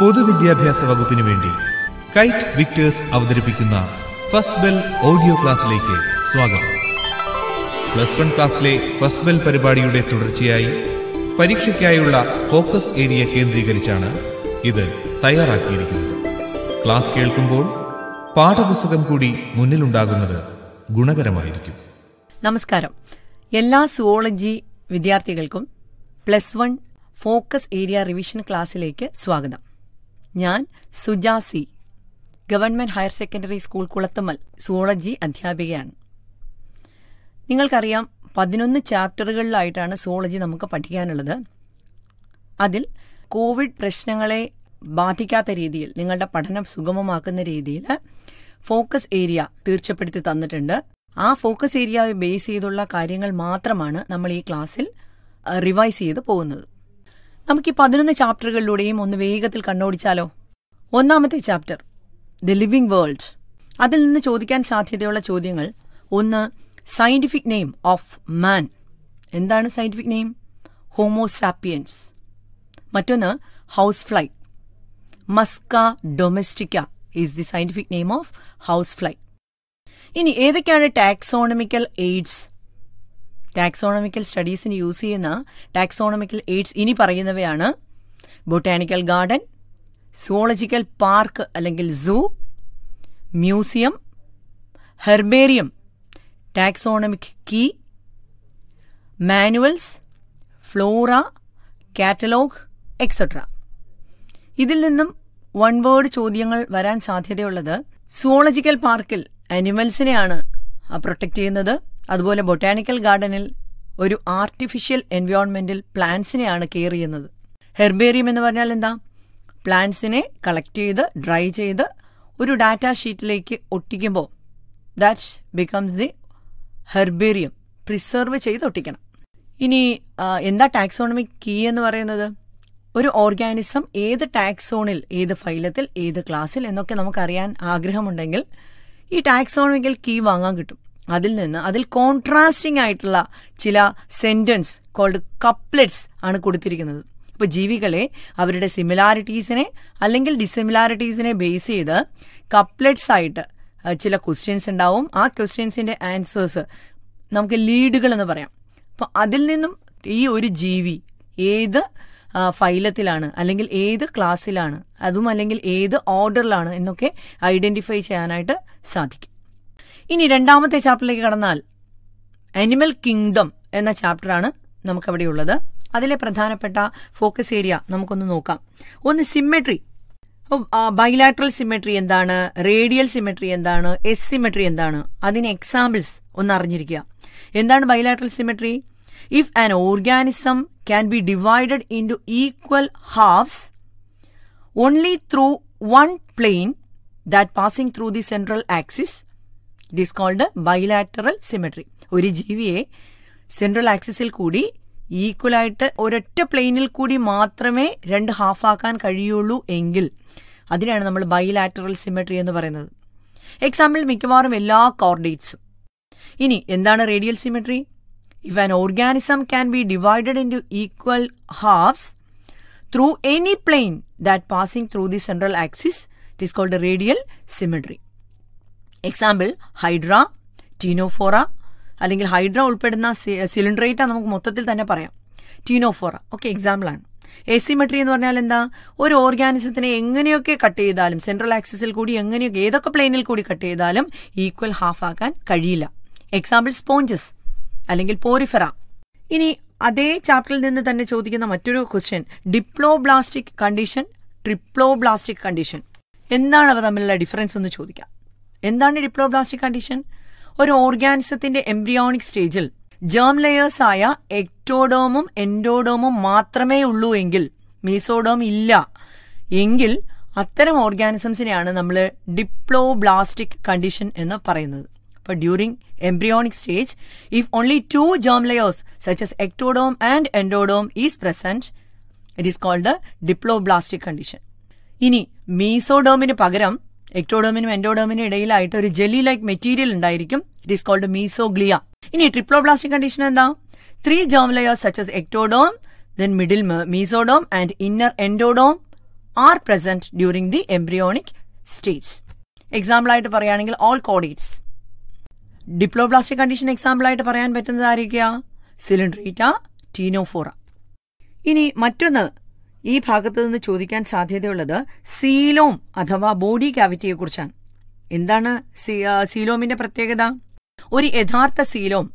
പൊതുവിദ്യാഭ്യാസ വകുപ്പിനു വേണ്ടി കൈറ്റ് വിക്ടേഴ്സ് അവതരിപ്പിക്കുന്ന ഫസ്റ്റ് ബെൽ ഓഡിയോ ക്ലാസ്സിലേക്ക് സ്വാഗതം പ്ലസ് വൺ ക്ലാസ്സിലെ ഫസ്റ്റ് ബെൽ പരിപാടിയുടെ തുടർച്ചയായി പരീക്ഷയ്ക്കായുള്ള ഫോക്കസ് ഏരിയ കേന്ദ്രീകരിച്ചാണ് ഇത് തയ്യാറാക്കിയിരിക്കുന്നത് ക്ലാസ് കേൾക്കുമ്പോൾ പാഠപുസ്തകം കൂടി മുന്നിലുണ്ടാകുന്നത് ഗുണകരമായിരിക്കും നമസ്കാരം എല്ലാ സുവോളജി വിദ്യാർത്ഥികൾക്കും plus one focus area revision ക്ലാസ്സിലേക്ക് സ്വാഗതം ഞാൻ Sujasi government higher secondary school Kulathumal zoology അധ്യാപികയാണ് നിങ്ങൾക്കറിയാം പതിനൊന്ന് ചാപ്റ്ററുകളിലായിട്ടാണ് സുവോളജി നമുക്ക് പഠിക്കാനുള്ളത് അതിൽ കോവിഡ് പ്രശ്നങ്ങളെ ബാധിക്കാത്ത രീതിയിൽ നിങ്ങളുടെ പഠനം സുഗമമാക്കുന്ന രീതിയിൽ ഫോക്കസ് ഏരിയ തീർച്ചപ്പെടുത്തി തന്നിട്ടുണ്ട് ആ ഫോക്കസ് ഏരിയ ബേസ് ചെയ്തുള്ള കാര്യങ്ങൾ മാത്രമാണ് നമ്മൾ ഈ ക്ലാസ്സിൽ റിവൈസ് ചെയ്ത് പോകുന്നത് നമുക്ക് ഈ പതിനൊന്ന് ചാപ്റ്ററുകളിലൂടെയും ഒന്ന് വേഗത്തിൽ കണ്ണോടിച്ചാലോ ഒന്നാമത്തെ ചാപ്റ്റർ ദ ലിവിംഗ് വേൾഡ് അതിൽ നിന്ന് ചോദിക്കാൻ സാധ്യതയുള്ള ചോദ്യങ്ങൾ ഒന്ന് സയന്റിഫിക് നെയിം ഓഫ് മാൻ എന്താണ് സയന്റിഫിക് നെയിം ഹോമോസാപ്പിയൻസ് മറ്റൊന്ന് house fly musca domestica is the scientific name of house fly ഇനി ഏതൊക്കെയാണ് ടാക്സോണമിക്കൽ എയ്ഡ്സ് ടാക്സോണമിക്കൽ സ്റ്റഡീസിന് യൂസ് ചെയ്യുന്ന ടാക്സോണമിക്കൽ എയ്ഡ്സ് ഇനി പറയുന്നവയാണ് ബൊട്ടാനിക്കൽ ഗാർഡൻ സുവോളജിക്കൽ പാർക്ക് അല്ലെങ്കിൽ zoo museum herbarium taxonomic key manuals flora catalogue etcetera ഇതിൽ നിന്നും വൺ വേർഡ് ചോദ്യങ്ങൾ വരാൻ സാധ്യതയുള്ളത് സുവോളജിക്കൽ പാർക്കിൽ അനിമൽസിനെയാണ് പ്രൊട്ടക്റ്റ് ചെയ്യുന്നത് അതുപോലെ ബൊട്ടാണിക്കൽ ഗാർഡനിൽ ഒരു ആർട്ടിഫിഷ്യൽ എൻവയോൺമെന്റിൽ പ്ലാന്റ്സിനെയാണ് കെയർ ചെയ്യുന്നത് ഹെർബേറിയം എന്ന് പറഞ്ഞാൽ എന്താ പ്ലാന്റ്സിനെ കളക്ട് ചെയ്ത് ഡ്രൈ ചെയ്ത് ഒരു ഡാറ്റ ഷീറ്റിലേക്ക് ഒട്ടിക്കുമ്പോൾ that becomes the herbarium preserve ചെയ്ത് ഒട്ടിക്കണം ഇനി എന്താ ടാക്സോണമിക് കീ എന്ന് പറയുന്നത് ഒരു ഓർഗാനിസം ഏത് ടാക്സോണിൽ ഏത് ഫൈലത്തിൽ ഏത് ക്ലാസ്സിൽ എന്നൊക്കെ നമുക്കറിയാൻ ആഗ്രഹമുണ്ടെങ്കിൽ ഈ ടാക്സോണമിക്കൽ കീ വാങ്ങാൻ കിട്ടും അതിൽ നിന്ന് അതിൽ കോൺട്രാസ്റ്റിംഗ് ആയിട്ടുള്ള ചില സെന്റൻസ് കോൾഡ് കപ്ലെറ്റ്സ് ആണ് കൊടുത്തിരിക്കുന്നത് ഇപ്പോൾ ജീവികളെ അവരുടെ സിമിലാരിറ്റീസിനെ അല്ലെങ്കിൽ ഡിസിമിലാരിറ്റീസിനെ ബേസ് ചെയ്ത് കപ്ലെറ്റ്സ് ആയിട്ട് ചില ക്വസ്റ്റ്യൻസ് ഉണ്ടാവും ആ ക്വസ്റ്റ്യൻസിന്റെ ആൻസേഴ്സ് നമുക്ക് ലീഡുകൾ എന്ന് പറയാം അപ്പോൾ അതിൽ നിന്നും ഈ ഒരു ജീവി ഏത് ഫൈലത്തിലാണ് അല്ലെങ്കിൽ ഏത് ക്ലാസ്സിലാണ് അതും അല്ലെങ്കിൽ ഏത് ഓർഡറിലാണ് എന്നൊക്കെ ഐഡന്റിഫൈ ചെയ്യാനായിട്ട് സാധിക്കും ഇനി രണ്ടാമത്തെ ചാപ്റ്ററിലേക്ക് കടന്നാൽ അനിമൽ കിങ്ഡം എന്ന ചാപ്റ്ററാണ് ഉള്ളത് അതിലെ പ്രധാനപ്പെട്ട ഫോക്കസ് ഏരിയ നമുക്കൊന്ന് നോക്കാം ഒന്ന് സിമ്മെട്രി ബൈലാട്രൽ സിമെട്രി എന്താണ് റേഡിയൽ സിമെട്രി എന്താണ് എസ് സിമെട്രി എന്താണ് അതിന് എക്സാമ്പിൾസ് ഒന്ന് അറിഞ്ഞിരിക്കുക എന്താണ് bilateral symmetry if an organism can be divided in two equal halves only through one plane that passing through the central axis it is called bilateral symmetry ഒരു ജീവിയെ central ആക്സിസിൽ കൂടി ഈക്വലായിട്ട് ഒരൊറ്റ പ്ലെയിനിൽ കൂടി മാത്രമേ രണ്ട് ഹാഫാക്കാൻ കഴിയുള്ളൂ എങ്കിൽ അതിനാണ് നമ്മൾ ബൈലാറ്ററൽ സിമെട്രി എന്ന് പറയുന്നത് എക്സാമ്പിൾ മിക്കവാറും എല്ലാ കോർഡേറ്റ്സും ഇനി എന്താണ് radial symmetry if an organism can be divided in two equal halves through any plane that passing through the central axis it is called radial symmetry example hydra ctenophora അല്ലെങ്കിൽ hydra ഉൾപ്പെടുന്ന coelenterata നമുക്ക് മൊത്തത്തിൽ തന്നെ പറയാം Ctenophora okay എക്സാമ്പിളാണ് asymmetry എന്ന് പറഞ്ഞാൽ എന്താ ഒരു ഓർഗാനിസത്തിനെ എങ്ങനെയൊക്കെ കട്ട് ചെയ്താലും സെൻട്രൽ ആക്സിസിൽ കൂടി എങ്ങനെയൊക്കെ ഏതൊക്കെ പ്ലെയിനിൽ കൂടി കട്ട് ചെയ്താലും ഈക്വൽ ഹാഫ് ആക്കാൻ കഴിയില്ല എക്സാമ്പിൾ സ്പോഞ്ചസ് അല്ലെങ്കിൽ പോരിഫെറ ഇനി അതേ ചാപ്റ്ററിൽ നിന്ന് തന്നെ ചോദിക്കുന്ന മറ്റൊരു question diploblastic condition triploblastic condition എന്താണ് അവ തമ്മിലുള്ള ഡിഫറൻസ് എന്ന് ചോദിക്കാം എന്താണ് ഡിപ്ലോബ്ലാസ്റ്റിക് കണ്ടീഷൻ ഒരു ഓർഗാനിസത്തിന്റെ എംബ്രിയോണിക് സ്റ്റേജിൽ ജേം ലെയേഴ്സ് ആയ എക്ടോഡോമും എൻഡോഡോമും മാത്രമേ ഉള്ളൂ എങ്കിൽ മീസോഡോം ഇല്ല എങ്കിൽ അത്തരം ഓർഗാനിസംസിനെയാണ് നമ്മൾ ഡിപ്ലോബ്ലാസ്റ്റിക് കണ്ടീഷൻ എന്ന് പറയുന്നത് അപ്പോൾ during embryonic stage if only two germ layers such as ectoderm and endoderm is present it is called diploblastic condition ഇനി മീസോഡോമിന് പകരം എക്ടോഡോമിനും എൻഡോഡോമിനും ഇടയിലായിട്ട് ഒരു ജെല്ലി ലൈക്ക് മെറ്റീരിയൽ ഉണ്ടായിരിക്കും ഇറ്റ് ഈസ് കോൾഡ് മീസോഗ്ലിയ ഇനി ട്രിപ്ലോബ്ലാസ്റ്റിക് കണ്ടീഷൻ എന്താ three germ layers such as ectoderm then middle mesoderm and inner endoderm are present during the embryonic stage example ആയിട്ട് പറയുകയാണെങ്കിൽ all chordates diploblastic condition example ആയിട്ട് പറയാൻ പറ്റുന്നതായിരിക്കുക ആയിരിക്കുക Ctenophora ഇനി മറ്റൊന്ന് ഈ ഭാഗത്ത് നിന്ന് ചോദിക്കാൻ സാധ്യതയുള്ളത് സീലോം അഥവാ ബോഡി കുറിച്ചാണ് എന്താണ് സീലോമിന്റെ പ്രത്യേകത ഒരു യഥാർത്ഥ സീലോം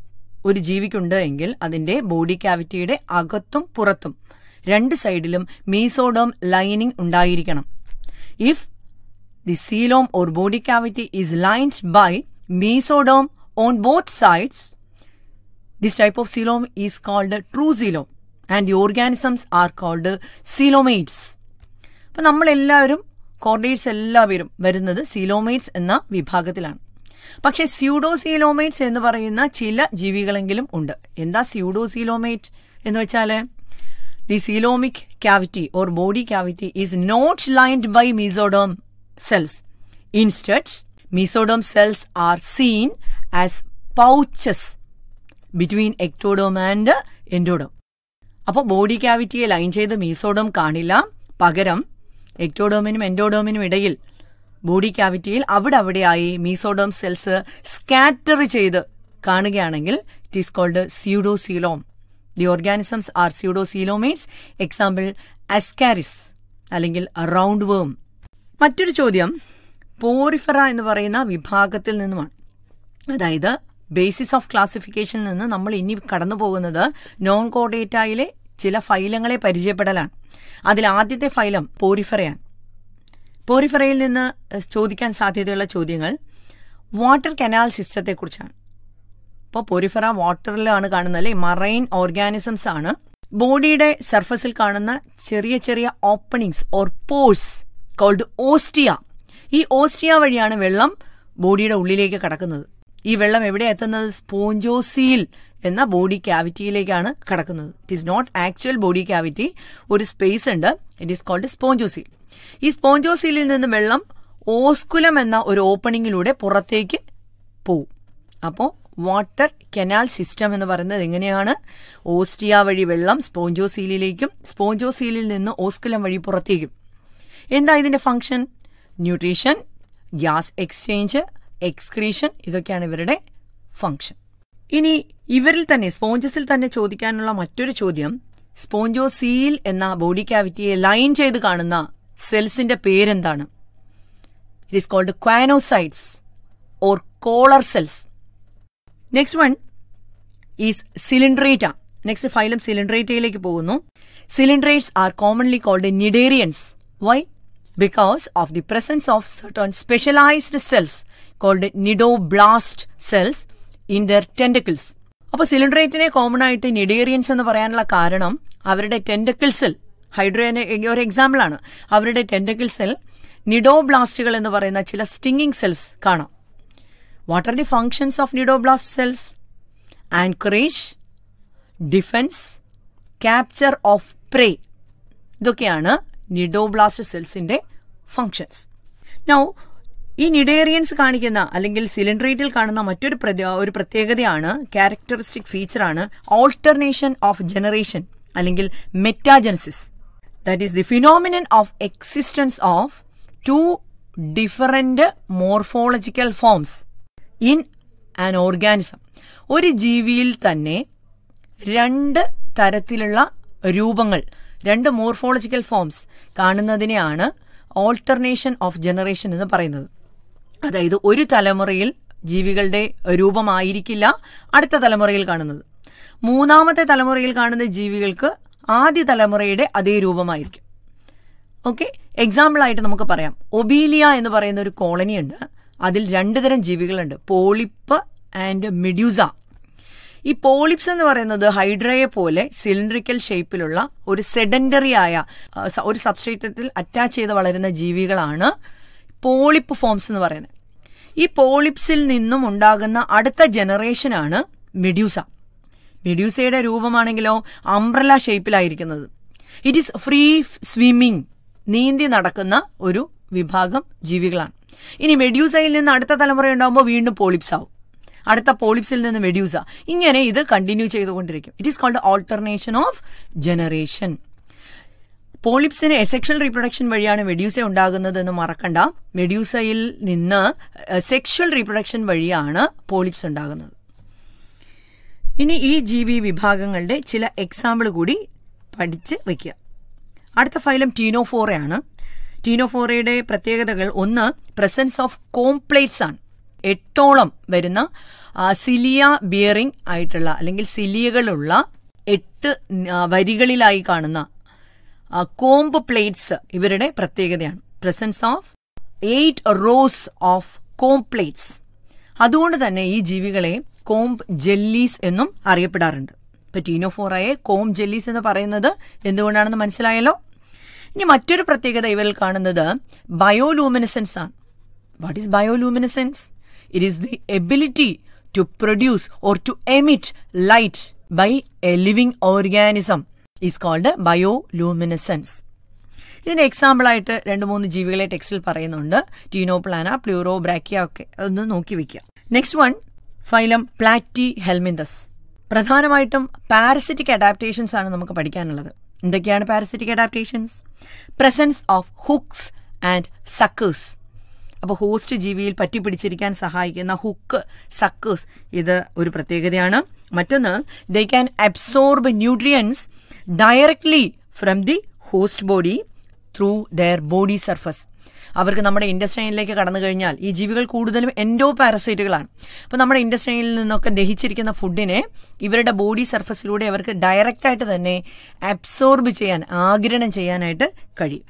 ഒരു ജീവിക്കുണ്ട് എങ്കിൽ അതിന്റെ ബോഡി ക്യാവിറ്റിയുടെ അകത്തും പുറത്തും രണ്ട് സൈഡിലും മീസോഡോം ലൈനിങ് ഉണ്ടായിരിക്കണം if the coelom or body cavity is lined by mesoderm on both sides this type of coelom is called true coelom and the organisms are called coelomates അപ്പം നമ്മളെല്ലാവരും കോർഡേറ്റ്സ് എല്ലാവരും വരുന്നത് coelomates എന്ന വിഭാഗത്തിലാണ് പക്ഷേ സ്യൂഡോസീലോമേറ്റ്സ് എന്ന് പറയുന്ന ചില ജീവികളെങ്കിലും ഉണ്ട് എന്താ സ്യൂഡോസീലോമേറ്റ് എന്ന് വെച്ചാൽ the coelomic cavity or body cavity is not lined by mesoderm cells instead mesoderm cells are seen as pouches between ectoderm and endoderm അപ്പോൾ ബോഡി ക്യാവിറ്റിയെ ലൈൻ ചെയ്ത് മീസോഡോം കാണില്ല പകരം എക്ടോഡോമിനും എൻഡോഡോമിനും ഇടയിൽ ബോഡി ക്യാവിറ്റിയിൽ അവിടെ അവിടെയായി മീസോഡോം സെൽസ് സ്കാറ്റർ ചെയ്ത് കാണുകയാണെങ്കിൽ it is called pseudocoelom the organisms are pseudocoelomates example ascaris അല്ലെങ്കിൽ റൗണ്ട് വേം മറ്റൊരു ചോദ്യം പോറിഫറ എന്ന് പറയുന്ന വിഭാഗത്തിൽ നിന്നുമാണ് അതായത് ബേസിസ് ഓഫ് ക്ലാസിഫിക്കേഷനിൽ നിന്ന് നമ്മൾ ഇനി കടന്നു പോകുന്നത് നോൺ കോഡേറ്റയിലെ ചില ഫൈലങ്ങളെ പരിചയപ്പെടലാണ് അതിൽ ആദ്യത്തെ ഫൈലം പോരിഫറയാണ് പോരിഫറയിൽ നിന്ന് ചോദിക്കാൻ സാധ്യതയുള്ള ചോദ്യങ്ങൾ വാട്ടർ കനാൽ സിസ്റ്റത്തെക്കുറിച്ചാണ് ഇപ്പോൾ പോരിഫറ വാട്ടറിലാണ് കാണുന്നത് അല്ലെ മറൈൻ ഓർഗാനിസംസ് ആണ് ബോഡിയുടെ സർഫസിൽ കാണുന്ന ചെറിയ ചെറിയ openings or pores called ostia ഈ ഓസ്റ്റിയ വഴിയാണ് വെള്ളം ബോഡിയുടെ ഉള്ളിലേക്ക് കടക്കുന്നത് ഈ വെള്ളം എവിടെ എത്തുന്നത് സ്പോഞ്ചോസീൽ എന്ന ബോഡി ക്യാവിറ്റിയിലേക്കാണ് കിടക്കുന്നത് it is not actual body cavity ഒരു സ്പേസ് ഉണ്ട് ഇറ്റ് ഈസ് കോൾഡ് സ്പോഞ്ചോസീൽ ഈ സ്പോഞ്ചോസീലിൽ നിന്ന് വെള്ളം ഓസ്കുലം എന്ന ഒരു ഓപ്പണിങ്ങിലൂടെ പുറത്തേക്ക് പോവും അപ്പോൾ വാട്ടർ കനാൽ സിസ്റ്റം എന്ന് പറയുന്നത് എങ്ങനെയാണ് ഓസ്റ്റിയ വഴി വെള്ളം സ്പോഞ്ചോസീലിലേക്കും സ്പോഞ്ചോസീലിൽ നിന്ന് ഓസ്കുലം വഴി പുറത്തേക്കും എന്താ ഇതിന്റെ function nutrition gas exchange excretion ഇതൊക്കെയാണ് ഇവരുടെ ഫങ്ഷൻ ഇനി ഇവരിൽ തന്നെ സ്പോഞ്ചസിൽ തന്നെ ചോദിക്കാനുള്ള മറ്റൊരു ചോദ്യം സ്പോഞ്ചോ സീൽ എന്ന ബോഡി ക്യാവിറ്റിയെ ലൈൻ ചെയ്ത് കാണുന്ന സെൽസിന്റെ പേരെന്താണ് it is called choanocytes or collar cells next one is coelenterata next phylum സിലിൻഡ്രേറ്റയിലേക്ക് പോകുന്നു coelenterates are commonly called cnidarians why because of the presence of certain specialised cells called cnidoblast cells in their tentacles അപ്പൊ സിലിണ്ടറേറ്റിനെ common ആയിട്ട് cnidarians എന്ന് പറയാനുള്ള കാരണം അവരുടെ ടെൻഡക്കിൾസിൽ ഹൈഡ്രോജന് ഒരു എക്സാമ്പിൾ ആണ് അവരുടെ ടെൻഡക്കിൾസിൽ ബ്ലാസ്റ്റുകൾ എന്ന് പറയുന്ന ചില സ്റ്റിങ്ങിങ് സെൽസ് കാണാം what are the functions of cnidoblast cells anchorage defence capture of prey ഇതൊക്കെയാണ് നിഡോ ബ്ലാസ്റ്റ് സെൽസിന്റെ ഫങ്ഷൻസ് നൗ ഈ നിഡേറിയൻസ് കാണിക്കുന്ന അല്ലെങ്കിൽ സിലിണ്ടറേറ്റിൽ കാണുന്ന മറ്റൊരു ഒരു പ്രത്യേകതയാണ് ക്യാരക്ടറിസ്റ്റിക് ഫീച്ചറാണ് ഓൾട്ടർനേഷൻ ഓഫ് ജനറേഷൻ അല്ലെങ്കിൽ metagenesis that is the phenomenon of existence of two different morphological forms in an organism ഒരു ജീവിയിൽ തന്നെ രണ്ട് തരത്തിലുള്ള രൂപങ്ങൾ രണ്ട് മോർഫോളജിക്കൽ ഫോംസ് കാണുന്നതിനെയാണ് ഓൾട്ടർനേഷൻ ഓഫ് ജനറേഷൻ എന്ന് പറയുന്നത് അതായത് ഒരു തലമുറയിൽ ജീവികളുടെ രൂപമായിരിക്കില്ല അടുത്ത തലമുറയിൽ കാണുന്നത് മൂന്നാമത്തെ തലമുറയിൽ കാണുന്ന ജീവികൾക്ക് ആദ്യ തലമുറയുടെ അതേ രൂപമായിരിക്കും ഓക്കെ എക്സാമ്പിളായിട്ട് നമുക്ക് പറയാം ഒബീലിയ എന്ന് പറയുന്ന ഒരു കോളനി ഉണ്ട് അതിൽ രണ്ട് തരം ജീവികളുണ്ട് പോളിപ്പ് ആൻഡ് മെഡ്യൂസ ഈ പോളിപ്സ് എന്ന് പറയുന്നത് ഹൈഡ്രയെ പോലെ സിലിണ്ടറിക്കൽ ഷേപ്പിലുള്ള ഒരു സെഡൻഡറി ആയ ഒരു സബ്സ്ട്രേറ്റത്തിൽ അറ്റാച്ച് ചെയ്ത് വളരുന്ന ജീവികളാണ് പോളിപ്പ് ഫോംസ് എന്ന് പറയുന്നത് ഈ പോളിപ്സിൽ നിന്നും ഉണ്ടാകുന്ന അടുത്ത ജനറേഷനാണ് മെഡ്യൂസ മെഡ്യൂസയുടെ രൂപമാണെങ്കിലോ അംബ്രല ഷേപ്പിലായിരിക്കുന്നത് ഇറ്റ് ഈസ് ഫ്രീ സ്വിമ്മിംഗ് നീന്തി നടക്കുന്ന ഒരു വിഭാഗം ജീവികളാണ് ഇനി മെഡ്യൂസയിൽ നിന്ന് അടുത്ത തലമുറ ഉണ്ടാകുമ്പോൾ വീണ്ടും പോളിപ്സ് ആവും അടുത്ത പോളിപ്സിൽ നിന്ന് മെഡ്യൂസ ഇങ്ങനെ ഇത് കണ്ടിന്യൂ ചെയ്തുകൊണ്ടിരിക്കും it is called alternation of generation പോളിപ്സിന് എസെക്ഷൽ റീപ്രൊഡക്ഷൻ വഴിയാണ് മെഡ്യൂസ ഉണ്ടാകുന്നത് എന്ന് മറക്കണ്ട മെഡ്യൂസയിൽ നിന്ന് സെക്ഷൽ റീപ്രൊഡക്ഷൻ വഴിയാണ് പോളിപ്സ് ഉണ്ടാകുന്നത് ഇനി ഈ ജീവി വിഭാഗങ്ങളുടെ ചില എക്സാമ്പിൾ കൂടി പഠിച്ച് വയ്ക്കുക അടുത്ത ഫൈലം ടീനോഫോറയാണ് ടീനോഫോറയുടെ പ്രത്യേകതകൾ ഒന്ന് പ്രസൻസ് ഓഫ് കോംപ്ലേറ്റ്സ് ആണ് എട്ടോളം വരുന്ന സിലിയ ബിയറിംഗ് ആയിട്ടുള്ള അല്ലെങ്കിൽ സിലിയകളുള്ള എട്ട് വരികളിലായി കാണുന്ന കോംബ് പ്ലേറ്റ്സ് ഇവരുടെ പ്രത്യേകതയാണ് presence of eight rows of comb plates അതുകൊണ്ട് തന്നെ ഈ ജീവികളെ കോംബ് ജെല്ലീസ് എന്നും അറിയപ്പെടാറുണ്ട് ഇപ്പൊ ടീനോഫോറയെ കോംബ് ജെല്ലീസ് എന്ന് പറയുന്നത് എന്തുകൊണ്ടാണെന്ന് മനസ്സിലായല്ലോ ഇനി മറ്റൊരു പ്രത്യേകത ഇവരിൽ കാണുന്നത് ബയോലൂമിനസെൻസ് ആണ് what is bioluminescence it is the ability to produce or to emit light by a living organism is called bio bioluminescence ഇതിന് ആയിട്ട് രണ്ട് മൂന്ന് ജീവികളെ ടെക്സ്റ്റിൽ പറയുന്നുണ്ട് ടീനോപ്ലാന പ്ലൂറോ ബ്രാക്കിയ ഒക്കെ ഒന്ന് നോക്കി വെക്കുക next one phylum platyhelminthes പ്രധാനമായിട്ടും പാരസിറ്റിക് അഡാപ്റ്റേഷൻസ് ആണ് നമുക്ക് പഠിക്കാനുള്ളത് എന്തൊക്കെയാണ് parasitic adaptations presence of hooks and suckers അപ്പോൾ ഹോസ്റ്റ് ജീവിയിൽ പിടിച്ചിരിക്കാൻ സഹായിക്കുന്ന ഹുക്ക് സക്കേഴ്സ് ഇത് ഒരു പ്രത്യേകതയാണ് മറ്റൊന്ന് they can absorb nutrients directly from the host body through their body surface അവർക്ക് നമ്മുടെ ഇൻഡസ്ട്രൈനിലേക്ക് കടന്നു കഴിഞ്ഞാൽ ഈ ജീവികൾ കൂടുതലും എൻഡോ പാരസൈറ്റുകളാണ് അപ്പോൾ നമ്മുടെ ഇൻഡസ്ട്രൈനിൽ നിന്നൊക്കെ ദഹിച്ചിരിക്കുന്ന ഫുഡിനെ ഇവരുടെ ബോഡി സർഫസിലൂടെ അവർക്ക് ഡയറക്റ്റായിട്ട് തന്നെ അബ്സോർബ് ചെയ്യാൻ ആഗിരണം ചെയ്യാനായിട്ട് കഴിയും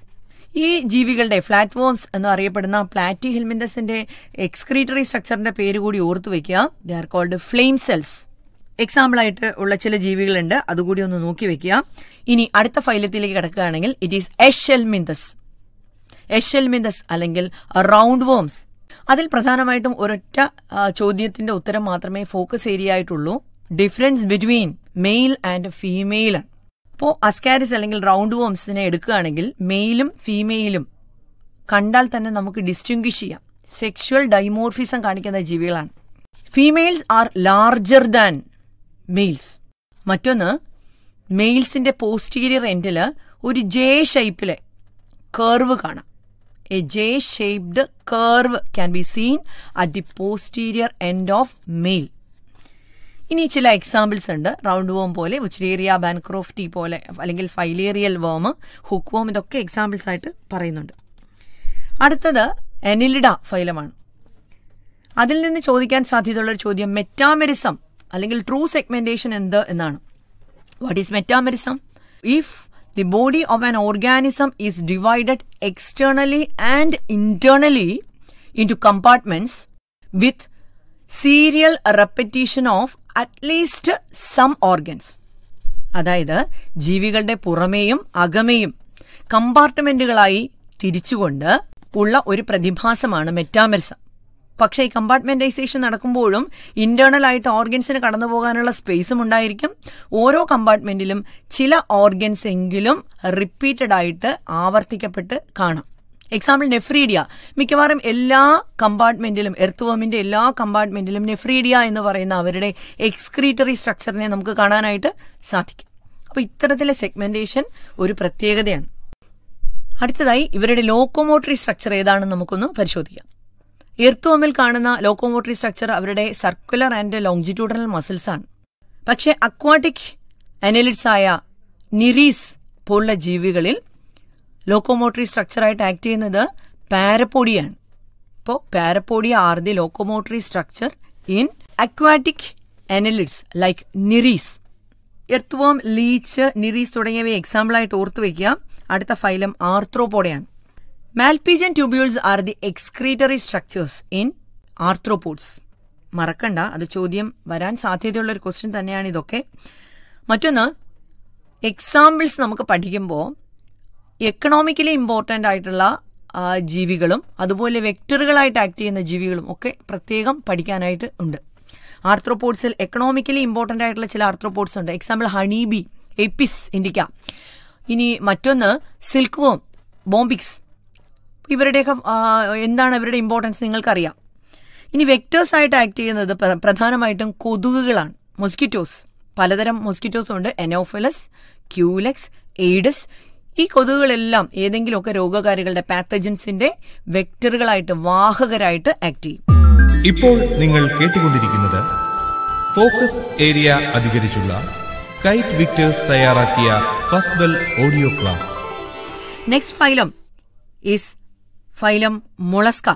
ഈ ജീവികളുടെ ഫ്ലാറ്റ് വോംസ് എന്ന് അറിയപ്പെടുന്ന പ്ലാറ്റി ഹെൽമിൻഡസിന്റെ എക്സ്ക്രീറ്ററി സ്ട്രക്ചറിന്റെ പേര് കൂടി ഓർത്തു വെക്കുക they are called flame cells എക്സാമ്പിളായിട്ട് ഉള്ള ചില ജീവികളുണ്ട് അതുകൂടി ഒന്ന് നോക്കി വെക്കുക ഇനി അടുത്ത ഫൈലത്തിലേക്ക് കിടക്കുകയാണെങ്കിൽ ഇറ്റ് ഈസ് എഷെൽമിന്തസ് എഷെൽമിന്തസ് അല്ലെങ്കിൽ റൗണ്ട് വേംസ് അതിൽ പ്രധാനമായിട്ടും ഒരൊറ്റ ചോദ്യത്തിന്റെ ഉത്തരം മാത്രമേ ഫോക്കസ് ഏരിയ ആയിട്ടുള്ളൂ difference between male and female ആണ് അപ്പോൾ അസ്കാരിസ് അല്ലെങ്കിൽ റൗണ്ട് വോംസിനെ എടുക്കുകയാണെങ്കിൽ മെയിലും ഫീമെയിലും കണ്ടാൽ തന്നെ നമുക്ക് ഡിസ്റ്റിംഗ്വിഷ് ചെയ്യാം സെക്ഷുവൽ ഡൈമോർഫിസം കാണിക്കുന്ന ജീവികളാണ് females are larger than males മറ്റൊന്ന് മെയിൽസിന്റെ പോസ്റ്റീരിയർ എൻഡില് ഒരു ജെ ഷേപ്പിലെ കർവ് കാണാം a J shaped curve can be seen at the posterior end of male ഇനി ചില എക്സാമ്പിൾസ് ഉണ്ട് റൗണ്ട് വോം പോലെ ഉച്ചിലേറിയ ബാൻക്രോഫ്റ്റി പോലെ അല്ലെങ്കിൽ ഫൈലേറിയൽ വോം ഹുക്ക് വോം ഇതൊക്കെ എക്സാമ്പിൾസ് ആയിട്ട് പറയുന്നുണ്ട് അടുത്തത് എനിലിഡ ഫൈലമാണ് അതിൽ നിന്ന് ചോദിക്കാൻ സാധ്യതയുള്ള ഒരു ചോദ്യം മെറ്റാമെരിസം അല്ലെങ്കിൽ ട്രൂ സെഗ്മെന്റേഷൻ എന്ത് എന്നാണ് what is metamerism if the body of an organism is divided externally and internally into compartments with serial repetition of at least some organs അതായത് ജീവികളുടെ പുറമേയും അകമേയും കമ്പാർട്ട്മെന്റുകളായി തിരിച്ചുകൊണ്ട് ഉള്ള ഒരു പ്രതിഭാസമാണ് മെറ്റാമെറിസം പക്ഷേ കമ്പാർട്ട്മെന്റൈസേഷൻ നടക്കുമ്പോഴും ഇന്റേണൽ ആയിട്ട് ഓർഗൻസിന് കടന്നു പോകാനുള്ള സ്പേസും ഉണ്ടായിരിക്കും ഓരോ കമ്പാർട്ട്മെന്റിലും ചില ഓർഗൻസ് എങ്കിലും റിപ്പീറ്റഡ് ആയിട്ട് ആവർത്തിക്കപ്പെട്ട് കാണാം എക്സാമ്പിൾ നെഫ്രീഡിയ മിക്കവാറും എല്ലാ കമ്പാർട്ട്മെന്റിലും എർത്ത് എല്ലാ കമ്പാർട്ട്മെന്റിലും നെഫ്രീഡിയ എന്ന് പറയുന്ന അവരുടെ എക്സ്ക്രീറ്ററി സ്ട്രക്ചറിനെ നമുക്ക് കാണാനായിട്ട് സാധിക്കും അപ്പോൾ ഇത്തരത്തിലെ സെഗ്മെന്റേഷൻ ഒരു പ്രത്യേകതയാണ് അടുത്തതായി ഇവരുടെ ലോക്കോമോട്ടറി സ്ട്രക്ചർ ഏതാണെന്ന് നമുക്കൊന്ന് പരിശോധിക്കാം എർത്തോമിൽ കാണുന്ന ലോക്കോമോട്ടറി സ്ട്രക്ചർ അവരുടെ സർക്കുലർ ആൻഡ് മസിൽസ് ആണ് പക്ഷെ അക്വാട്ടിക് അനലിറ്റ്സ് ആയ നിറീസ് പോലുള്ള ജീവികളിൽ ലോക്കോമോട്ടറി സ്ട്രക്ചറായിട്ട് ആക്ട് ചെയ്യുന്നത് പാരപ്പോഡിയാണ് ഇപ്പോൾ parapodia are the locomotory structure in aquatic annelids like Nereis earthworm leech Nereis തുടങ്ങിയവയെ എക്സാമ്പിളായിട്ട് ഓർത്തു വയ്ക്കുക അടുത്ത ഫൈലം ആർത്രോപോഡയാണ് Malpighian tubules are the excretory structures in arthropods മറക്കണ്ട അത് ചോദ്യം വരാൻ സാധ്യതയുള്ള ഒരു ക്വസ്റ്റ്യൻ തന്നെയാണ് ഇതൊക്കെ മറ്റൊന്ന് എക്സാമ്പിൾസ് നമുക്ക് പഠിക്കുമ്പോൾ എക്കണോമിക്കലി ഇമ്പോർട്ടൻ്റ് ആയിട്ടുള്ള ജീവികളും അതുപോലെ വെക്ടറുകളായിട്ട് ആക്ട് ചെയ്യുന്ന ജീവികളും ഒക്കെ പ്രത്യേകം പഠിക്കാനായിട്ട് ഉണ്ട് ആർത്രോപോഡ്സിൽ എക്കണോമിക്കലി ഇമ്പോർട്ടൻ്റ് ആയിട്ടുള്ള ചില ആർത്രോപോഡ്സ് ഉണ്ട് എക്സാമ്പിൾ ഹണീബി എപ്പിസ് ഇൻഡിക്ക ഇനി മറ്റൊന്ന് സിൽക്ക് വോം ബോംബിക്സ് ഇവരുടെയൊക്കെ എന്താണ് ഇവരുടെ ഇമ്പോർട്ടൻസ് നിങ്ങൾക്കറിയാം ഇനി ആയിട്ട് ആക്ട് ചെയ്യുന്നത് പ്രധാനമായിട്ടും കൊതുകുകളാണ് മൊസ്കിറ്റോസ് പലതരം മൊസ്കിറ്റോസ് ഉണ്ട് എനോഫിലസ് ക്യൂലെക്സ് എയ്ഡസ് ഈ കൊതുകുകളെല്ലാം ഏതെങ്കിലുമൊക്കെ രോഗകാരികളുടെ പാത്തജൻസിന്റെ വെക്ടറുകളായിട്ട് വാഹകരായിട്ട് ആക്ട് ചെയ്യും ഇപ്പോൾ നിങ്ങൾ കേട്ടുകൊണ്ടിരിക്കുന്നത് ഫോക്കസ് ഏരിയ അധികരിച്ചുള്ള കൈറ്റ് വിക്ടേഴ്സ് തയ്യാറാക്കിയ first bell audio class next phylum is phylum Mollusca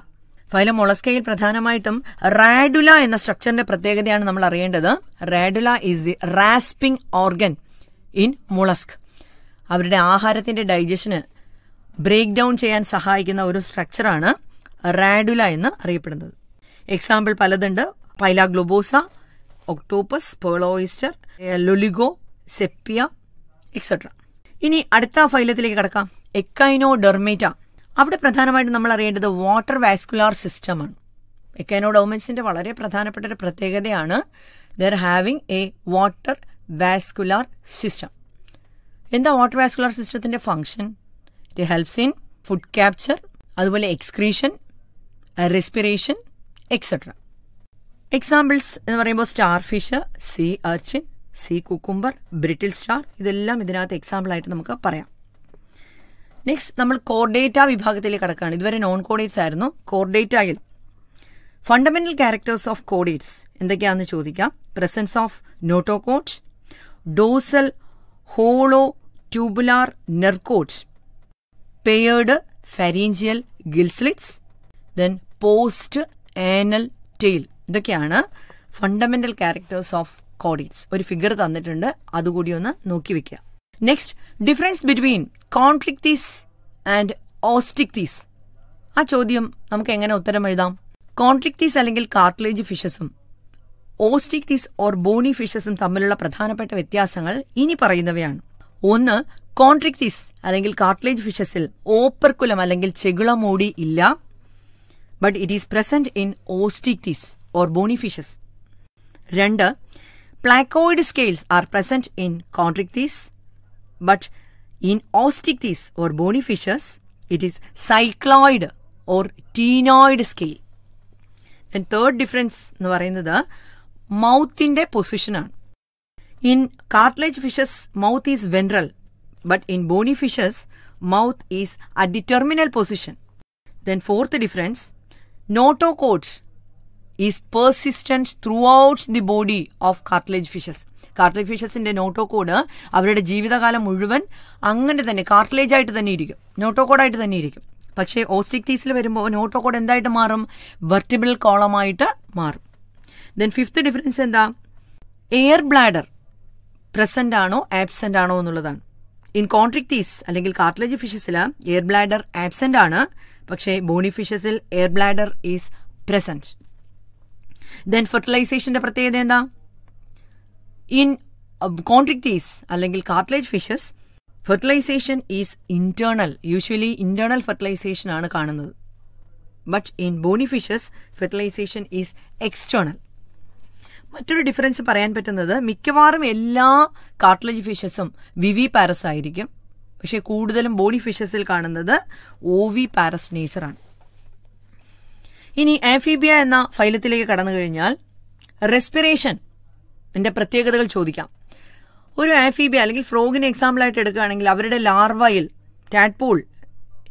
phylum മൊളസ്കയിൽ പ്രധാനമായിട്ടും റാഡുല എന്ന സ്ട്രക്ചറിന്റെ പ്രത്യേകതയാണ് നമ്മൾ അറിയേണ്ടത് radula is the rasping organ in mollusc അവരുടെ ആഹാരത്തിന്റെ ഡൈജഷന് ബ്രേക്ക് ഡൗൺ ചെയ്യാൻ സഹായിക്കുന്ന ഒരു സ്ട്രക്ചറാണ് റാഡുല എന്ന് അറിയപ്പെടുന്നത് എക്സാമ്പിൾ പലതുണ്ട് Pila globosa octopus pearl oyster Loligo Sepia etcetera ഇനി അടുത്ത ഫൈലത്തിലേക്ക് കടക്കാം എക്കൈനോ ഡെർമേറ്റ അവിടെ പ്രധാനമായിട്ട് നമ്മൾ അറിയേണ്ടത് വാട്ടർ വാസ്കുലാർ സിസ്റ്റമാണ് എക്കാനോഡോമൻസിൻ്റെ വളരെ പ്രധാനപ്പെട്ട ഒരു പ്രത്യേകതയാണ് their having a water vascular system എന്താ വാട്ടർ വാസ്കുലാർ സിസ്റ്റത്തിന്റെ function it helps in food capture അതുപോലെ എക്സ്ക്രീഷൻ റെസ്പിറേഷൻ എക്സെട്ര എക്സാമ്പിൾസ് എന്ന് പറയുമ്പോൾ starfish sea urchin sea cucumber brittle star ഇതെല്ലാം ഇതിനകത്ത് ആയിട്ട് നമുക്ക് പറയാം നെക്സ്റ്റ് നമ്മൾ കോർ ഡേറ്റ വിഭാഗത്തിലേക്ക് കടക്കുകയാണ് ഇതുവരെ നോൺ കോഡേറ്റ്സ് ആയിരുന്നു കോർ ഡേറ്റയിൽ ഫണ്ടമെന്റൽ ക്യാരക്ടേഴ്സ് ഓഫ് കോഡേറ്റ്സ് എന്തൊക്കെയാണെന്ന് ചോദിക്കാം presence of notochord dorsal hollow tubular nerve cord paired pharyngeal gill slits then post anal tail ഇതൊക്കെയാണ് ഫണ്ടമെന്റൽ ക്യാരക്ടേഴ്സ് ഓഫ് കോഡിറ്റ്സ് ഒരു ഫിഗർ തന്നിട്ടുണ്ട് അതുകൂടി ഒന്ന് നോക്കി വെക്കുക next difference between Chondrichthyes and Osteichthyes ആ ചോദ്യം നമുക്ക് എങ്ങനെ ഉത്തരം എഴുതാം കോൺട്രിക്തീസ് അല്ലെങ്കിൽ കാർട്ടിലേജ് ഫിഷസും ഓസ്റ്റിക്തീസ് ഓർ ബോണി ഫിഷസും തമ്മിലുള്ള പ്രധാനപ്പെട്ട വ്യത്യാസങ്ങൾ ഇനി പറയുന്നവയാണ് ഒന്ന് കോൺട്രിക്തീസ് അല്ലെങ്കിൽ കാർട്ടിലേജ് ഫിഷസിൽ ഓപ്പർകുലം അല്ലെങ്കിൽ ചെകുളമൂടി ഇല്ല but it is present in Osteichthyes or bony fishes രണ്ട് placoid scales are present in Chondrichthyes But in osteichthyes or bony fishes, it is cycloid or tenoid scale. And third difference is the mouth in the position. In cartilage fishes, mouth is ventral. But in bony fishes, mouth is at the terminal position. Then fourth difference, notochord is persistent throughout the body of cartilage fishes. കാർട്ടിഫിഷ്യസിന്റെ notochord അവരുടെ ജീവിതകാലം മുഴുവൻ അങ്ങനെ തന്നെ cartilage ആയിട്ട് തന്നെ ഇരിക്കും നോട്ടോക്കോഡായിട്ട് തന്നെ ഇരിക്കും പക്ഷേ ഓസ്റ്റിക് തീസിൽ വരുമ്പോൾ നോട്ടോക്കോഡ് എന്തായിട്ട് മാറും വെർട്ടിബിൾ കോളമായിട്ട് മാറും ദെൻ ഫിഫ്ത്ത് ഡിഫറൻസ് എന്താ എയർ ബ്ലാഡർ പ്രസന്റ് ആണോ ആബ്സെന്റ് ആണോ എന്നുള്ളതാണ് ഇൻ കോൺട്രിക്തീസ് അല്ലെങ്കിൽ കാർട്ടിലേജ് ഫിഷസിൽ എയർ ബ്ലാഡർ ആബ്സെന്റ് ആണ് പക്ഷേ ബോണി ഫിഷസിൽ air bladder is present then ഫെർട്ടിലൈസേഷന്റെ പ്രത്യേകത എന്താ ഇൻ കോൺട്രിക്ടീസ് um, അല്ലെങ്കിൽ cartilage fishes fertilization is internal usually internal fertilization ആണ് കാണുന്നത് but in bony fishes fertilization is external മറ്റൊരു ഡിഫറൻസ് പറയാൻ പറ്റുന്നത് മിക്കവാറും എല്ലാ കാർട്ടിലേജ് ഫിഷസും വിവി പാരസ് ആയിരിക്കും പക്ഷേ കൂടുതലും ബോണി ഫിഷസിൽ കാണുന്നത് ഓവി പാരസ് നേച്ചറാണ് ഇനി ആഫീബിയ എന്ന ഫൈലത്തിലേക്ക് കടന്നു കഴിഞ്ഞാൽ റെസ്പിറേഷൻ ഇതിൻ്റെ പ്രത്യേകതകൾ ചോദിക്കാം ഒരു ആഫീബിയ അല്ലെങ്കിൽ ഫ്രോഗിനെ ആയിട്ട് എടുക്കുകയാണെങ്കിൽ അവരുടെ ലാർവയിൽ ടാഡ്പൂൾ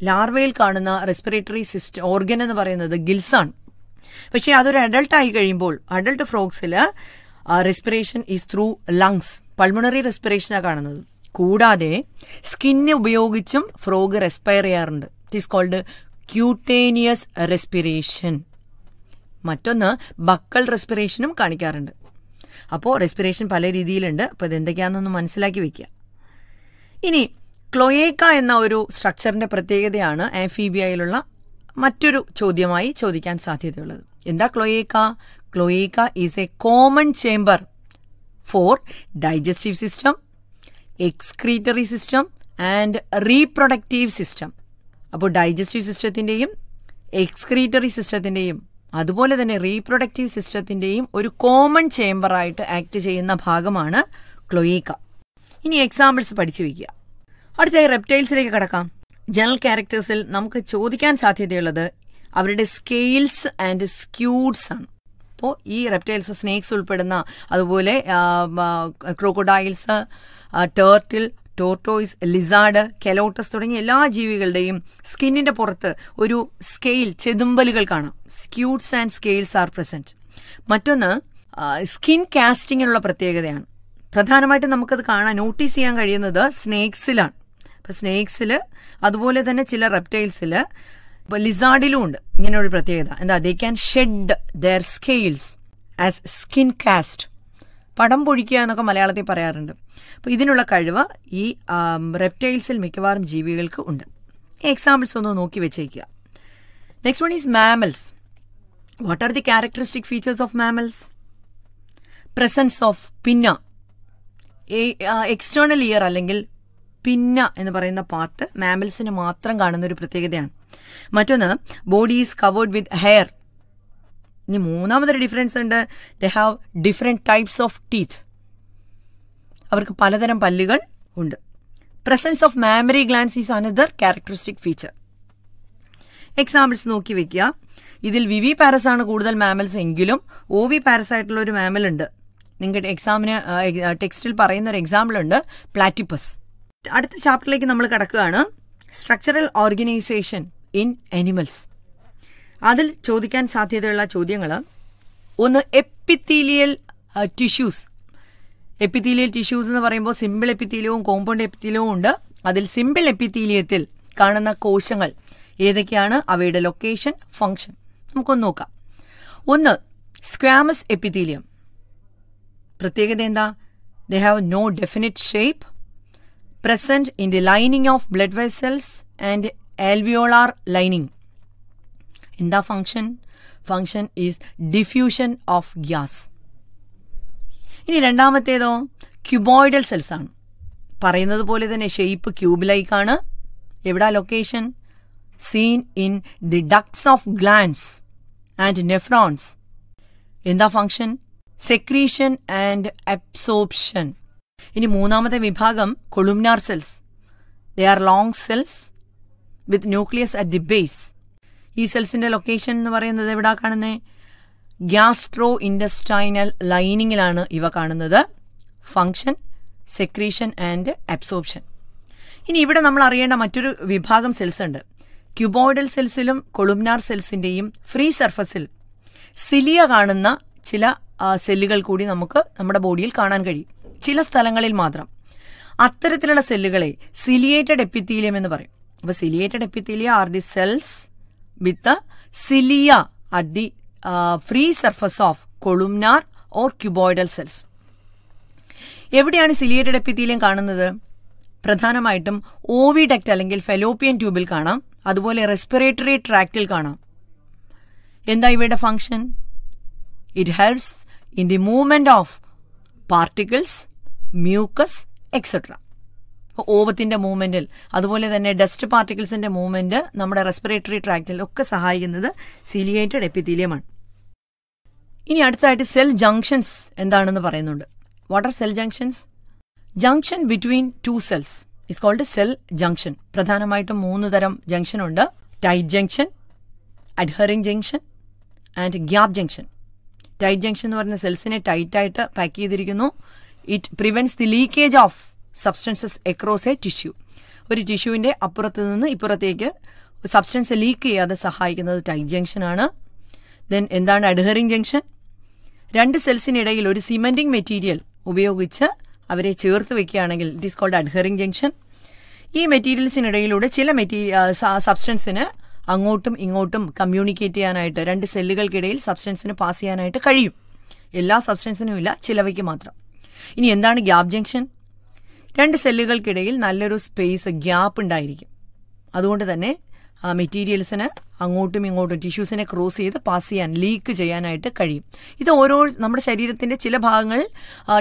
ലാർവയിൽ കാണുന്ന റെസ്പിറേറ്ററി സിസ്റ്റം ഓർഗൻ എന്ന് പറയുന്നത് ഗിൽസാണ് പക്ഷേ അതൊരു അഡൾട്ട് ആയി കഴിയുമ്പോൾ അഡൾട്ട് ഫ്രോഗ്സിൽ respiration is through lungs pulmonary റെസ്പിറേഷനാണ് കാണുന്നത് കൂടാതെ സ്കിന്നെ ഉപയോഗിച്ചും ഫ്രോഗ് റെസ്പയർ ചെയ്യാറുണ്ട് it is called cutaneous respiration മറ്റൊന്ന് ബക്കൽ റെസ്പിറേഷനും കാണിക്കാറുണ്ട് അപ്പോൾ റെസ്പിറേഷൻ പല രീതിയിലുണ്ട് അപ്പോൾ ഇതെന്തൊക്കെയാണെന്നൊന്ന് മനസ്സിലാക്കി വെക്കുക ഇനി ക്ലോയേക്ക എന്ന ഒരു സ്ട്രക്ചറിന്റെ പ്രത്യേകതയാണ് ആംഫീബിയയിലുള്ള മറ്റൊരു ചോദ്യമായി ചോദിക്കാൻ സാധ്യതയുള്ളത് എന്താ cloaca cloaca is a common chamber for digestive system excretory system and reproductive system അപ്പോൾ ഡൈജസ്റ്റീവ് സിസ്റ്റത്തിൻ്റെയും എക്സ്ക്രീറ്ററി സിസ്റ്റത്തിൻ്റെയും അതുപോലെ തന്നെ റീപ്രൊഡക്റ്റീവ് സിസ്റ്റത്തിന്റെയും ഒരു കോമൺ ചേംബറായിട്ട് ആക്ട് ചെയ്യുന്ന ഭാഗമാണ് ക്ലോയിക്ക ഇനി എക്സാമ്പിൾസ് പഠിച്ചു വയ്ക്കുക അടുത്ത റെപ്റ്റൈൽസിലേക്ക് കടക്കാം ജനറൽ ക്യാരക്ടേഴ്സിൽ നമുക്ക് ചോദിക്കാൻ സാധ്യതയുള്ളത് അവരുടെ സ്കെയിൽസ് ആൻഡ് സ്ക്യൂഡ്സ് ആണ് അപ്പോൾ ഈ റെപ്റ്റൈൽസ് സ്നേക്സ് ഉൾപ്പെടുന്ന അതുപോലെ crocodiles turtle tortoise lizard Calotes തുടങ്ങിയ എല്ലാ ജീവികളുടെയും സ്കിന്നിന്റെ പുറത്ത് ഒരു സ്കെയിൽ ചെതുമ്പലുകൾ കാണാം scutes and scales are present മറ്റൊന്ന് സ്കിൻ കാസ്റ്റിങ്ങിനുള്ള പ്രത്യേകതയാണ് പ്രധാനമായിട്ടും നമുക്കത് കാണാൻ നോട്ടീസ് ചെയ്യാൻ കഴിയുന്നത് സ്നേക്സിലാണ് ഇപ്പം സ്നേക്സിൽ അതുപോലെ തന്നെ ചില റെപ്റ്റൈൽസിൽ ലിസാർഡിലും ഉണ്ട് ഇങ്ങനെ ഒരു പ്രത്യേകത എന്താ they can shed their scales as skin cast പടം പൊഴിക്കുക എന്നൊക്കെ മലയാളത്തിൽ പറയാറുണ്ട് അപ്പോൾ ഇതിനുള്ള കഴിവ് ഈ റെപ്റ്റൈൽസിൽ മിക്കവാറും ജീവികൾക്ക് ഉണ്ട് എക്സാമ്പിൾസ് ഒന്ന് നോക്കി വെച്ചേക്കുക next one is mammals what are the characteristic features of mammals presence of pinna external ear അല്ലെങ്കിൽ പിന്ന എന്ന് പറയുന്ന പാർട്ട് മാമൽസിന് മാത്രം കാണുന്ന ഒരു പ്രത്യേകതയാണ് മറ്റൊന്ന് body is covered with hair ഇനി മൂന്നാമതൊരു ഡിഫറൻസ് ഉണ്ട് they have different types of teeth അവർക്ക് പലതരം പല്ലുകൾ ഉണ്ട് presence of mammary glands is another characteristic feature examples നോക്കി വെക്കുക ഇതിൽ വിവി പാരസ് ആണ് കൂടുതൽ മാമൽസ് എങ്കിലും ഒ വി പാരസ് ആയിട്ടുള്ള ഒരു മാമൽ ഉണ്ട് നിങ്ങളുടെ എക്സാമിന് ടെക്സ്റ്റിൽ പറയുന്ന ഒരു എക്സാമ്പിൾ ഉണ്ട് പ്ലാറ്റിപ്പസ് അടുത്ത ചാപ്റ്ററിലേക്ക് നമ്മൾ കിടക്കുകയാണ് സ്ട്രക്ചറൽ ഓർഗനൈസേഷൻ ഇൻ അനിമൽസ് അതിൽ ചോദിക്കാൻ സാധ്യതയുള്ള ചോദ്യങ്ങൾ ഒന്ന് എപ്പിത്തീലിയൽ ടിഷ്യൂസ് എപ്പിത്തീലിയൽ ടിഷ്യൂസ് എന്ന് പറയുമ്പോൾ സിമ്പിൾ എപ്പിത്തീലിയവും കോമ്പൗണ്ട് എപ്പിത്തീലിയവും ഉണ്ട് അതിൽ സിമ്പിൾ എപ്പിത്തീലിയത്തിൽ കാണുന്ന കോശങ്ങൾ ഏതൊക്കെയാണ് അവയുടെ ലൊക്കേഷൻ ഫങ്ഷൻ നമുക്കൊന്ന് നോക്കാം ഒന്ന് സ്ക്വാമസ് എപ്പിത്തീലിയം പ്രത്യേകത എന്താ they have no definite shape present in the lining of blood vessels and alveolar lining എന്താ function function is diffusion of gas ഇനി രണ്ടാമത്തേതോ ക്യൂബോയിഡൽ സെൽസ് ആണ് പറയുന്നത് പോലെ തന്നെ ഷേപ്പ് ക്യൂബിലേക്കാണ് എവിടെ location seen in the ducts of glands and nephrons എന്താ ഫങ്ഷൻ സെക്രീഷൻ ആൻഡ് അബ്സോപ്ഷൻ ഇനി മൂന്നാമത്തെ വിഭാഗം columnar cells they are long cells with nucleus at the base ഈ സെൽസിന്റെ ലൊക്കേഷൻ എന്ന് പറയുന്നത് എവിടെ കാണുന്നത് ഗ്യാസ്ട്രോ ഇൻഡസ്റ്റൈനൽ ലൈനിങ്ങിലാണ് ഇവ കാണുന്നത് ഫങ്ഷൻ സെക്രീഷൻ ആൻഡ് അബ്സോർപ്ഷൻ ഇനി ഇവിടെ നമ്മൾ അറിയേണ്ട മറ്റൊരു വിഭാഗം സെൽസ് ഉണ്ട് ക്യൂബോയിഡൽ സെൽസിലും കൊളുംനാർ സെൽസിന്റെയും ഫ്രീ സർഫസിൽ സിലിയ കാണുന്ന ചില സെല്ലുകൾ കൂടി നമുക്ക് നമ്മുടെ ബോഡിയിൽ കാണാൻ കഴിയും ചില സ്ഥലങ്ങളിൽ മാത്രം അത്തരത്തിലുള്ള സെല്ലുകളെ സിലിയേറ്റഡ് എപ്പിത്തീലിയം എന്ന് പറയും അപ്പോൾ ciliated epithelia are the cells with cilia at the free surface of columnar or columnar cells എവിടെയാണ് സിലിയേറ്റഡ് എപ്പിത്തീലിയം കാണുന്നത് പ്രധാനമായിട്ടും ഓവിഡക്റ്റ് അല്ലെങ്കിൽ ഫെലോപ്പിയൻ ട്യൂബിൽ കാണാം അതുപോലെ റെസ്പിറേറ്ററി ട്രാക്റ്റിൽ കാണാം എന്താ ഇവയുടെ function it helps in the movement of particles mucus etcetera ഓവത്തിന്റെ മൂവ്മെന്റിൽ അതുപോലെ തന്നെ ഡസ്റ്റ് പാർട്ടിക്കിൾസിന്റെ മൂവ്മെന്റ് നമ്മുടെ റെസ്പിറേറ്ററി ട്രാക്റ്റിൽ ഒക്കെ സഹായിക്കുന്നത് സിലിയേറ്റഡ് എപ്പിത്തീലിയമാണ് ഇനി അടുത്തായിട്ട് സെൽ ജംഗ്ഷൻസ് എന്താണെന്ന് പറയുന്നുണ്ട് what are cell junctions junction between two cells is called cell junction പ്രധാനമായിട്ടും മൂന്ന് തരം ജംഗ്ഷൻ ഉണ്ട് tight junction adhering junction and gap junction tight junction എന്ന് പറയുന്ന സെൽസിനെ ടൈറ്റായിട്ട് പാക്ക് ചെയ്തിരിക്കുന്നു it prevents the leakage of substances across a tissue ഒരു ടിഷ്യൂവിൻ്റെ അപ്പുറത്ത് നിന്ന് ഇപ്പുറത്തേക്ക് സബ്സ്റ്റൻസ് ലീക്ക് ചെയ്യാതെ സഹായിക്കുന്നത് ടൈറ്റ് ജംഗ്ഷനാണ് ദെൻ എന്താണ് അഡ്ഹറിംഗ് ജംഗ്ഷൻ രണ്ട് സെൽസിനിടയിൽ ഒരു സിമെന്റിംഗ് മെറ്റീരിയൽ ഉപയോഗിച്ച് അവരെ ചേർത്ത് വെക്കുകയാണെങ്കിൽ it is called adhering junction ഈ മെറ്റീരിയൽസിനിടയിലൂടെ ചില മെറ്റീരിയൽ സബ്സ്റ്റൻസിന് അങ്ങോട്ടും ഇങ്ങോട്ടും കമ്മ്യൂണിക്കേറ്റ് ചെയ്യാനായിട്ട് രണ്ട് സെല്ലുകൾക്കിടയിൽ സബ്സ്റ്റൻസിന് പാസ് ചെയ്യാനായിട്ട് കഴിയും എല്ലാ സബ്സ്റ്റൻസിനും ഇല്ല ചിലവയ്ക്ക് മാത്രം ഇനി എന്താണ് ഗ്യാപ് ജംഗ്ഷൻ രണ്ട് സെല്ലുകൾക്കിടയിൽ നല്ലൊരു സ്പേസ് ഗ്യാപ്പ് ഉണ്ടായിരിക്കും അതുകൊണ്ട് തന്നെ ആ മെറ്റീരിയൽസിന് അങ്ങോട്ടും ഇങ്ങോട്ടും ടിഷ്യൂസിനെ ക്രോസ് ചെയ്ത് പാസ് ചെയ്യാൻ ലീക്ക് ചെയ്യാനായിട്ട് കഴിയും ഇത് ഓരോ നമ്മുടെ ശരീരത്തിന്റെ ചില ഭാഗങ്ങൾ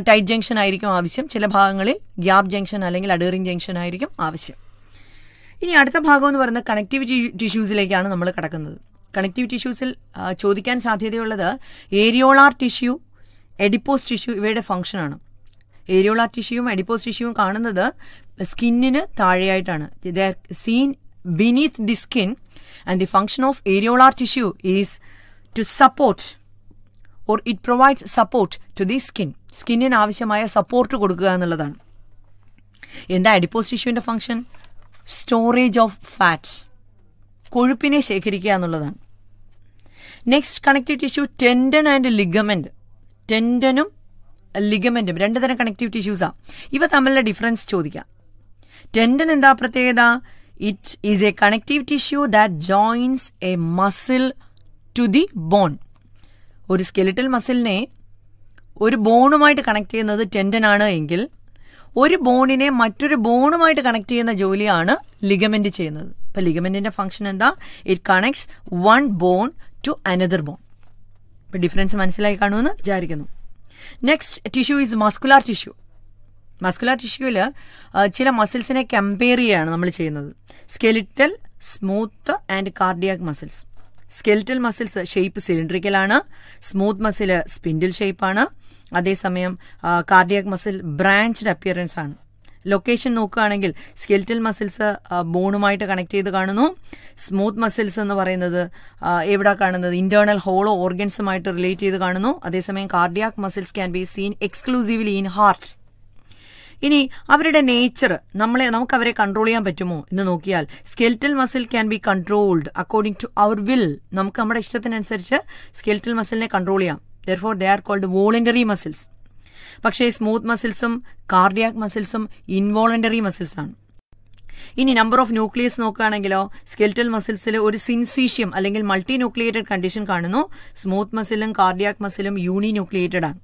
ടൈറ്റ് ജംഗ്ഷൻ ആയിരിക്കും ആവശ്യം ചില ഭാഗങ്ങളിൽ ഗ്യാപ് ജംഗ്ഷൻ അല്ലെങ്കിൽ അഡേറിംഗ് ജംഗ്ഷൻ ആയിരിക്കും ആവശ്യം ഇനി അടുത്ത ഭാഗം എന്ന് പറയുന്നത് കണക്റ്റീവ് ടിഷ്യൂസിലേക്കാണ് നമ്മൾ കിടക്കുന്നത് കണക്റ്റീവ് ടിഷ്യൂസിൽ ചോദിക്കാൻ സാധ്യതയുള്ളത് ഏരിയോളാർ ടിഷ്യൂ എഡിപ്പോസ് ടിഷ്യൂ ഇവയുടെ ഫംഗ്ഷനാണ് ഏരിയോള ടിഷ്യൂവും അഡിപ്പോസ് ടിഷ്യൂവും കാണുന്നത് സ്കിന്നിന് താഴെയായിട്ടാണ് they're seen beneath the skin and the function of areolar tissue is to support or it provides support to the skin സ്കിന്നിന് ആവശ്യമായ സപ്പോർട്ട് കൊടുക്കുക എന്നുള്ളതാണ് എന്താ അഡിപ്പോസ് ടിഷ്യൂവിന്റെ ഫങ്ഷൻ സ്റ്റോറേജ് ഓഫ് ഫാറ്റ് കൊഴുപ്പിനെ ശേഖരിക്കുക എന്നുള്ളതാണ് next connective tissue tendon and ligament ടെൻഡനും ലിഗമെന്റും രണ്ട് തരം കണക്ടിവിറ്റി ഇഷ്യൂസാണ് ഇവ തമ്മിലുള്ള ഡിഫറൻസ് ചോദിക്കാം ടെൻഡൻ എന്താ പ്രത്യേകത it is a connectivity tissue that joins a muscle to the bone ഒരു സ്കെലിറ്റൽ മസിലിനെ ഒരു ബോണുമായിട്ട് കണക്ട് ചെയ്യുന്നത് ടെൻഡൻ ആണ് എങ്കിൽ ഒരു ബോണിനെ മറ്റൊരു ബോണുമായിട്ട് കണക്ട് ചെയ്യുന്ന ജോലിയാണ് ലിഗമെന്റ് ചെയ്യുന്നത് ഇപ്പം ലിഗമെന്റിന്റെ ഫംഗ്ഷൻ എന്താ it connects one bone to another bone ഇപ്പൊ ഡിഫറൻസ് മനസ്സിലായി കാണുമെന്ന് വിചാരിക്കുന്നു next tissue is muscular tissue muscular ടിഷ്യൂവിൽ ചില മസിൽസിനെ കമ്പയർ ചെയ്യാണ് നമ്മൾ ചെയ്യുന്നത് skeletal smooth and cardiac muscles skeletal muscles shape സിലിണ്ടറിക്കലാണ് സ്മൂത്ത് മസിൽ സ്പിൻഡിൽ ഷേപ്പാണ് അതേസമയം കാർഡിയാക് മസിൽ ബ്രാഞ്ച്ഡ് അപ്പിയറൻസ് ആണ് ലൊക്കേഷൻ നോക്കുകയാണെങ്കിൽ സ്കെൽറ്റൽ മസിൽസ് ബോണുമായിട്ട് കണക്ട് ചെയ്ത് കാണുന്നു സ്മൂത്ത് മസിൽസ് എന്ന് പറയുന്നത് എവിടെ കാണുന്നത് ഇന്റേണൽ ഹോളോ ഓർഗൻസുമായിട്ട് റിലേറ്റ് ചെയ്ത് കാണുന്നു അതേസമയം cardiac muscles can be seen exclusively in heart ഇനി അവരുടെ നേച്ചർ നമ്മളെ നമുക്ക് അവരെ കൺട്രോൾ ചെയ്യാൻ പറ്റുമോ എന്ന് നോക്കിയാൽ skeletal muscle can be controlled according to our will നമുക്ക് നമ്മുടെ ഇഷ്ടത്തിനനുസരിച്ച് സ്കെൽറ്റൽ മസിലിനെ കൺട്രോൾ ചെയ്യാം therefore they are called voluntary muscles പക്ഷേ സ്മൂത്ത് മസിൽസും കാർഡിയാക് മസിൽസും ഇൻവോളണ്ടറി ആണ് ഇനി നമ്പർ ഓഫ് ന്യൂക്ലിയസ് നോക്കുകയാണെങ്കിലോ സ്കെൽറ്റൽ മസിൽസിൽ ഒരു സിൻസീഷ്യം അല്ലെങ്കിൽ മൾട്ടി ന്യൂക്ലിയേറ്റഡ് കണ്ടീഷൻ കാണുന്നു സ്മൂത്ത് മസിലും കാർഡിയാക് മസിലും യൂണി ന്യൂക്ലിയേറ്റഡ് ആണ്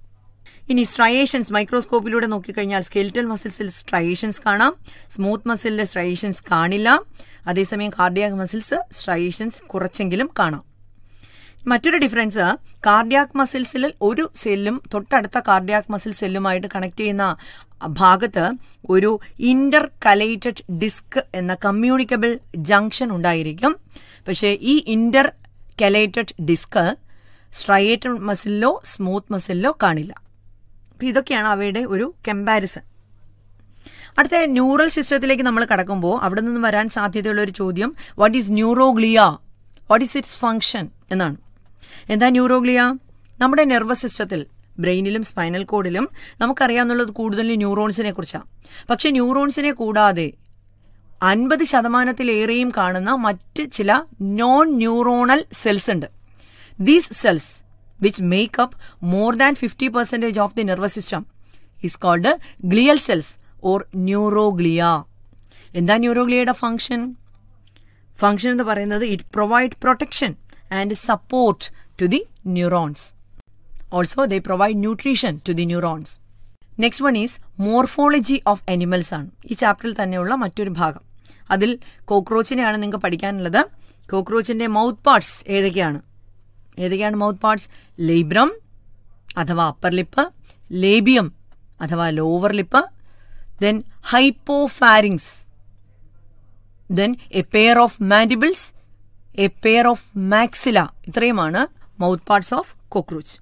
ഇനി സ്ട്രയേഷൻസ് മൈക്രോസ്കോപ്പിലൂടെ നോക്കിക്കഴിഞ്ഞാൽ സ്കെൽറ്റൽ മസിൽസിൽ സ്ട്രയേഷൻസ് കാണാം സ്മൂത്ത് മസിലിലെ സ്ട്രയേഷൻസ് കാണില്ല അതേസമയം കാർഡിയാക് മസിൽസ് സ്ട്രയേഷൻസ് കുറച്ചെങ്കിലും കാണാം മറ്റൊരു ഡിഫറൻസ് കാർഡിയാക് മസിൽസിൽ ഒരു സെല്ലും തൊട്ടടുത്ത കാർഡിയാക് മസിൽ സെല്ലുമായിട്ട് കണക്ട് ചെയ്യുന്ന ഭാഗത്ത് ഒരു ഇന്റർ കലേറ്റഡ് ഡിസ്ക് എന്ന കമ്മ്യൂണിക്കബിൾ ജംഗ്ഷൻ ഉണ്ടായിരിക്കും പക്ഷേ ഈ ഇന്റർ കലേറ്റഡ് ഡിസ്ക് സ്ട്രൈറ്റ് മസിലിലോ സ്മൂത്ത് മസിലിലോ കാണില്ല അപ്പം ഇതൊക്കെയാണ് അവയുടെ ഒരു കമ്പാരിസൺ അടുത്ത ന്യൂറൽ സിസ്റ്റത്തിലേക്ക് നമ്മൾ കടക്കുമ്പോൾ അവിടെ നിന്ന് വരാൻ സാധ്യതയുള്ള ഒരു ചോദ്യം what is neuroglia what is its function എന്നാണ് എന്താ ന്യൂറോഗ്ലിയ നമ്മുടെ നെർവസ് സിസ്റ്റത്തിൽ ബ്രെയിനിലും സ്പൈനൽ കോഡിലും നമുക്കറിയാവുന്നുള്ളത് കൂടുതലും ന്യൂറോൺസിനെ കുറിച്ചാണ് പക്ഷെ ന്യൂറോൺസിനെ കൂടാതെ അൻപത് ശതമാനത്തിലേറെയും കാണുന്ന മറ്റ് ചില നോൺ ന്യൂറോണൽ സെൽസ് ഉണ്ട് these cells which make up more than fifty percentage of the nervous system is called glial cells or neuroglia എന്താ ന്യൂറോഗ്ലിയയുടെ ഫംഗ്ഷൻ ഫംഗ്ഷൻ എന്ന് പറയുന്നത് it provide protection and support to the neurons. Also, they provide nutrition to the neurons. Next one is morphology of animals ആണ് ഈ ചാപ്റ്ററിൽ തന്നെയുള്ള മറ്റൊരു ഭാഗം അതിൽ കോക്രോച്ചിനെയാണ് നിങ്ങൾക്ക് പഠിക്കാനുള്ളത് കോക്രോച്ചിന്റെ മൗത്ത് പാർട്സ് ഏതൊക്കെയാണ് ഏതൊക്കെയാണ് മൗത്ത് പാർട്സ് ലേബ്രം അഥവാ അപ്പർ ലിപ്പ് ലേബിയം അഥവാ lower lip then hypopharynx then a pair of mandibles a pair of maxilla ഇത്രയുമാണ് mouth parts of cockroach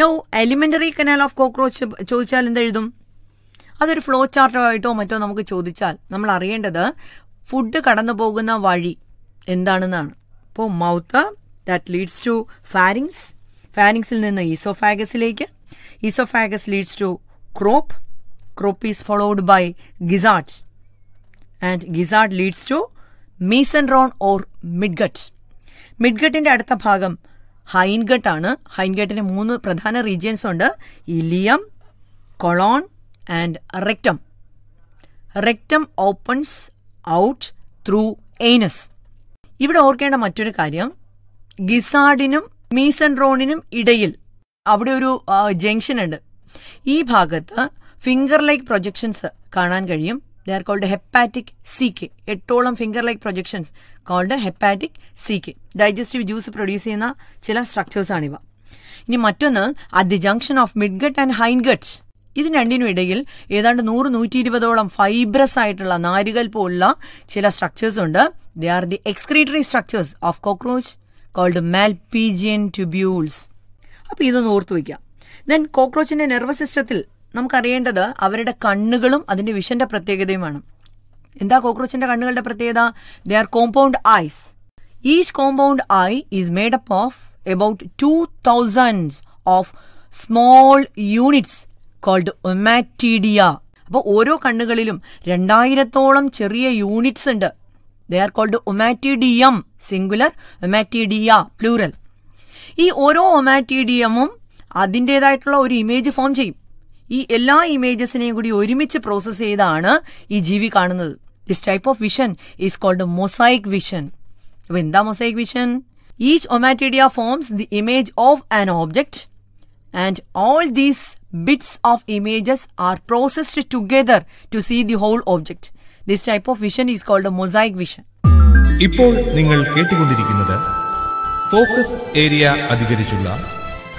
no alimentary canal of cockroach ചോദിച്ചാൽ എന്തെഴുതും അതൊരു ഫ്ലോ ചാർട്ടോ ആയിട്ടോ മറ്റോ നമുക്ക് ചോദിച്ചാൽ നമ്മൾ അറിയേണ്ടത് ഫുഡ് കടന്നു പോകുന്ന വഴി എന്താണെന്നാണ് ഇപ്പോൾ mouth that leads to pharynx ഫാരിങ്സിൽ നിന്ന് ഈസോഫാഗസിലേക്ക് oesophagus leads to crop crop is followed by gizzards and gizzard leads to റോൺ ഓർ മിഡ്ഗട്ട് മിഡ്ഗട്ടിന്റെ അടുത്ത ഭാഗം ഹൈൻഗട്ട് ആണ് ഹൈൻഗട്ടിന് മൂന്ന് പ്രധാന റീജിയൻസ് ഉണ്ട് ileum colon and rectum rectum opens out through anus ഇവിടെ ഓർക്കേണ്ട മറ്റൊരു കാര്യം ഗിസാഡിനും മീസൻറോണിനും ഇടയിൽ അവിടെ ഒരു ജംഗ്ഷൻ ഉണ്ട് ഈ ഭാഗത്ത് ഫിംഗർ ലൈക്ക് പ്രൊജക്ഷൻസ് കാണാൻ കഴിയും they are called hepatic caeca എട്ടോളം finger like projections called hepatic caeca digestive juice produce ചെയ്യുന്ന ചില സ്ട്രക്ചേഴ്സാണിവ ഇനി മറ്റൊന്ന് at the junction of midgut and hindguts ഇത് രണ്ടിനും ഇടയിൽ ഏതാണ്ട് നൂറ് നൂറ്റി ഇരുപതോളം ഫൈബ്രസ് ആയിട്ടുള്ള നാരുകൾ പോലുള്ള ചില സ്ട്രക്ചേഴ്സ് ഉണ്ട് they are the excretory structures of cockroach called Malpighian tubules അപ്പൊ ഇതൊന്ന് ഓർത്തു വയ്ക്കാം ദെൻ കോക്രോച്ചിന്റെ നെർവസ് സിസ്റ്റത്തിൽ നമുക്കറിയേണ്ടത് അവരുടെ കണ്ണുകളും അതിൻ്റെ വിഷൻ്റെ പ്രത്യേകതയുമാണ് എന്താ കോക്രോച്ചിന്റെ കണ്ണുകളുടെ പ്രത്യേകത they are compound eyes each compound eye is made up of about two thousands of small units called ommatidia അപ്പോൾ ഓരോ കണ്ണുകളിലും രണ്ടായിരത്തോളം ചെറിയ യൂണിറ്റ്സ് ഉണ്ട് they are called ommatidium singular ommatidia plural ഈ ഓരോ ഒമാറ്റീഡിയമും അതിൻ്റേതായിട്ടുള്ള ഒരു ഇമേജ് ഫോം ചെയ്യും ഈ എല്ലാ ഇമേജസിനെയും കൂടി ഒരുമിച്ച് പ്രോസസ്സ് ചെയ്താണ് ഈ ജീവി കാണുന്നത് this type of vision is called mosaic vision അപ്പൊ എന്താ mosaic vision each ommatidia forms the image of an object and all these bits of images are processed together to see the whole object this type of vision is called mosaic vision ഇപ്പോൾ നിങ്ങൾ കേട്ടുകൊണ്ടിരിക്കുന്നത് focus area അധികരിച്ചുള്ള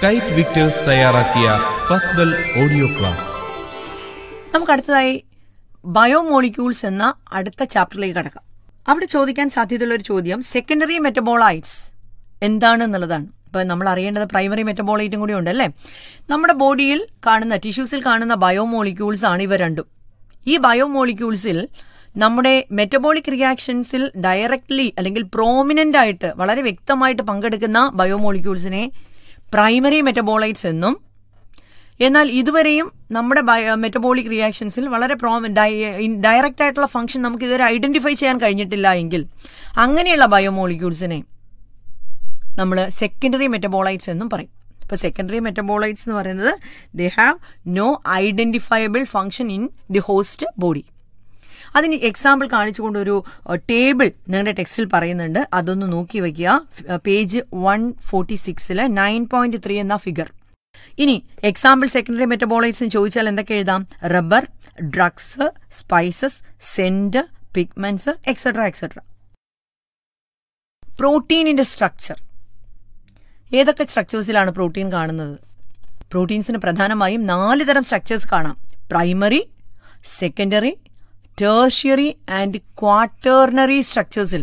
കൈറ്റ് വിക്ടേഴ്സ് തയ്യാറാക്കിയ first bell audio class നമുക്ക് അടുത്തതായി biomolecules എന്ന അടുത്ത ചാപ്റ്ററിലേക്ക് കടക്കാം അവിടെ ചോദിക്കാൻ സാധ്യതയുള്ള ഒരു ചോദ്യം സെക്കൻഡറി മെറ്റബോളൈറ്റ്സ് എന്താണ് എന്നുള്ളതാണ് ഇപ്പം നമ്മൾ അറിയേണ്ടത് പ്രൈമറി മെറ്റബോളൈറ്റും കൂടി ഉണ്ട് അല്ലേ നമ്മുടെ ബോഡിയിൽ കാണുന്ന ടിഷ്യൂസിൽ കാണുന്ന ബയോമോളിക്യൂൾസ് ആണ് ഇവ രണ്ടും ഈ ബയോമോളിക്യൂൾസിൽ നമ്മുടെ മെറ്റബോളിക് റിയാക്ഷൻസിൽ ഡയറക്ട്ലി അല്ലെങ്കിൽ പ്രോമിനൻ്റ് ആയിട്ട് വളരെ വ്യക്തമായിട്ട് പങ്കെടുക്കുന്ന ബയോമോളിക്യൂൾസിനെ പ്രൈമറി മെറ്റബോളൈറ്റ്സ് എന്നും എന്നാൽ ഇതുവരെയും നമ്മുടെ മെറ്റബോളിക് റിയാക്ഷൻസിൽ വളരെ പ്രോം ഡയറക്റ്റ് ആയിട്ടുള്ള ഫംഗ്ഷൻ നമുക്ക് ഇതുവരെ ഐഡന്റിഫൈ ചെയ്യാൻ കഴിഞ്ഞിട്ടില്ല എങ്കിൽ അങ്ങനെയുള്ള ബയോമോളിക്യൂൾസിനെ നമ്മൾ സെക്കൻഡറി മെറ്റബോളൈറ്റ്സ് എന്നും പറയും ഇപ്പോൾ സെക്കൻഡറി മെറ്റബോളൈറ്റ്സ് എന്ന് പറയുന്നത് they have no identifiable function in the host body അതിന് എക്സാമ്പിൾ ഒരു ടേബിൾ നിങ്ങളുടെ ടെക്സ്റ്റിൽ പറയുന്നുണ്ട് അതൊന്ന് നോക്കി വയ്ക്കുക പേജ് വൺ ഫോർട്ടി സിക്സിലെ നയൻ പോയിന്റ് ത്രീ എന്ന ഫിഗർ ഇനി എക്സാമ്പിൾ സെക്കൻഡറി മെറ്റബോളൈറ്റ്സിന് ചോദിച്ചാൽ എന്തൊക്കെ എഴുതാം rubber drugs spices scent pigments etcetera etcetera പ്രോട്ടീനിന്റെ സ്ട്രക്ചർ ഏതൊക്കെ സ്ട്രക്ചേഴ്സിലാണ് പ്രോട്ടീൻ കാണുന്നത് പ്രോട്ടീൻസിന് പ്രധാനമായും നാല് തരം സ്ട്രക്ചേഴ്സ് കാണാം primary secondary tertiary and quaternary സ്ട്രക്ചേഴ്സിൽ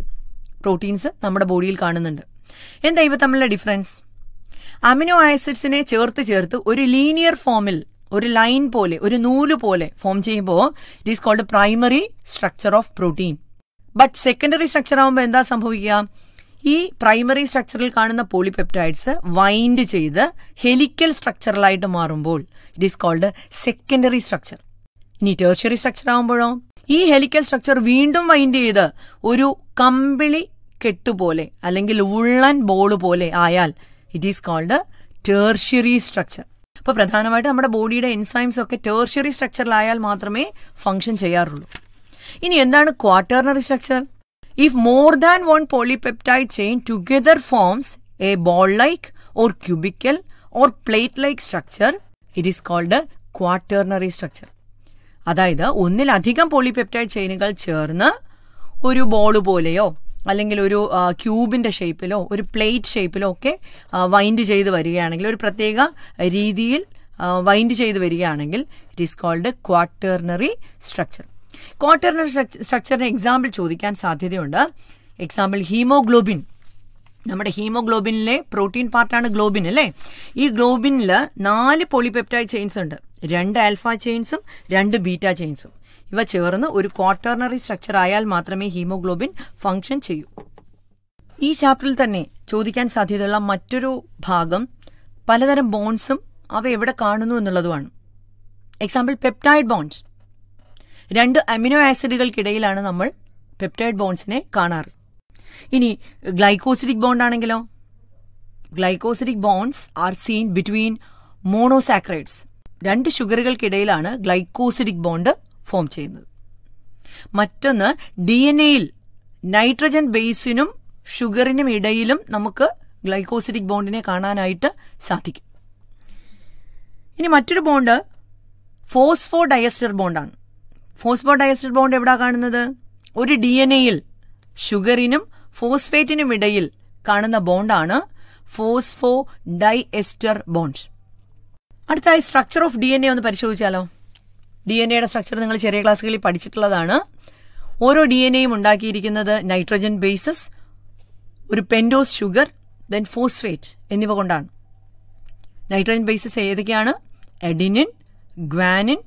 പ്രോട്ടീൻസ് നമ്മുടെ ബോഡിയിൽ കാണുന്നുണ്ട് എന്താ ഇവ തമ്മിലുള്ള ഡിഫറൻസ് അമിനോ ആസിഡ്സിനെ ചേർത്ത് ചേർത്ത് ഒരു ലീനിയർ ഫോമിൽ ഒരു ലൈൻ പോലെ ഒരു നൂല് പോലെ ഫോം ചെയ്യുമ്പോൾ it is called primary structure of protein but secondary structure ആകുമ്പോൾ എന്താ സംഭവിക്കുക ഈ പ്രൈമറി സ്ട്രക്ചറിൽ കാണുന്ന പോളിപെപ്റ്റൈഡ്സ് വൈൻഡ് ചെയ്ത് ഹെലിക്കൽ സ്ട്രക്ചറിലായിട്ട് മാറുമ്പോൾ it is called secondary structure ഇനി ടേർഷ്യറി സ്ട്രക്ചർ ആകുമ്പോഴോ ഈ ഹെലിക്കൽ സ്ട്രക്ചർ വീണ്ടും വൈൻഡ് ചെയ്ത് ഒരു കമ്പിളി കെട്ടുപോലെ അല്ലെങ്കിൽ ഉള്ളൻ ബോൾ പോലെ ആയാൽ it is called tertiary structure അപ്പോൾ പ്രധാനമായിട്ട് നമ്മുടെ ബോഡിയുടെ എൻസൈംസ് ഒക്കെ ടേർഷ്യറി സ്ട്രക്ചറിലായാൽ മാത്രമേ ഫംഗ്ഷൻ ചെയ്യാറുള്ളൂ ഇനി എന്താണ് quaternary structure if more than one polypeptide chain together forms a ball like or cubical or plate like structure it is called quaternary structure അതായത് ഒന്നിലധികം പോളിപെപ്റ്റൈഡ് ചെയിനുകൾ ചേർന്ന് ഒരു ബോൾ പോലെയോ അല്ലെങ്കിൽ ഒരു ക്യൂബിൻ്റെ ഷേപ്പിലോ ഒരു പ്ലേറ്റ് ഷേപ്പിലോ ഒക്കെ വൈൻഡ് ചെയ്ത് വരികയാണെങ്കിൽ ഒരു പ്രത്യേക രീതിയിൽ വൈൻഡ് ചെയ്ത് വരികയാണെങ്കിൽ it is called quaternary structure quaternary സ്ട്രക്ചറിന് എക്സാമ്പിൾ ചോദിക്കാൻ സാധ്യതയുണ്ട് എക്സാമ്പിൾ ഹീമോഗ്ലോബിൻ നമ്മുടെ ഹീമോഗ്ലോബിനിലെ പ്രോട്ടീൻ പാർട്ടാണ് ഗ്ലോബിൻ അല്ലേ ഈ ഗ്ലോബിനിൽ നാല് പോളിപെപ്റ്റൈഡ് ചെയിൻസ് ഉണ്ട് രണ്ട് ആൽഫ ചെയിൻസും രണ്ട് ബീറ്റ ചെയിൻസും ഇവ ചേർന്ന് ഒരു ക്വാട്ടർണറി സ്ട്രക്ചർ ആയാൽ മാത്രമേ ഹീമോഗ്ലോബിൻ ഫംഗ്ഷൻ ചെയ്യൂ ഈ ചാപ്റ്ററിൽ തന്നെ ചോദിക്കാൻ സാധ്യതയുള്ള മറ്റൊരു ഭാഗം പലതരം ബോൺസും അവ എവിടെ കാണുന്നു എന്നുള്ളതുമാണ് എക്സാമ്പിൾ പെപ്റ്റൈഡ് ബോൺസ് രണ്ട് അമിനോ ആസിഡുകൾക്കിടയിലാണ് നമ്മൾ പെപ്റ്റൈഡ് ബോൺസിനെ കാണാറ് ഇനി ഗ്ലൈക്കോസിഡിക് ബോണ്ട് ആണെങ്കിലോ glycosidic bonds are seen between monosaccharides രണ്ട് ഷുഗറുകൾക്കിടയിലാണ് ഗ്ലൈക്കോസിഡിക് ബോണ്ട് ഫോം ചെയ്യുന്നത് മറ്റൊന്ന് ഡി എൻ എയിൽ നൈട്രജൻ ബേസിനും ഷുഗറിനും ഇടയിലും നമുക്ക് ഗ്ലൈക്കോസിഡിക് ബോണ്ടിനെ കാണാനായിട്ട് സാധിക്കും ഇനി മറ്റൊരു ബോണ്ട് ഫോസ്ഫോ ഡയസ്റ്റർ ബോണ്ടാണ് ഫോസ്ഫോ ഡയസ്റ്റർ ബോണ്ട് എവിടെ കാണുന്നത് ഒരു ഡി എൻ എയിൽ ഷുഗറിനും ഫോസ്ഫേറ്റിനും ഇടയിൽ കാണുന്ന ബോണ്ടാണ് ഫോസ്ഫോ ഡൈ എസ്റ്റർ ബോണ്ട് അടുത്തായി structure of D N A ഒന്ന് പരിശോധിച്ചാലോ ഡി എൻ എയുടെ സ്ട്രക്ചർ നിങ്ങൾ ചെറിയ ക്ലാസ്സുകളിൽ പഠിച്ചിട്ടുള്ളതാണ് ഓരോ ഡി എൻ എയും ഉണ്ടാക്കിയിരിക്കുന്നത് നൈട്രജൻ ബേസസ് ഒരു പെൻഡോസ് ഷുഗർ ദെൻ ഫോസ്ഫേറ്റ് എന്നിവ കൊണ്ടാണ് നൈട്രജൻ ബേസസ് ഏതൊക്കെയാണ് adenine guanine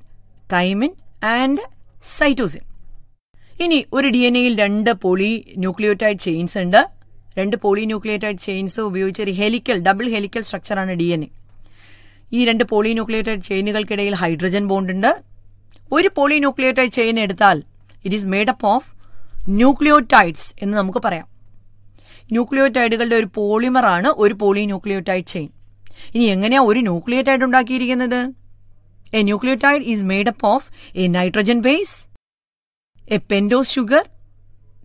thymine and cytosine ഇനി ഒരു ഡി എൻ എയിൽ രണ്ട് പോളി ന്യൂക്ലിയോട്ടൈഡ് ചെയിൻസ് ഉണ്ട് രണ്ട് പോളി ന്യൂക്ലിയോട്ടൈഡ് ചെയിൻസ് ഉപയോഗിച്ച് ഒരു ഹെലിക്കൽ ഡബിൾ ഹെലിക്കൽ സ്ട്രക്ചറാണ് ഡി എൻ എ ഈ രണ്ട് പോളിന്യൂക്ലിയേറ്റഡ് ചെയിനുകൾക്കിടയിൽ ഹൈഡ്രജൻ ബോണ്ടുണ്ട് ഒരു പോളിന്യൂക്ലിയേറ്റഡ് ചെയിൻ എടുത്താൽ it is made up of nucleotides എന്ന് നമുക്ക് പറയാം ന്യൂക്ലിയോടൈഡുകളുടെ ഒരു പോളിമറാണ് ഒരു പോളിന്യൂക്ലിയോടൈഡ് ചെയിൻ ഇനി എങ്ങനെയാ ഒരു ന്യൂക്ലിയോടൈഡ് ഉണ്ടാക്കിയിരിക്കുന്നത് a nucleotide is made up of a nitrogen base a pentose sugar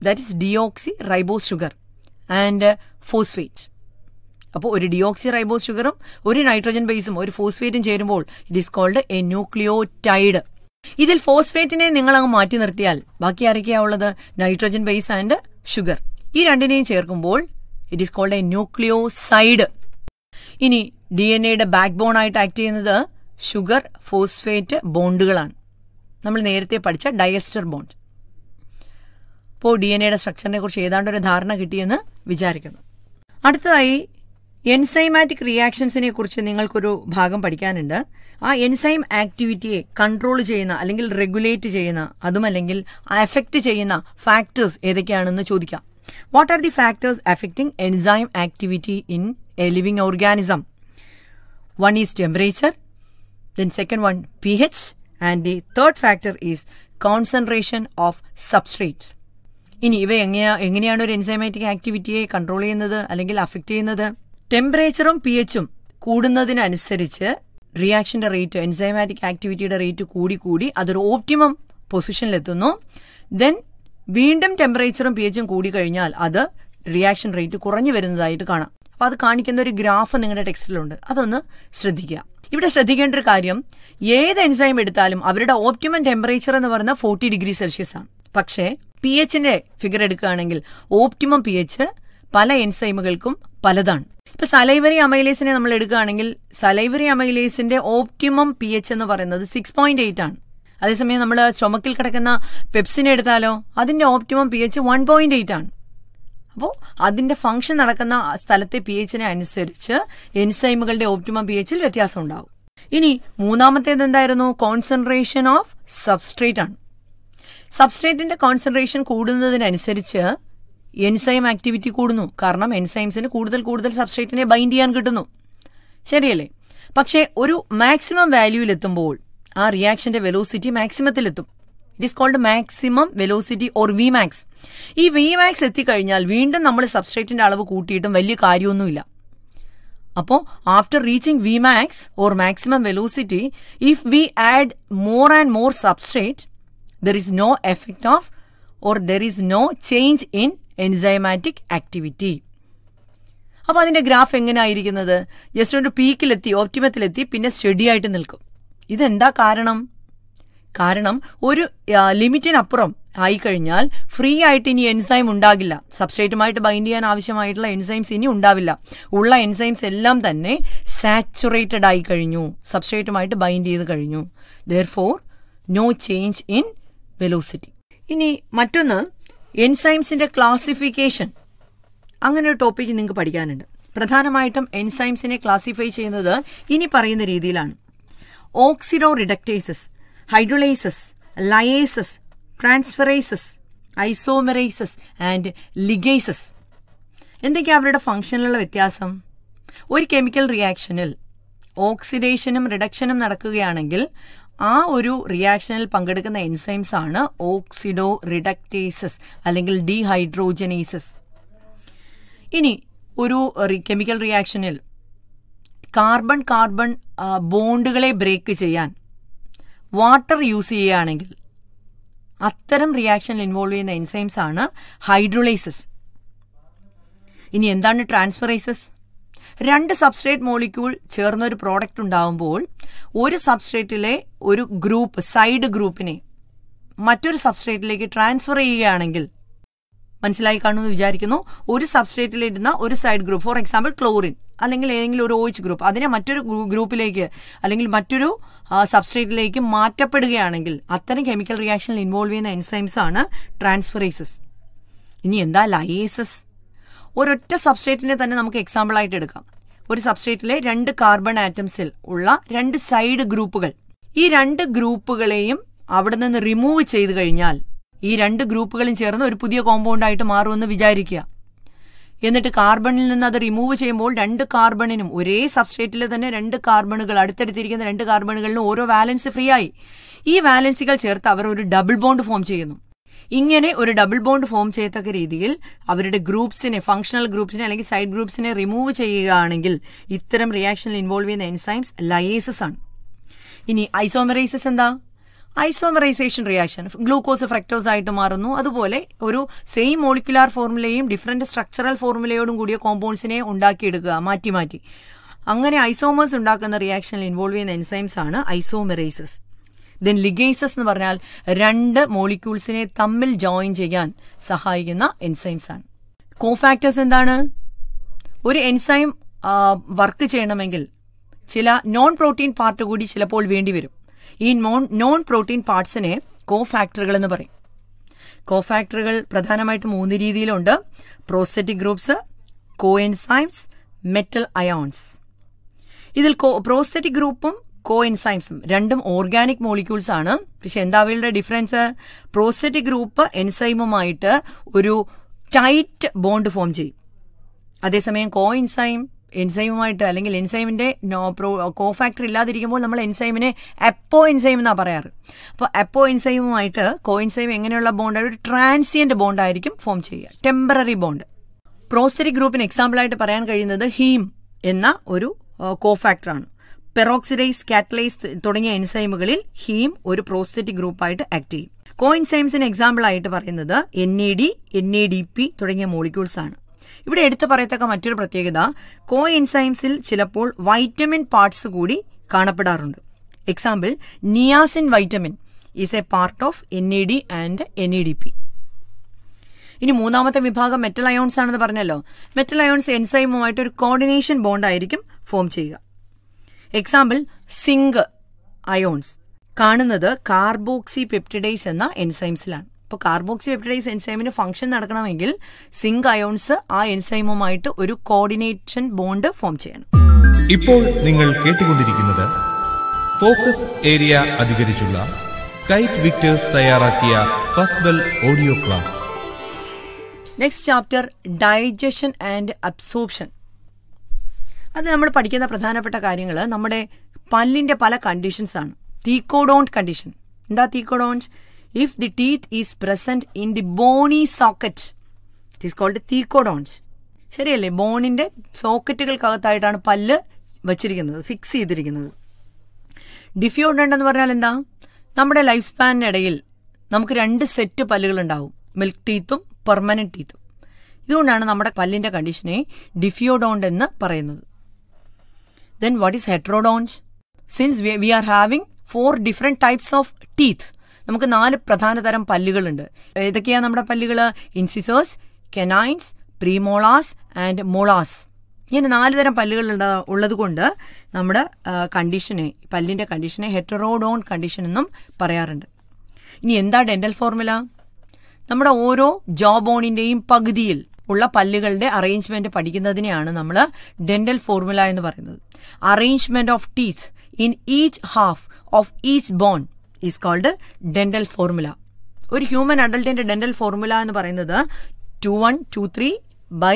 that is deoxyribose sugar and phosphate അപ്പോൾ ഒരു ഡിയോക്സി റൈബോസ് ഷുഗറും ഒരു നൈട്രജൻ ബേസും ഒരു ഫോസ്ഫേറ്റും ചേരുമ്പോൾ it is called a nucleotide ഇതിൽ ഫോസ്ഫേറ്റിനെ നിങ്ങൾ അങ്ങ് മാറ്റി നിർത്തിയാൽ ബാക്കി ആരൊക്കെയാ നൈട്രജൻ ബേസ് ആൻഡ് ഷുഗർ ഈ രണ്ടിനെയും ചേർക്കുമ്പോൾ it is called a nucleoside ഇനി ഡി എൻ എയുടെ ബാക്ക് ബോൺ ആയിട്ട് ആക്ട് ചെയ്യുന്നത് ഷുഗർ ഫോസ്ഫേറ്റ് ബോണ്ടുകളാണ് നമ്മൾ നേരത്തെ പഠിച്ച ഡയസ്റ്റർ ബോണ്ട് അപ്പോൾ ഡി എൻ എയുടെ സ്ട്രക്ചറിനെ കുറിച്ച് ഏതാണ്ട് ഒരു ധാരണ കിട്ടിയെന്ന് വിചാരിക്കുന്നു അടുത്തതായി എൻസൈമാറ്റിക് റിയാക്ഷൻസിനെ കുറിച്ച് നിങ്ങൾക്കൊരു ഭാഗം പഠിക്കാനുണ്ട് ആ എൻസൈം ആക്ടിവിറ്റിയെ കൺട്രോൾ ചെയ്യുന്ന അല്ലെങ്കിൽ റെഗുലേറ്റ് ചെയ്യുന്ന അതുമല്ലെങ്കിൽ അഫക്റ്റ് ചെയ്യുന്ന ഫാക്ടേഴ്സ് ഏതൊക്കെയാണെന്ന് ചോദിക്കാം what are the factors affecting enzyme activity in a living organism one is temperature then second one P H and the third factor is concentration of substrate ഇനി ഇവ എങ്ങനെയാണ് ഒരു എൻസൈമാറ്റിക് ആക്ടിവിറ്റിയെ കൺട്രോൾ ചെയ്യുന്നത് അല്ലെങ്കിൽ affect ചെയ്യുന്നത് ടെമ്പറേച്ചറും P എച്ചും കൂടുന്നതിനനുസരിച്ച് റിയാക്ഷന്റെ റേറ്റ് എൻസൈമാറ്റിക് ആക്ടിവിറ്റിയുടെ റേറ്റ് കൂടി കൂടി അതൊരു ഓപ്റ്റിമം പൊസിഷനിലെത്തുന്നു ദെൻ വീണ്ടും ടെമ്പറേച്ചറും പി എച്ചും കൂടി കഴിഞ്ഞാൽ അത് റിയാക്ഷൻ റേറ്റ് കുറഞ്ഞു വരുന്നതായിട്ട് കാണാം അപ്പോൾ അത് കാണിക്കുന്ന ഒരു ഗ്രാഫ് നിങ്ങളുടെ ടെക്സ്റ്റിലുണ്ട് അതൊന്ന് ശ്രദ്ധിക്കുക ഇവിടെ ശ്രദ്ധിക്കേണ്ട ഒരു കാര്യം ഏത് എൻസൈം എടുത്താലും അവരുടെ ഓപ്റ്റിമം ടെമ്പറേച്ചർ എന്ന് പറയുന്നത് ഫോർട്ടി ഡിഗ്രി സെൽഷ്യസ് ആണ് പക്ഷേ പി എച്ചിന്റെ ഫിഗർ എടുക്കുകയാണെങ്കിൽ ഓപ്റ്റിമം പി എച്ച് പല എൻസൈമുകൾക്കും പലതാണ് ഇപ്പൊ സലൈവറി അമൈലേസിനെ നമ്മൾ എടുക്കുകയാണെങ്കിൽ സലൈവറി അമൈലേസിന്റെ ഓപ്റ്റിമം പി എച്ച് എന്ന് പറയുന്നത് സിക്സ് പോയിന്റ് എയ്റ്റ് ആണ് അതേസമയം നമ്മൾ ചുമക്കിൽ കിടക്കുന്ന പെപ്സിനെ എടുത്താലോ അതിന്റെ optimum P H one point eight ആണ് അപ്പോൾ അതിന്റെ ഫംഗ്ഷൻ നടക്കുന്ന സ്ഥലത്തെ പി എച്ചിനെ അനുസരിച്ച് എൻസൈമുകളുടെ ഓപ്റ്റിമം പി എച്ചിൽ വ്യത്യാസം ഉണ്ടാവും ഇനി മൂന്നാമത്തേത് എന്തായിരുന്നു കോൺസെൻട്രേഷൻ ഓഫ് സബ്സ്ട്രേറ്റ് ആണ് സബ്സ്ട്രേറ്റിന്റെ കോൺസെൻട്രേഷൻ കൂടുന്നതിനനുസരിച്ച് എൻസൈം ആക്ടിവിറ്റി കൂടുന്നു കാരണം എൻസൈംസിന് കൂടുതൽ കൂടുതൽ സബ്സ്ട്രേറ്റിനെ ബൈൻഡ് ചെയ്യാൻ കിട്ടുന്നു ശരിയല്ലേ പക്ഷേ ഒരു മാക്സിമം വാല്യൂവിലെത്തുമ്പോൾ ആ റിയാക്ഷന്റെ വെലോസിറ്റി മാക്സിമത്തിലെത്തും it is called maximum velocity or V max ഈ വി മാക്സ് എത്തിക്കഴിഞ്ഞാൽ വീണ്ടും നമ്മൾ സബ്സ്ട്രേറ്റിന്റെ അളവ് കൂട്ടിയിട്ടും വലിയ കാര്യമൊന്നുമില്ല അപ്പോൾ after reaching V max or maximum velocity if we add more and more substrate there is no effect of or there is no change in enzymatic activity അപ്പോൾ അതിൻ്റെ ഗ്രാഫ് എങ്ങനെയായിരിക്കുന്നത് ജസ്റ്റ് ഒരു പീക്കിലെത്തി ഓപ്റ്റിമത്തിലെത്തി പിന്നെ സ്റ്റഡി ആയിട്ട് നിൽക്കും ഇതെന്താ കാരണം കാരണം ഒരു ലിമിറ്റിനപ്പുറം ആയിക്കഴിഞ്ഞാൽ ഫ്രീ ആയിട്ട് ഇനി എൻസൈം ഉണ്ടാകില്ല സബ്സ്ട്രേറ്റുമായിട്ട് ബൈൻഡ് ചെയ്യാൻ ആവശ്യമായിട്ടുള്ള എൻസൈംസ് ഇനി ഉണ്ടാവില്ല ഉള്ള എൻസൈംസ് എല്ലാം തന്നെ സാച്ചുറേറ്റഡ് ആയി കഴിഞ്ഞു സബ്സ്ട്രേറ്റുമായിട്ട് ബൈൻഡ് ചെയ്ത് കഴിഞ്ഞു there for no change in velocity ഇനി മറ്റൊന്ന് എൻസൈംസിന്റെ ക്ലാസിഫിക്കേഷൻ അങ്ങനെ ഒരു ടോപ്പിക്ക് നിങ്ങൾക്ക് പഠിക്കാനുണ്ട് പ്രധാനമായിട്ടും എൻസൈംസിനെ ക്ലാസിഫൈ ചെയ്യുന്നത് ഇനി പറയുന്ന രീതിയിലാണ് oxidoreductases hydrolases lyases transferases isomerases and ligases എന്തൊക്കെയാണ് അവരുടെ ഫംഗ്ഷനിലുള്ള വ്യത്യാസം ഒരു കെമിക്കൽ റിയാക്ഷനിൽ ഓക്സിഡേഷനും റിഡക്ഷനും നടക്കുകയാണെങ്കിൽ ആ ഒരു റിയാക്ഷനിൽ പങ്കെടുക്കുന്ന എൻസൈംസ് ആണ് ഓക്സിഡോ റിഡക്റ്റേസസ് അല്ലെങ്കിൽ ഡീഹൈഡ്രോജനേസസ് ഇനി ഒരു കെമിക്കൽ റിയാക്ഷനിൽ കാർബൺ കാർബൺ ബോണ്ടുകളെ ബ്രേക്ക് ചെയ്യാൻ വാട്ടർ യൂസ് ചെയ്യുകയാണെങ്കിൽ അത്തരം റിയാക്ഷനിൽ ഇൻവോൾവ് ചെയ്യുന്ന എൻസൈംസ് ആണ് ഹൈഡ്രോളൈസസ് ഇനി എന്താണ് ട്രാൻസ്ഫറൈസസ് രണ്ട് സബ്സ്ട്രേറ്റ് മോളിക്യൂൾ ചേർന്ന ഒരു പ്രോഡക്റ്റ് ഉണ്ടാവുമ്പോൾ ഒരു സബ്സ്ട്രേറ്റിലെ ഒരു ഗ്രൂപ്പ് സൈഡ് ഗ്രൂപ്പിനെ മറ്റൊരു സബ്സ്ട്രേറ്റിലേക്ക് ട്രാൻസ്ഫർ ചെയ്യുകയാണെങ്കിൽ മനസ്സിലായി കാണുമെന്ന് വിചാരിക്കുന്നു ഒരു സബ്സ്ട്രേറ്റിൽ ഇടുന്ന ഒരു side group for example chlorine അല്ലെങ്കിൽ ഏതെങ്കിലും ഒരു ഓയിച്ച് ഗ്രൂപ്പ് അതിനെ മറ്റൊരു ഗ്രൂപ്പിലേക്ക് അല്ലെങ്കിൽ മറ്റൊരു സബ്സ്ട്രേറ്റിലേക്ക് മാറ്റപ്പെടുകയാണെങ്കിൽ അത്തരം കെമിക്കൽ റിയാക്ഷനിൽ ഇൻവോൾവ് ചെയ്യുന്ന എൻസൈംസ് ആണ് ട്രാൻസ്ഫറേസസ് ഇനി എന്താ ലയേസസ് ഒരൊറ്റ സബ്സ്ട്രേറ്റിനെ തന്നെ നമുക്ക് എക്സാമ്പിൾ ആയിട്ട് എടുക്കാം ഒരു സബ്സ്ട്രേറ്റിലെ രണ്ട് കാർബൺ ആറ്റംസിൽ ഉള്ള രണ്ട് സൈഡ് ഗ്രൂപ്പുകൾ ഈ രണ്ട് ഗ്രൂപ്പുകളെയും അവിടെ നിന്ന് റിമൂവ് ചെയ്ത് കഴിഞ്ഞാൽ ഈ രണ്ട് ഗ്രൂപ്പുകളും ചേർന്ന് ഒരു പുതിയ കോമ്പൗണ്ട് ആയിട്ട് മാറുമെന്ന് വിചാരിക്കുക എന്നിട്ട് കാർബണിൽ നിന്ന് അത് റിമൂവ് ചെയ്യുമ്പോൾ രണ്ട് കാർബണിനും ഒരേ സബ്സ്റ്റേറ്റിലെ തന്നെ രണ്ട് കാർബണുകൾ അടുത്തടുത്തിരിക്കുന്ന രണ്ട് കാർബണുകളിലും ഓരോ വാലൻസ് ഫ്രീ ആയി ഈ വാലൻസികൾ ചേർത്ത് അവർ ഒരു ഡബിൾ ബോണ്ട് ഫോം ചെയ്യുന്നു ഇങ്ങനെ ഒരു ഡബിൾ ബോണ്ട് ഫോം ചെയ്യത്തക്ക രീതിയിൽ അവരുടെ ഗ്രൂപ്പ്സിനെ ഫങ്ഷണൽ ഗ്രൂപ്പ്സിനെ അല്ലെങ്കിൽ സൈഡ് ഗ്രൂപ്പ്സിനെ റിമൂവ് ചെയ്യുകയാണെങ്കിൽ ഇത്തരം റിയാക്ഷനിൽ ഇൻവോൾവ് ചെയ്യുന്ന എൻസൈംസ് ലയേസസ് ആണ് ഇനി ഐസോമറൈസസ് എന്താ ഐസോമറൈസേഷൻ റിയാക്ഷൻ ഗ്ലൂക്കോസ് ഫ്രക്ടോസ് ആയിട്ട് മാറുന്നു അതുപോലെ ഒരു സെയിം മോളിക്കുലാർ ഫോർമുലയും ഡിഫറെന്റ് സ്ട്രക്ചറൽ ഫോർമുലയോടും കൂടിയ കോമ്പൗണ്ട്സിനെ ഉണ്ടാക്കിയെടുക്കുക മാറ്റി മാറ്റി അങ്ങനെ ഐസോമേഴ്സ് ഉണ്ടാക്കുന്ന റിയാക്ഷനിൽ ഇൻവോൾവ് ചെയ്യുന്ന എൻസൈംസ് ആണ് ഐസോമെറൈസസ് ദെൻ ലിഗേസസ് എന്ന് പറഞ്ഞാൽ രണ്ട് മോളിക്യൂൾസിനെ തമ്മിൽ ജോയിൻ ചെയ്യാൻ സഹായിക്കുന്ന എൻസൈംസ് ആണ് കോഫാക്ടേഴ്സ് എന്താണ് ഒരു എൻസൈം വർക്ക് ചെയ്യണമെങ്കിൽ ചില നോൺ പ്രോട്ടീൻ പാർട്ട് കൂടി ചിലപ്പോൾ വേണ്ടി വരും ഈ നോൺ നോൺ പ്രോട്ടീൻ പാർട്സിനെ കോഫാക്ടറുകൾ എന്ന് പറയും കോഫാക്ടറുകൾ പ്രധാനമായിട്ട് മൂന്ന് രീതിയിലുണ്ട് prosthetic groups coenzymes metal ions ഇതിൽ പ്രോസ്റ്ററ്റിക് ഗ്രൂപ്പും എൻസൈംസും രണ്ടും ഓർഗാനിക് മോളിക്യൂൾസ് ആണ് പക്ഷെ എന്താ അവയുടെ ഡിഫറൻസ് പ്രോസെറ്റിക് ഗ്രൂപ്പ് എൻസൈമുമായിട്ട് ഒരു ടൈറ്റ് ബോണ്ട് ഫോം ചെയ്യും അതേസമയം കോഇൻസൈം എൻസൈമുമായിട്ട് അല്ലെങ്കിൽ എൻസൈമിന്റെ നോ കോ ഫാക്ടർ ഇല്ലാതിരിക്കുമ്പോൾ നമ്മൾ എൻസൈമിനെ അപ്പോ എൻസൈം എന്നാ പറയാറ് അപ്പോൾ അപ്പോ എൻസൈമുമായിട്ട് കോ എൻസൈം എങ്ങനെയുള്ള ബോണ്ട് ഒരു ട്രാൻസിയന്റ് ബോണ്ട് ആയിരിക്കും ഫോം ചെയ്യുക ടെമ്പററി ബോണ്ട് പ്രോസറ്റിക് ഗ്രൂപ്പിന് ആയിട്ട് പറയാൻ കഴിയുന്നത് ഹീം എന്ന ഒരു കോ ഫാക്ടറാണ് പെറോക്സിഡൈസ് കാറ്റലൈസ് തുടങ്ങിയ എൻസൈമുകളിൽ ഹീം ഒരു പ്രോസ്തെറ്റിക് ഗ്രൂപ്പായിട്ട് ആക്ട് ചെയ്യും കോയിൻസൈംസിന് എക്സാമ്പിൾ ആയിട്ട് പറയുന്നത് N A D N A D P തുടങ്ങിയ മോളിക്യൂൾസ് ആണ് ഇവിടെ എടുത്തു പറയത്തക്ക മറ്റൊരു പ്രത്യേകത കോ എൻസൈംസിൽ ചിലപ്പോൾ വൈറ്റമിൻ പാർട്സ് കൂടി കാണപ്പെടാറുണ്ട് example niacin vitamin is a part of N A D and N A D P ഇനി മൂന്നാമത്തെ വിഭാഗം മെറ്റൽ അയോൺസ് ആണെന്ന് പറഞ്ഞല്ലോ മെറ്റൽ അയോൺസ് എൻസൈമുമായിട്ട് ഒരു കോർഡിനേഷൻ ബോണ്ട് ആയിരിക്കും ഫോം ചെയ്യുക എക്സാമ്പിൾ സിങ്ക് അയോൺസ് കാണുന്നത് കാർബോക്സി പെപ്റ്റിഡൈസ് എന്ന എൻസൈംസിലാണ് അപ്പോൾ കാർബോക്സി പെപ്റ്റിഡൈസ് എൻസൈമിന് ഫംഗ്ഷൻ നടക്കണമെങ്കിൽ സിങ്ക് അയോൺസ് ആ എൻസൈമുമായിട്ട് ഒരു കോർഡിനേഷൻ ബോണ്ട് ഫോം ചെയ്യണം ഇപ്പോൾ നിങ്ങൾ കേട്ടുകൊണ്ടിരിക്കുന്നത് ഫോക്കസ് ഏരിയ അധികരിച്ചുള്ള കൈറ്റ് വിക്ടേഴ്സ് തയ്യാറാക്കിയ first audio class next chapter digestion and absorption അത് നമ്മൾ പഠിക്കുന്ന പ്രധാനപ്പെട്ട കാര്യങ്ങൾ നമ്മുടെ പല്ലിൻ്റെ പല കണ്ടീഷൻസ് ആണ് തീക്കോഡോണ്ട് കണ്ടീഷൻ എന്താ thecodonts if the teeth is present in the bony socket it is called thecodonts ശരിയല്ലേ ബോണിന്റെ സോക്കറ്റുകൾക്കകത്തായിട്ടാണ് പല്ല് വച്ചിരിക്കുന്നത് ഫിക്സ് ചെയ്തിരിക്കുന്നത് ഡിഫ്യോഡൻ്റ് എന്ന് പറഞ്ഞാൽ എന്താ നമ്മുടെ ലൈഫ് സ്പാനിനിടയിൽ നമുക്ക് രണ്ട് സെറ്റ് പല്ലുകൾ ഉണ്ടാവും മിൽക്ക് ടീത്തും പെർമനന്റ് ടീത്തും ഇതുകൊണ്ടാണ് നമ്മുടെ പല്ലിന്റെ കണ്ടീഷനെ ഡിഫിയോഡോണ്ട് എന്ന് പറയുന്നത് Then what is heterodonts? Since we, we are having four different types of teeth, നമുക്ക് നാല് പ്രധാന തരം പല്ലുകളുണ്ട് ഏതൊക്കെയാണ് നമ്മുടെ പല്ലുകൾ incisors canines premolars and molars ഇങ്ങനെ നാല് തരം പല്ലുകൾ ഉള്ളത് കൊണ്ട് നമ്മുടെ കണ്ടീഷനെ പല്ലിൻ്റെ കണ്ടീഷനെ ഹെറ്ററോഡോൺ കണ്ടീഷൻ എന്നും പറയാറുണ്ട് ഇനി എന്താ ഡെൻറ്റൽ ഫോർമുല നമ്മുടെ ഓരോ ജോ ബോണിൻ്റെയും പകുതിയിൽ ഉള്ള പല്ലുകളുടെ അറേഞ്ച്മെൻറ്റ് പഠിക്കുന്നതിനെയാണ് നമ്മൾ ഡെൻറ്റൽ ഫോർമുല എന്ന് പറയുന്നത് arrangement of teeth in each half of each bone is called dental formula ഒരു ഹ്യൂമൻ അഡൾട്ടിന്റെ ഡെന്റൽ ഫോർമുല എന്ന് പറയുന്നത് two one two three by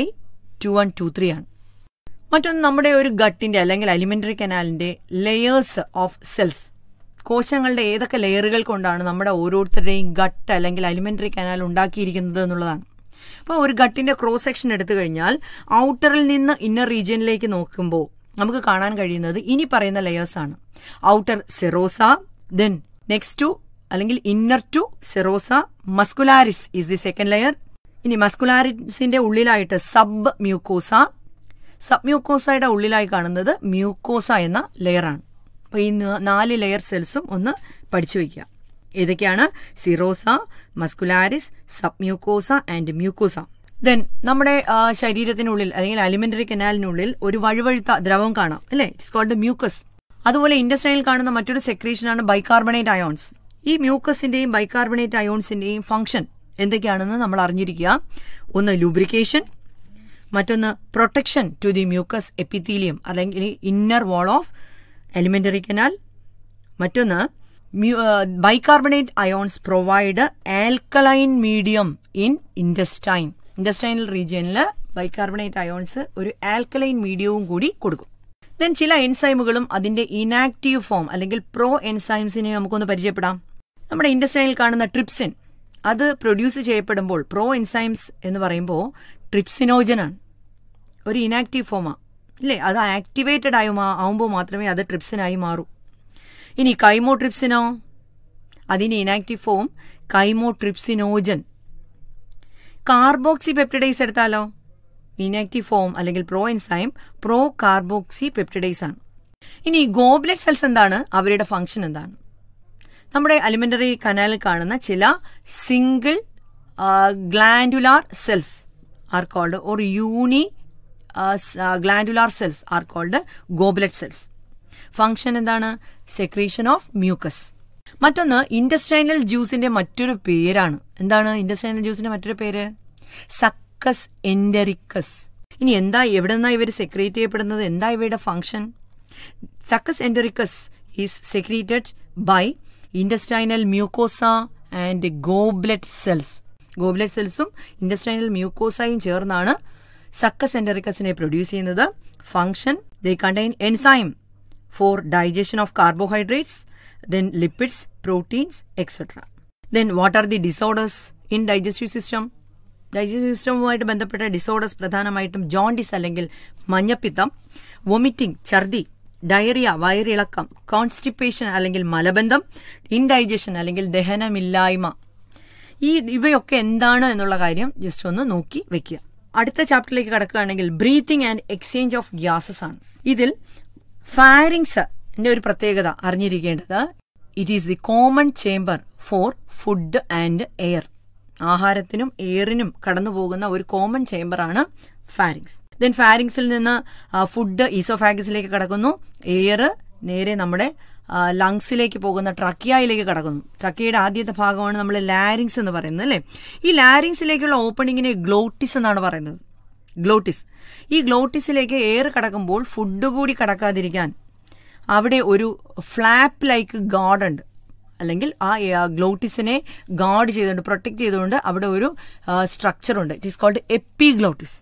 two one two three ആണ് മറ്റൊന്ന് നമ്മുടെ ഒരു ഗട്ടിന്റെ അല്ലെങ്കിൽ അലിമെന്ററി കനാലിന്റെ ലെയേഴ്സ് ഓഫ് സെൽസ് കോശങ്ങളുടെ ഏതൊക്കെ ലെയറുകൾ കൊണ്ടാണ് നമ്മുടെ ഓരോരുത്തരുടെയും ഗട്ട് അല്ലെങ്കിൽ അലിമെന്ററി കനാൽ ഉണ്ടാക്കിയിരിക്കുന്നത് എന്നുള്ളതാണ് അപ്പോൾ ഒരു ഗട്ടിന്റെ ക്രോസ് സെക്ഷൻ എടുത്തു കഴിഞ്ഞാൽ ഔട്ടറിൽ നിന്ന് ഇന്നർ റീജിയനിലേക്ക് നോക്കുമ്പോൾ നമുക്ക് കാണാൻ കഴിയുന്നത് ഇനി പറയുന്ന ലെയേഴ്സ് ആണ് outer serosa then next to അല്ലെങ്കിൽ inner to serosa muscularis is the second layer ഇനി മസ്കുലാരിസിന്റെ ഉള്ളിലായിട്ട് സബ് മ്യൂക്കോസ സബ് മ്യൂക്കോസയുടെ ഉള്ളിലായി കാണുന്നത് മ്യൂക്കോസ എന്ന ലെയറാണ് അപ്പോൾ ഈ നാല് ലെയർ സെൽസും ഒന്ന് പഠിച്ചു വയ്ക്കുക ഏതൊക്കെയാണ് serosa muscularis submucosa and mucosa then നമ്മുടെ ശരീരത്തിനുള്ളിൽ അല്ലെങ്കിൽ അലിമെന്ററി കനാലിനുള്ളിൽ ഒരു വഴുവഴുത്ത ദ്രവം കാണാം അല്ലേ ഇറ്റ്സ് കോൾഡ് മ്യൂക്കസ് അതുപോലെ ഇൻഡസ്ട്രിയിൽ കാണുന്ന മറ്റൊരു സെക്രീഷനാണ് ബൈകാർബണേറ്റ് അയോൺസ് ഈ മ്യൂക്കസിന്റെയും ബൈകാർബണേറ്റ് അയോൺസിന്റെയും ഫംഗ്ഷൻ എന്തൊക്കെയാണെന്ന് നമ്മൾ അറിഞ്ഞിരിക്കുക ഒന്ന് ലൂബ്രിക്കേഷൻ മറ്റൊന്ന് protection to the mucus epithelium അല്ലെങ്കിൽ inner wall of alimentary canal മറ്റൊന്ന് bicarbonate ions provide alkaline medium in intestine intestinal റീജിയനിൽ ബൈകാർബണേറ്റ് അയോൺസ് ഒരു ആൽക്കലൈൻ മീഡിയവും കൂടി കൊടുക്കും ദെൻ ചില എൻസൈമുകളും അതിന്റെ ഇനാക്റ്റീവ് ഫോം അല്ലെങ്കിൽ പ്രോ എൻസൈംസിനെ നമുക്കൊന്ന് പരിചയപ്പെടാം നമ്മുടെ ഇൻഡസ്റ്റൈനിൽ കാണുന്ന ട്രിപ്സിൻ അത് പ്രൊഡ്യൂസ് ചെയ്യപ്പെടുമ്പോൾ പ്രോ എൻസൈംസ് എന്ന് പറയുമ്പോൾ ട്രിപ്സിനോജനാണ് ഒരു ഇനാക്റ്റീവ് ഫോമാണ് ഇല്ലേ അത് ആക്ടിവേറ്റഡ് ആയി ആവുമ്പോൾ മാത്രമേ അത് ട്രിപ്സിനായി മാറൂ ഇനി കൈമോ ട്രിപ്സിനോ അതിൻ്റെ inactive form chymotrypsinogen carboxypeptidase എടുത്താലോ ഇനാക്റ്റീവ് ഫോം അല്ലെങ്കിൽ proenzyme procarboxypeptidase ആണ് ഇനി ഗോബ്ലെറ്റ് സെൽസ് എന്താണ് അവരുടെ ഫംഗ്ഷൻ എന്താണ് നമ്മുടെ അലിമെന്ററി കനാലിൽ കാണുന്ന ചില single glandular cells are called or uni glandular cells are called goblet cells function എന്താണ് സെക്രീഷൻ ഓഫ് മ്യൂക്കസ് മറ്റൊന്ന് ഇൻഡസ്ട്രൈനൽ ജ്യൂസിന്റെ മറ്റൊരു പേരാണ് എന്താണ് ഇൻഡസ്ട്രൈനൽ ജ്യൂസിന്റെ മറ്റൊരു പേര് സക്കസ് എൻഡറിക്കസ് ഇനി എന്താ എവിടെ നിന്നാ ഇവർ സെക്രേറ്റ് ചെയ്യപ്പെടുന്നത് എന്താ ഇവയുടെ function succus entericus is secreted by intestinal mucosa and goblet cells goblet സെൽസും ഇൻഡസ്ട്രൈനൽ മ്യൂക്കോസയും ചേർന്നാണ് സക്കസ് എൻഡറിക്കസിനെ പ്രൊഡ്യൂസ് ചെയ്യുന്നത് function the contain enzyme for digestion of carbohydrates then lipids, proteins, etc. Then what are the disorders in digestive system? Digestive സിസ്റ്റവുമായിട്ട് ബന്ധപ്പെട്ട disorders പ്രധാനമായിട്ടും jaundice അല്ലെങ്കിൽ മഞ്ഞപ്പിത്തം വൊമിറ്റിംഗ് ഛർദി ഡയറിയ വയറിളക്കം കോൺസ്റ്റിപ്പേഷൻ അല്ലെങ്കിൽ മലബന്ധം ഇൻഡൈജഷൻ അല്ലെങ്കിൽ ദഹനമില്ലായ്മ ഈ ഇവയൊക്കെ എന്താണ് എന്നുള്ള കാര്യം ജസ്റ്റ് ഒന്ന് നോക്കി വെക്കുക അടുത്ത ചാപ്റ്ററിലേക്ക് കടക്കുകയാണെങ്കിൽ breathing and exchange of gases ആണ് ഇതിൽ ഫാരിങ്സ് ഇതിന്റെ ഒരു പ്രത്യേകത അറിഞ്ഞിരിക്കേണ്ടത് it is the common chamber for food and air ആഹാരത്തിനും എയറിനും കടന്നു പോകുന്ന ഒരു കോമൺ ചേംബറാണ് ഫാരിങ്സ് ദെൻ ഫാരിങ്സിൽ നിന്ന് ഫുഡ് ഈസോഫാഗസിലേക്ക് കടക്കുന്നു എയർ നേരെ നമ്മുടെ ലങ്സിലേക്ക് പോകുന്ന ട്രക്കിയായിലേക്ക് കടക്കുന്നു ട്രക്കിയുടെ ആദ്യത്തെ ഭാഗമാണ് നമ്മൾ ലാരിങ്സ് എന്ന് പറയുന്നത് അല്ലേ ഈ ലാരിങ്സിലേക്കുള്ള ഓപ്പണിങ്ങിനെ ഗ്ലോട്ടിസ് എന്നാണ് പറയുന്നത് ഗ്ലോട്ടിസ് ഈ ഗ്ലോട്ടിസിലേക്ക് എയർ കടക്കുമ്പോൾ ഫുഡ് കൂടി കടക്കാതിരിക്കാൻ അവിടെ ഒരു ഫ്ലാപ്പ് ലൈക്ക് ഗാർഡ് ഉണ്ട് അല്ലെങ്കിൽ ആ ഗ്ലോട്ടിസിനെ ഗാർഡ് ചെയ്തുകൊണ്ട് പ്രൊട്ടക്ട് ചെയ്തുകൊണ്ട് അവിടെ ഒരു സ്ട്രക്ചർ ഉണ്ട് it is called epiglottis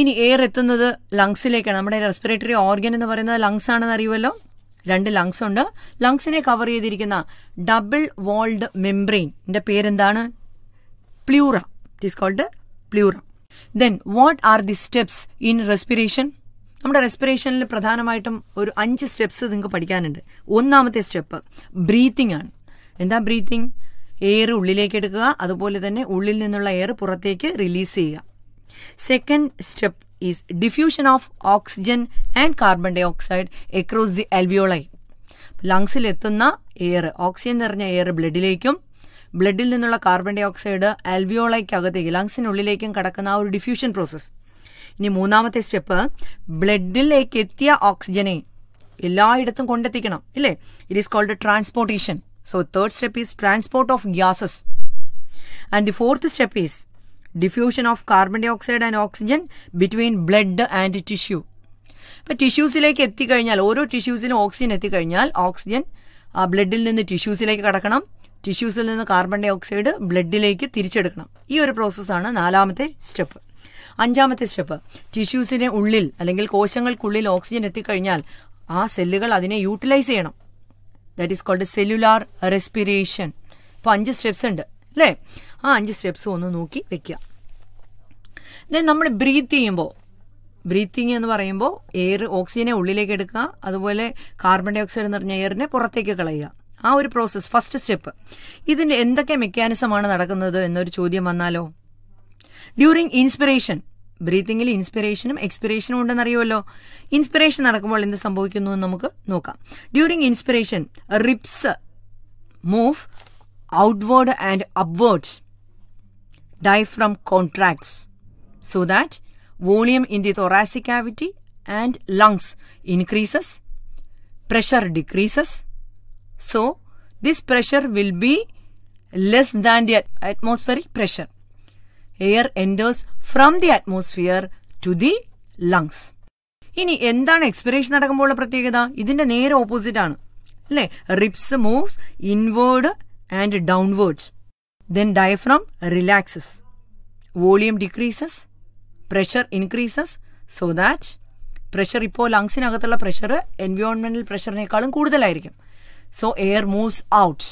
ഇനി എയർ എത്തുന്നത് ലങ്സിലേക്കാണ് നമ്മുടെ റെസ്പിറേറ്ററി ഓർഗൻ എന്ന് പറയുന്നത് ലങ്സ് ആണെന്ന് അറിയുമല്ലോ രണ്ട് ലങ്സ് ഉണ്ട് ലങ്സിനെ കവർ ചെയ്തിരിക്കുന്ന ഡബിൾ വോൾഡ് മെംബ്രെയിൻ്റെ പേരെന്താണ് pleura it is called pleura then what are the steps in respiration നമ്മുടെ റെസ്പിറേഷനിൽ പ്രധാനമായിട്ടും ഒരു അഞ്ച് സ്റ്റെപ്സ് നിങ്ങൾക്ക് പഠിക്കാനുണ്ട് ഒന്നാമത്തെ സ്റ്റെപ്പ് ബ്രീത്തിങ് ആണ് എന്താ ബ്രീത്തിങ് എയർ ഉള്ളിലേക്ക് എടുക്കുക അതുപോലെ തന്നെ ഉള്ളിൽ നിന്നുള്ള എയർ പുറത്തേക്ക് റിലീസ് ചെയ്യുക second step is diffusion of oxygen and carbon dioxide across the alveoli ലങ്സിൽ എത്തുന്ന എയർ ഓക്സിജൻ നിറഞ്ഞ എയർ ബ്ലഡിലേക്കും ബ്ലഡിൽ നിന്നുള്ള കാർബൺ ഡൈ ഓക്സൈഡ് അൽവിയോളയ്ക്കകത്തേക്ക് ലങ്സിനുള്ളിലേക്കും കടക്കുന്ന ആ ഒരു ഡിഫ്യൂഷൻ പ്രോസസ്സ് ഇനി മൂന്നാമത്തെ സ്റ്റെപ്പ് ബ്ലഡിലേക്ക് എത്തിയ ഓക്സിജനെ എല്ലായിടത്തും കൊണ്ടെത്തിക്കണം ഇല്ലേ it is called transportation so third step is transport of gases and the fourth step is diffusion of carbon dioxide and oxygen between blood and tissue ഇപ്പം ടിഷ്യൂസിലേക്ക് എത്തിക്കഴിഞ്ഞാൽ ഓരോ ടിഷ്യൂസിനും ഓക്സിജൻ എത്തിക്കഴിഞ്ഞാൽ ഓക്സിജൻ ആ ബ്ലഡിൽ നിന്ന് ടിഷ്യൂസിലേക്ക് കടക്കണം ടിഷ്യൂസിൽ നിന്ന് കാർബൺ ഡൈ ഓക്സൈഡ് ബ്ലഡിലേക്ക് തിരിച്ചെടുക്കണം ഈ ഒരു പ്രോസസ്സാണ് നാലാമത്തെ സ്റ്റെപ്പ് അഞ്ചാമത്തെ സ്റ്റെപ്പ് ടിഷ്യൂസിന് ഉള്ളിൽ അല്ലെങ്കിൽ കോശങ്ങൾക്കുള്ളിൽ ഓക്സിജൻ എത്തിക്കഴിഞ്ഞാൽ ആ സെല്ലുകൾ അതിനെ യൂട്ടിലൈസ് ചെയ്യണം that is called cellular respiration അപ്പൊ അഞ്ച് സ്റ്റെപ്സ് ഉണ്ട് അല്ലേ ആ അഞ്ച് സ്റ്റെപ്സും ഒന്ന് നോക്കി വെക്കുക നമ്മൾ ബ്രീത്ത് ചെയ്യുമ്പോൾ ബ്രീത്തിങ് എന്ന് പറയുമ്പോൾ എയർ ഓക്സിജനെ ഉള്ളിലേക്ക് എടുക്കുക അതുപോലെ കാർബൺ ഡൈ ഓക്സൈഡ് എന്ന് പറഞ്ഞ എയറിനെ പുറത്തേക്ക് കളയുക ആ ഒരു പ്രോസസ്സ് ഫസ്റ്റ് സ്റ്റെപ്പ് ഇതിന്റെ എന്തൊക്കെ മെക്കാനിസമാണ് നടക്കുന്നത് എന്നൊരു ചോദ്യം വന്നാലോ ഡ്യൂറിങ് ഇൻസ്പിറേഷൻ ബ്രീത്തിങ്ങിൽ ഇൻസ്പിറേഷനും എക്സ്പിറേഷനും ഉണ്ടെന്നറിയുമല്ലോ ഇൻസ്പിറേഷൻ നടക്കുമ്പോൾ എന്ത് സംഭവിക്കുന്നു എന്ന് നമുക്ക് നോക്കാം during inspiration ribs move outward and upwards diaphragm contracts so that volume in the thoracic cavity and lungs increases pressure decreases so this pressure will be less than the atmospheric pressure air enters from the atmosphere to the lungs ഇനി എന്താണ് expiration നടക്കുമ്പോഴുള്ള പ്രത്യേകത ഇതിന്റെ നേരെ opposite ആണ് അല്ലേ ribs moves inward and downwards then diaphragm relaxes volume decreases pressure increases so that pressure ഇപ്പോൾ ലങ്സിനകത്തുള്ള pressure എൻവയോൺമെന്റൽ പ്രഷറിനേക്കാളും കൂടുതലായിരിക്കും സോ എയർ മൂവ്സ് ഔട്ട്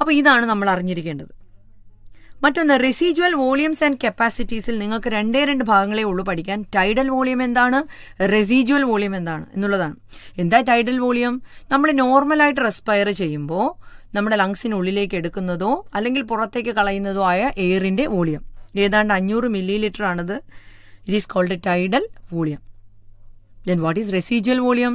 അപ്പോൾ ഇതാണ് നമ്മൾ അറിഞ്ഞിരിക്കേണ്ടത് മറ്റൊന്ന് റെസിജ്വൽ വോളിയംസ് ആൻഡ് കപ്പാസിറ്റീസിൽ നിങ്ങൾക്ക് രണ്ടേ രണ്ട് ഭാഗങ്ങളെ ഉള്ളൂ പഠിക്കാൻ ടൈഡൽ വോളിയം എന്താണ് റെസിജ്വൽ വോളിയം എന്താണ് എന്നുള്ളതാണ് എന്താ ടൈഡൽ വോളിയം നമ്മൾ നോർമലായിട്ട് റെസ്പയർ ചെയ്യുമ്പോൾ നമ്മുടെ ലങ്സിനുള്ളിലേക്ക് എടുക്കുന്നതോ അല്ലെങ്കിൽ പുറത്തേക്ക് കളയുന്നതോ ആയ എയറിൻ്റെ വോളിയം ഏതാണ്ട് അഞ്ഞൂറ് മില്ലി ലിറ്റർ ആണത് it is called tidal volume then what is residual volume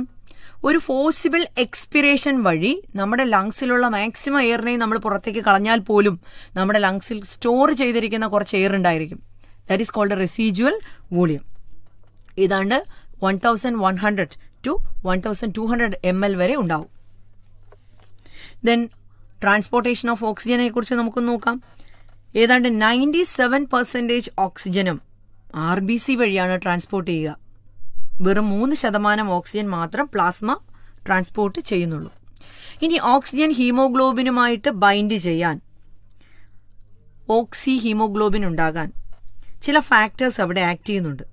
ഒരു ഫോസിബിൾ എക്സ്പിറേഷൻ വഴി നമ്മുടെ ലങ്സിലുള്ള മാക്സിമം എയറിനെയും നമ്മൾ പുറത്തേക്ക് കളഞ്ഞാൽ പോലും നമ്മുടെ ലങ്സിൽ സ്റ്റോർ ചെയ്തിരിക്കുന്ന കുറച്ച് എയർ ഉണ്ടായിരിക്കും that is called residual volume ഏതാണ്ട് one thousand one hundred to one thousand two hundred M L വരെ ഉണ്ടാവും ദെൻ ട്രാൻസ്പോർട്ടേഷൻ ഓഫ് ഓക്സിജനെ കുറിച്ച് നമുക്ക് നോക്കാം ഏതാണ്ട് നയൻറ്റി സെവൻ പെർസെൻറ്റേജ് ഓക്സിജനും ആർ ബി സി വഴിയാണ് ട്രാൻസ്പോർട്ട് ചെയ്യുക വെറും മൂന്ന് ശതമാനം ഓക്സിജൻ മാത്രം പ്ലാസ്മ ട്രാൻസ്പോർട്ട് ചെയ്യുന്നുള്ളൂ ഇനി ഓക്സിജൻ ഹീമോഗ്ലോബിനുമായിട്ട് ബൈൻഡ് ചെയ്യാൻ ഓക്സി ഹീമോഗ്ലോബിൻ ഉണ്ടാകാൻ ചില ഫാക്ടേഴ്സ് അവിടെ ആക്ട് ചെയ്യുന്നുണ്ട്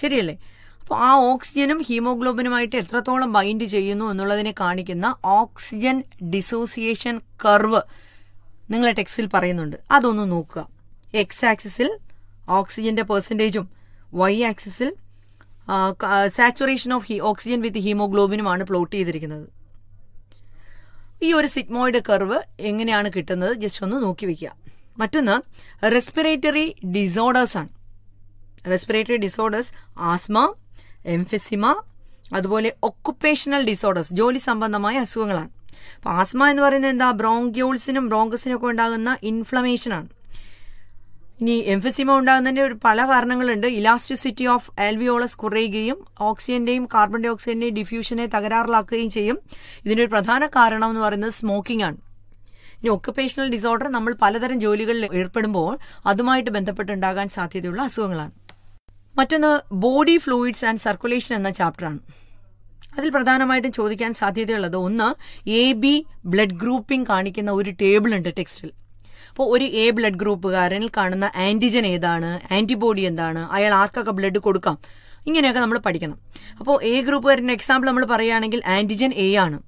ശരിയല്ലേ അപ്പോൾ ആ ഓക്സിജനും ഹീമോഗ്ലോബിനുമായിട്ട് എത്രത്തോളം ബൈൻഡ് ചെയ്യുന്നു എന്നുള്ളതിനെ കാണിക്കുന്ന ഓക്സിജൻ ഡിസോസിയേഷൻ കർവ് നിങ്ങളെ ടെക്സ്റ്റിൽ പറയുന്നുണ്ട് അതൊന്ന് നോക്കുക എക്സ് ആക്സിസിൽ ഓക്സിജന്റെ പെർസെൻറ്റേജും വൈ ആക്സിസിൽ സാച്ചുറേഷൻ ഓഫ് ഓക്സിജൻ വിത്ത് ഹീമോഗ്ലോബിനുമാണ് പ്ലോട്ട് ചെയ്തിരിക്കുന്നത് ഈ ഒരു സിഗ്മോയിഡ് കർവ് എങ്ങനെയാണ് കിട്ടുന്നത് ജസ്റ്റ് ഒന്ന് നോക്കി വയ്ക്കുക മറ്റൊന്ന് റെസ്പിറേറ്ററി ഡിസോർഡേഴ്സ് ആണ് റെസ്പിറേറ്ററി ഡിസോർഡേഴ്സ് ആസ്മ എംഫെസിമ അതുപോലെ ഒക്കുപ്പേഷണൽ ഡിസോർഡേഴ്സ് ജോലി സംബന്ധമായ അസുഖങ്ങളാണ് അപ്പോൾ ആസ്മ എന്ന് പറയുന്നത് എന്താ ബ്രോങ്കിയോൾസിനും ബ്രോങ്കസിനും ഒക്കെ ഉണ്ടാകുന്ന ഇൻഫ്ലമേഷനാണ് ഇനി എംഫസിമ ഉണ്ടാകുന്നതിന്റെ ഒരു പല കാരണങ്ങളുണ്ട് ഇലാസ്റ്റിസിറ്റി ഓഫ് ആൽവിയോളസ് കുറയുകയും ഓക്സിജന്റെയും കാർബൺ ഡൈ ഓക്സൈഡിന്റെയും ഡിഫ്യൂഷനെ തകരാറിലാക്കുകയും ചെയ്യും ഇതിന്റെ ഒരു പ്രധാന കാരണം എന്ന് പറയുന്നത് സ്മോക്കിംഗ് ആണ് ഇനി ഒക്കുപേഷണൽ ഡിസോർഡർ നമ്മൾ പലതരം ജോലികളിൽ ഏർപ്പെടുമ്പോൾ അതുമായിട്ട് ബന്ധപ്പെട്ടുണ്ടാകാൻ സാധ്യതയുള്ള അസുഖങ്ങളാണ് മറ്റൊന്ന് ബോഡി ഫ്ലൂയിഡ്സ് ആൻഡ് സർക്കുലേഷൻ എന്ന ചാപ്റ്ററാണ് അതിൽ പ്രധാനമായിട്ടും ചോദിക്കാൻ സാധ്യതയുള്ളത് ഒന്ന് എ ബി ബ്ലഡ് ഗ്രൂപ്പിംഗ് കാണിക്കുന്ന ഒരു ടേബിൾ ഉണ്ട് ടെക്സ്റ്റിൽ അപ്പോൾ ഒരു എ ബ്ലഡ് ഗ്രൂപ്പുകാരനിൽ കാണുന്ന ആന്റിജൻ ഏതാണ് ആന്റിബോഡി എന്താണ് അയാൾ ആർക്കൊക്കെ ബ്ലഡ് കൊടുക്കാം ഇങ്ങനെയൊക്കെ നമ്മൾ പഠിക്കണം അപ്പോൾ എ ഗ്രൂപ്പുകാരൻ്റെ എക്സാമ്പിൾ നമ്മൾ പറയുകയാണെങ്കിൽ ആന്റിജൻ എ ആണ്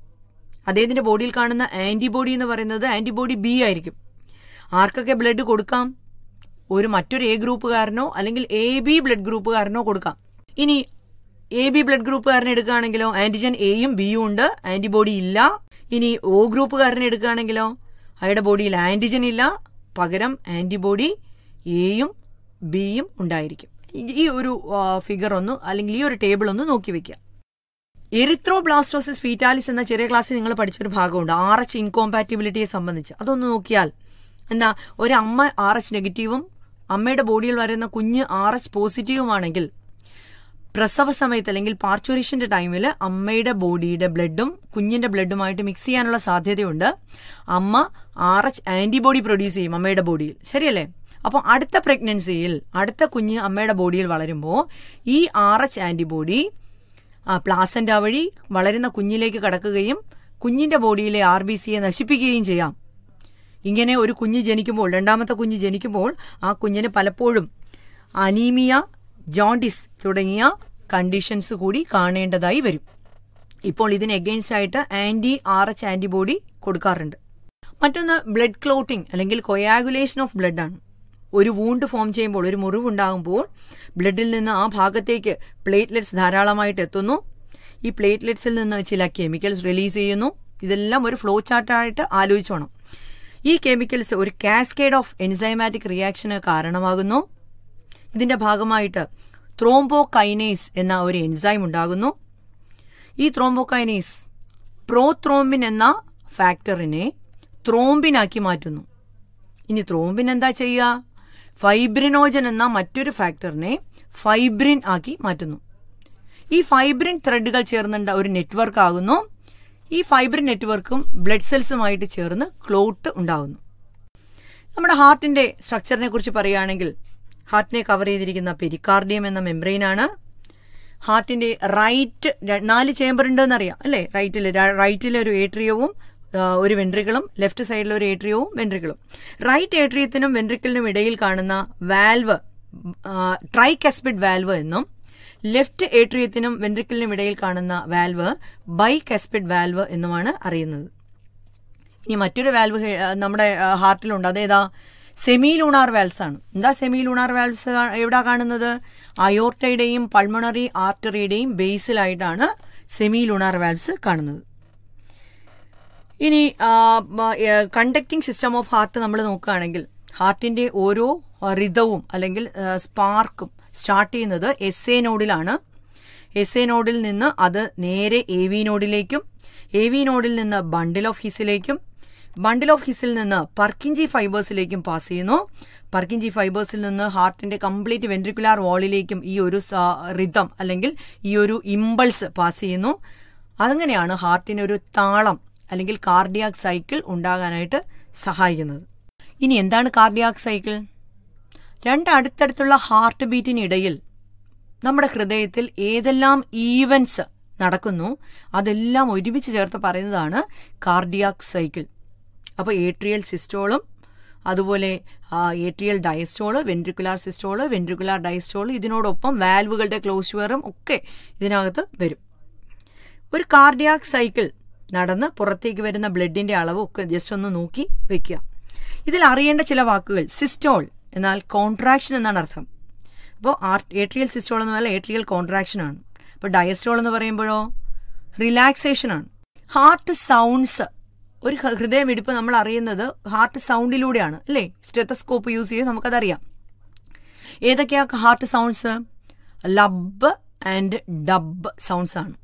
അദ്ദേഹത്തിന്റെ ബോഡിയിൽ കാണുന്ന ആന്റിബോഡി എന്ന് പറയുന്നത് ആന്റിബോഡി ബി ആയിരിക്കും ആർക്കൊക്കെ ബ്ലഡ് കൊടുക്കാം ഒരു മറ്റൊരു എ ഗ്രൂപ്പുകാരനോ അല്ലെങ്കിൽ എ ബി ബ്ലഡ് ഗ്രൂപ്പുകാരനോ കൊടുക്കാം ഇനി എ ബി ബ്ലഡ് ഗ്രൂപ്പുകാരനെ എടുക്കുകയാണെങ്കിലോ ആന്റിജൻ എയും ബിയും ഉണ്ട് ആന്റിബോഡി ഇല്ല ഇനി ഒ ഗ്രൂപ്പുകാരനെ എടുക്കുകയാണെങ്കിലോ അയാളുടെ ബോഡിയിൽ ആന്റിജൻ ഇല്ല പകരം ആന്റിബോഡി എയും ബിയും ഉണ്ടായിരിക്കും ഈ ഒരു ഫിഗർ ഒന്ന് അല്ലെങ്കിൽ ഈ ഒരു ടേബിൾ ഒന്ന് നോക്കി വെക്കുക എറിത്രോബ്ലാസ്റ്റോസിസ് ഫീറ്റാലിസ് എന്ന ചെറിയ ക്ലാസ്സിൽ നിങ്ങൾ പഠിച്ച ഒരു ഭാഗമുണ്ട് ആർ എച്ച് ഇൻകോമ്പാറ്റിബിലിറ്റിയെ സംബന്ധിച്ച് അതൊന്ന് നോക്കിയാൽ എന്താ ഒരു അമ്മ ആർ എച്ച് നെഗറ്റീവും അമ്മയുടെ ബോഡിയിൽ വരുന്ന കുഞ്ഞ് ആർ എച്ച് പോസിറ്റീവുമാണെങ്കിൽ പ്രസവ സമയത്ത് അല്ലെങ്കിൽ പാർച്ചുറേഷന്റെ ടൈമിൽ അമ്മയുടെ ബോഡിയുടെ ബ്ലഡും കുഞ്ഞിന്റെ ബ്ലഡുമായിട്ട് മിക്സ് ചെയ്യാനുള്ള സാധ്യതയുണ്ട് അമ്മ ആർ എച്ച് ആന്റിബോഡി പ്രൊഡ്യൂസ് ചെയ്യും അമ്മയുടെ ബോഡിയിൽ ശരിയല്ലേ അപ്പോൾ അടുത്ത പ്രഗ്നൻസിയിൽ അടുത്ത കുഞ്ഞ് അമ്മയുടെ ബോഡിയിൽ വളരുമ്പോൾ ഈ ആർ എച്ച് ആന്റിബോഡി പ്ലാസൻറ്റ വഴി വളരുന്ന കുഞ്ഞിലേക്ക് കടക്കുകയും കുഞ്ഞിന്റെ ബോഡിയിലെ ആർ ബി സിയെ നശിപ്പിക്കുകയും ചെയ്യാം ഇങ്ങനെ ഒരു കുഞ്ഞ് ജനിക്കുമ്പോൾ രണ്ടാമത്തെ കുഞ്ഞ് ജനിക്കുമ്പോൾ ആ കുഞ്ഞിന് പലപ്പോഴും അനീമിയ ജോണ്ടിസ് തുടങ്ങിയ കണ്ടീഷൻസ് കൂടി കാണേണ്ടതായി വരും ഇപ്പോൾ ഇതിന് എഗെയിൻസ്റ്റ് ആയിട്ട് ആന്റി ആർ എച്ച് ആന്റിബോഡി കൊടുക്കാറുണ്ട് മറ്റൊന്ന് ബ്ലഡ് ക്ലോട്ടിംഗ് അല്ലെങ്കിൽ കൊയാഗുലേഷൻ ഓഫ് ബ്ലഡ് ആണ് ഒരു വൂണ്ട് ഫോം ചെയ്യുമ്പോൾ ഒരു മുറിവുണ്ടാകുമ്പോൾ ബ്ലഡിൽ നിന്ന് ആ ഭാഗത്തേക്ക് പ്ലേറ്റ്ലെറ്റ്സ് ധാരാളമായിട്ട് എത്തുന്നു ഈ പ്ലേറ്റ്ലെറ്റ്സിൽ നിന്ന് ചില കെമിക്കൽസ് റിലീസ് ചെയ്യുന്നു ഇതെല്ലാം ഒരു ഫ്ലോ ചാർട്ടായിട്ട് ആലോചിച്ചോണം ഈ കെമിക്കൽസ് ഒരു കാസ്കേഡ് ഓഫ് എൻസൈമാറ്റിക് റിയാക്ഷന് കാരണമാകുന്നു ഇതിന്റെ ഭാഗമായിട്ട് ത്രോംബോകൈനേസ് എന്ന ഒരു എൻസൈം ഉണ്ടാകുന്നു ഈ ത്രോംബോകൈനേസ് പ്രോത്രോംബിൻ എന്ന ഫാക്ടറിനെ ത്രോംബിനാക്കി മാറ്റുന്നു ഇനി ത്രോംബിൻ എന്താ ചെയ്യുക ഫൈബ്രിനോജൻ എന്ന മറ്റൊരു ഫാക്ടറിനെ ഫൈബ്രിൻ ആക്കി മാറ്റുന്നു ഈ ഫൈബ്രിൻ ത്രെഡുകൾ ചേർന്നുണ്ട ഒരു നെറ്റ്വർക്ക് ആകുന്നു ഈ ഫൈബ്രിൻ നെറ്റ്വർക്കും ബ്ലഡ് സെൽസുമായിട്ട് ചേർന്ന് ക്ലോട്ട് ഉണ്ടാകുന്നു നമ്മുടെ ഹാർട്ടിന്റെ സ്ട്രക്ചറിനെ കുറിച്ച് പറയുകയാണെങ്കിൽ ഹാർട്ടിനെ കവർ ചെയ്തിരിക്കുന്ന പെരിക്കാർഡിയം എന്ന മെംബ്രെയിനാണ് ഹാർട്ടിന്റെ റൈറ്റ് നാല് ചേംബർ ഉണ്ടെന്ന് അറിയാം അല്ലേ റൈറ്റിൽ റൈറ്റിൽ ഒരു ഏട്രിയവും ഒരു വെൻട്രിക്കിളും ലെഫ്റ്റ് സൈഡിൽ ഒരു ഏട്രിയവും വെൻട്രിക്കിളും റൈറ്റ് ഏട്രിയത്തിനും വെൻട്രിക്കലിനും ഇടയിൽ കാണുന്ന വാൽവ് ട്രൈകസ്പിഡ് വാൽവ് എന്നും ലെഫ്റ്റ് ഏട്രിയത്തിനും വെൻട്രിക്കലിനും ഇടയിൽ കാണുന്ന വാൽവ് ബൈകസ്പിഡ് വാൽവ് എന്നുമാണ് അറിയുന്നത് ഇനി മറ്റൊരു വാൽവ് നമ്മുടെ ഹാർട്ടിലുണ്ട് അതേതാ സെമി ലൂണാർ വാൽസ് ആണ് എന്താ സെമി ലൂണാർ വാൽസ് എവിടെ കാണുന്നത് അയോർട്ടയുടെയും പൾമണറി ആർട്ടറിയുടെയും ബേസിലായിട്ടാണ് സെമി ലൂണാർ വാൽസ് കാണുന്നത് ഇനി കണ്ടക്റ്റിംഗ് സിസ്റ്റം ഓഫ് ഹാർട്ട് നമ്മൾ നോക്കുകയാണെങ്കിൽ ഹാർട്ടിന്റെ ഓരോ റിതവും അല്ലെങ്കിൽ സ്പാർക്കും സ്റ്റാർട്ട് ചെയ്യുന്നത് എസ് എ നോഡിലാണ് എസ് എ നോഡിൽ നിന്ന് അത് നേരെ എ വി നോഡിലേക്കും എ വി നോഡിൽ നിന്ന് ബണ്ടിൽ ഓഫ് ബണ്ടിൽ ഓഫ് ഹിസിൽ നിന്ന് പർക്കിഞ്ചി ഫൈബേഴ്സിലേക്കും പാസ് ചെയ്യുന്നു പർക്കിഞ്ചി ഫൈബേഴ്സിൽ നിന്ന് ഹാർട്ടിന്റെ കംപ്ലീറ്റ് വെൻട്രിക്കുലാർ വാളിലേക്കും ഈ ഒരു റിതം അല്ലെങ്കിൽ ഈ ഒരു ഇമ്പൾസ് പാസ് ചെയ്യുന്നു അതങ്ങനെയാണ് ഹാർട്ടിനൊരു താളം അല്ലെങ്കിൽ കാർഡിയാക് സൈക്കിൾ ഉണ്ടാകാനായിട്ട് സഹായിക്കുന്നത് ഇനി എന്താണ് കാർഡിയാക് സൈക്കിൾ രണ്ട് അടുത്തടുത്തുള്ള ഹാർട്ട് ബീറ്റിനിടയിൽ നമ്മുടെ ഹൃദയത്തിൽ ഏതെല്ലാം ഈവൻസ് നടക്കുന്നു അതെല്ലാം ഒരുമിച്ച് ചേർത്ത് പറയുന്നതാണ് കാർഡിയാക് സൈക്കിൾ അപ്പോൾ ഏട്രിയൽ സിസ്റ്റോളും അതുപോലെ atrial diastole ventricular systole ventricular diastole ഇതിനോടൊപ്പം വാൽവുകളുടെ ക്ലോസ്വറും ഒക്കെ ഇതിനകത്ത് വരും ഒരു കാർഡിയാക് സൈക്കിൾ നടന്ന് പുറത്തേക്ക് വരുന്ന ബ്ലഡിന്റെ അളവ് ഒക്കെ ജസ്റ്റ് ഒന്ന് നോക്കി വെക്കുക ഇതിൽ അറിയേണ്ട ചില വാക്കുകൾ സിസ്റ്റോൾ എന്നാൽ കോൺട്രാക്ഷൻ എന്നാണ് അർത്ഥം അപ്പോൾ ഏട്രിയൽ സിസ്റ്റോൾ എന്ന് പറഞ്ഞാൽ ഏട്രിയൽ കോൺട്രാക്ഷൻ ആണ് അപ്പോൾ ഡയസ്റ്റോൾ എന്ന് പറയുമ്പോഴോ റിലാക്സേഷൻ ആണ് ഹാർട്ട് സൗണ്ട്സ് ഒരു ഹൃദയമിടിപ്പ് നമ്മൾ അറിയുന്നത് ഹാർട്ട് സൗണ്ടിലൂടെയാണ് അല്ലേ സ്റ്റെത്തസ്കോപ്പ് യൂസ് ചെയ്ത് നമുക്കതറിയാം ഏതൊക്കെയാ heart sounds lub and dub sounds ആണ്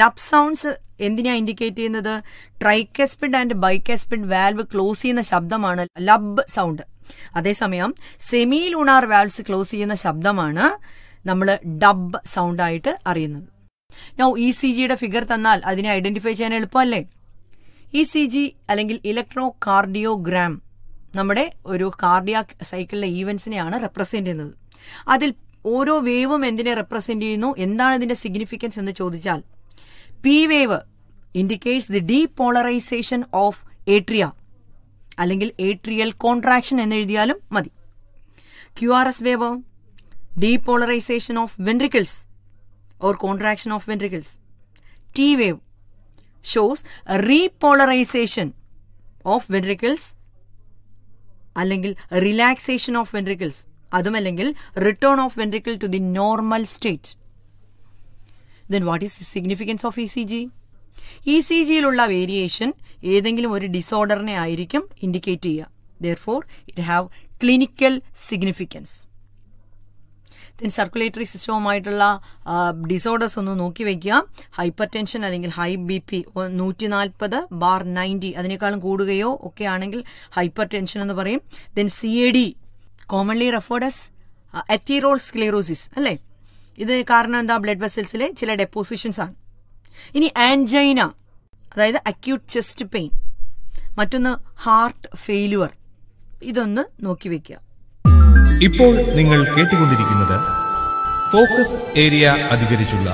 ലബ് സൗണ്ട്സ് എന്തിനാ ഇൻഡിക്കേറ്റ് ചെയ്യുന്നത് tricuspid and bicuspid valve close ചെയ്യുന്ന ശബ്ദമാണ് ലബ് സൗണ്ട് അതേസമയം സെമി ലൂണാർ വാൽവ്സ് ക്ലോസ് ചെയ്യുന്ന ശബ്ദമാണ് നമ്മൾ ഡബ് സൗണ്ട് ആയിട്ട് അറിയുന്നത് ഞാൻ ഇ സി ജിയുടെ ഫിഗർ തന്നാൽ അതിനെ ഐഡന്റിഫൈ ചെയ്യാൻ എളുപ്പമല്ലേ ഇ സി ജി അല്ലെങ്കിൽ ഇലക്ട്രോ കാർഡിയോഗ്രാം നമ്മുടെ ഒരു കാർഡിയാക് സൈക്കിളിലെ ഈവൻസിനെയാണ് റെപ്രസെന്റ് ചെയ്യുന്നത് അതിൽ ഓരോ വേവും എന്തിനെ റെപ്രസെന്റ് ചെയ്യുന്നു എന്താണ് ഇതിന്റെ സിഗ്നിഫിക്കൻസ് എന്ന് ചോദിച്ചാൽ P wave indicates the depolarisation of atria അല്ലെങ്കിൽ ഏട്രിയൽ കോൺട്രാക്ഷൻ എന്നെഴുതിയാലും മതി Q R S wave depolarisation of ventricles or contraction of ventricles T wave shows repolarisation of ventricles അല്ലെങ്കിൽ റിലാക്സേഷൻ ഓഫ് വെൻട്രിക്കിൾസ് അതുമല്ലെങ്കിൽ return of ventricle to the normal state then what is the significance of E C G E C ജിയിലുള്ള variation ഏതെങ്കിലും ഒരു ഡിസോർഡറിനെ ആയിരിക്കും indicate ചെയ്യുക therefore it have clinical significance then circulatory സിസ്റ്റവുമായിട്ടുള്ള disorders ഒന്ന് നോക്കി വയ്ക്കുക ഹൈപ്പർ ടെൻഷൻ അല്ലെങ്കിൽ ഹൈ ബി പി നൂറ്റി നാൽപ്പത് ബാർ നയൻറ്റി അതിനേക്കാളും കൂടുകയോ ഒക്കെ ആണെങ്കിൽ ഹൈപ്പർ ടെൻഷൻ എന്ന് പറയും then C A D commonly referred atherosclerosis അല്ലേ ഇത് കാരണം എന്താ ബ്ലഡ് വെസൽസിലെ ചില ഡെപ്പോസിഷൻസ് ആണ് ഇനി ആൻജൈന അതായത് അക്യൂട്ട് ചെസ്റ്റ് പെയിൻ മറ്റൊന്ന് ഹാർട്ട് ഫെയിലുവർ ഇതൊന്ന് നോക്കി വെക്കുക ഇപ്പോൾ നിങ്ങൾ കേട്ടുകൊണ്ടിരിക്കുന്നത് ഫോക്കസ് ഏരിയ അധികരിച്ചുള്ള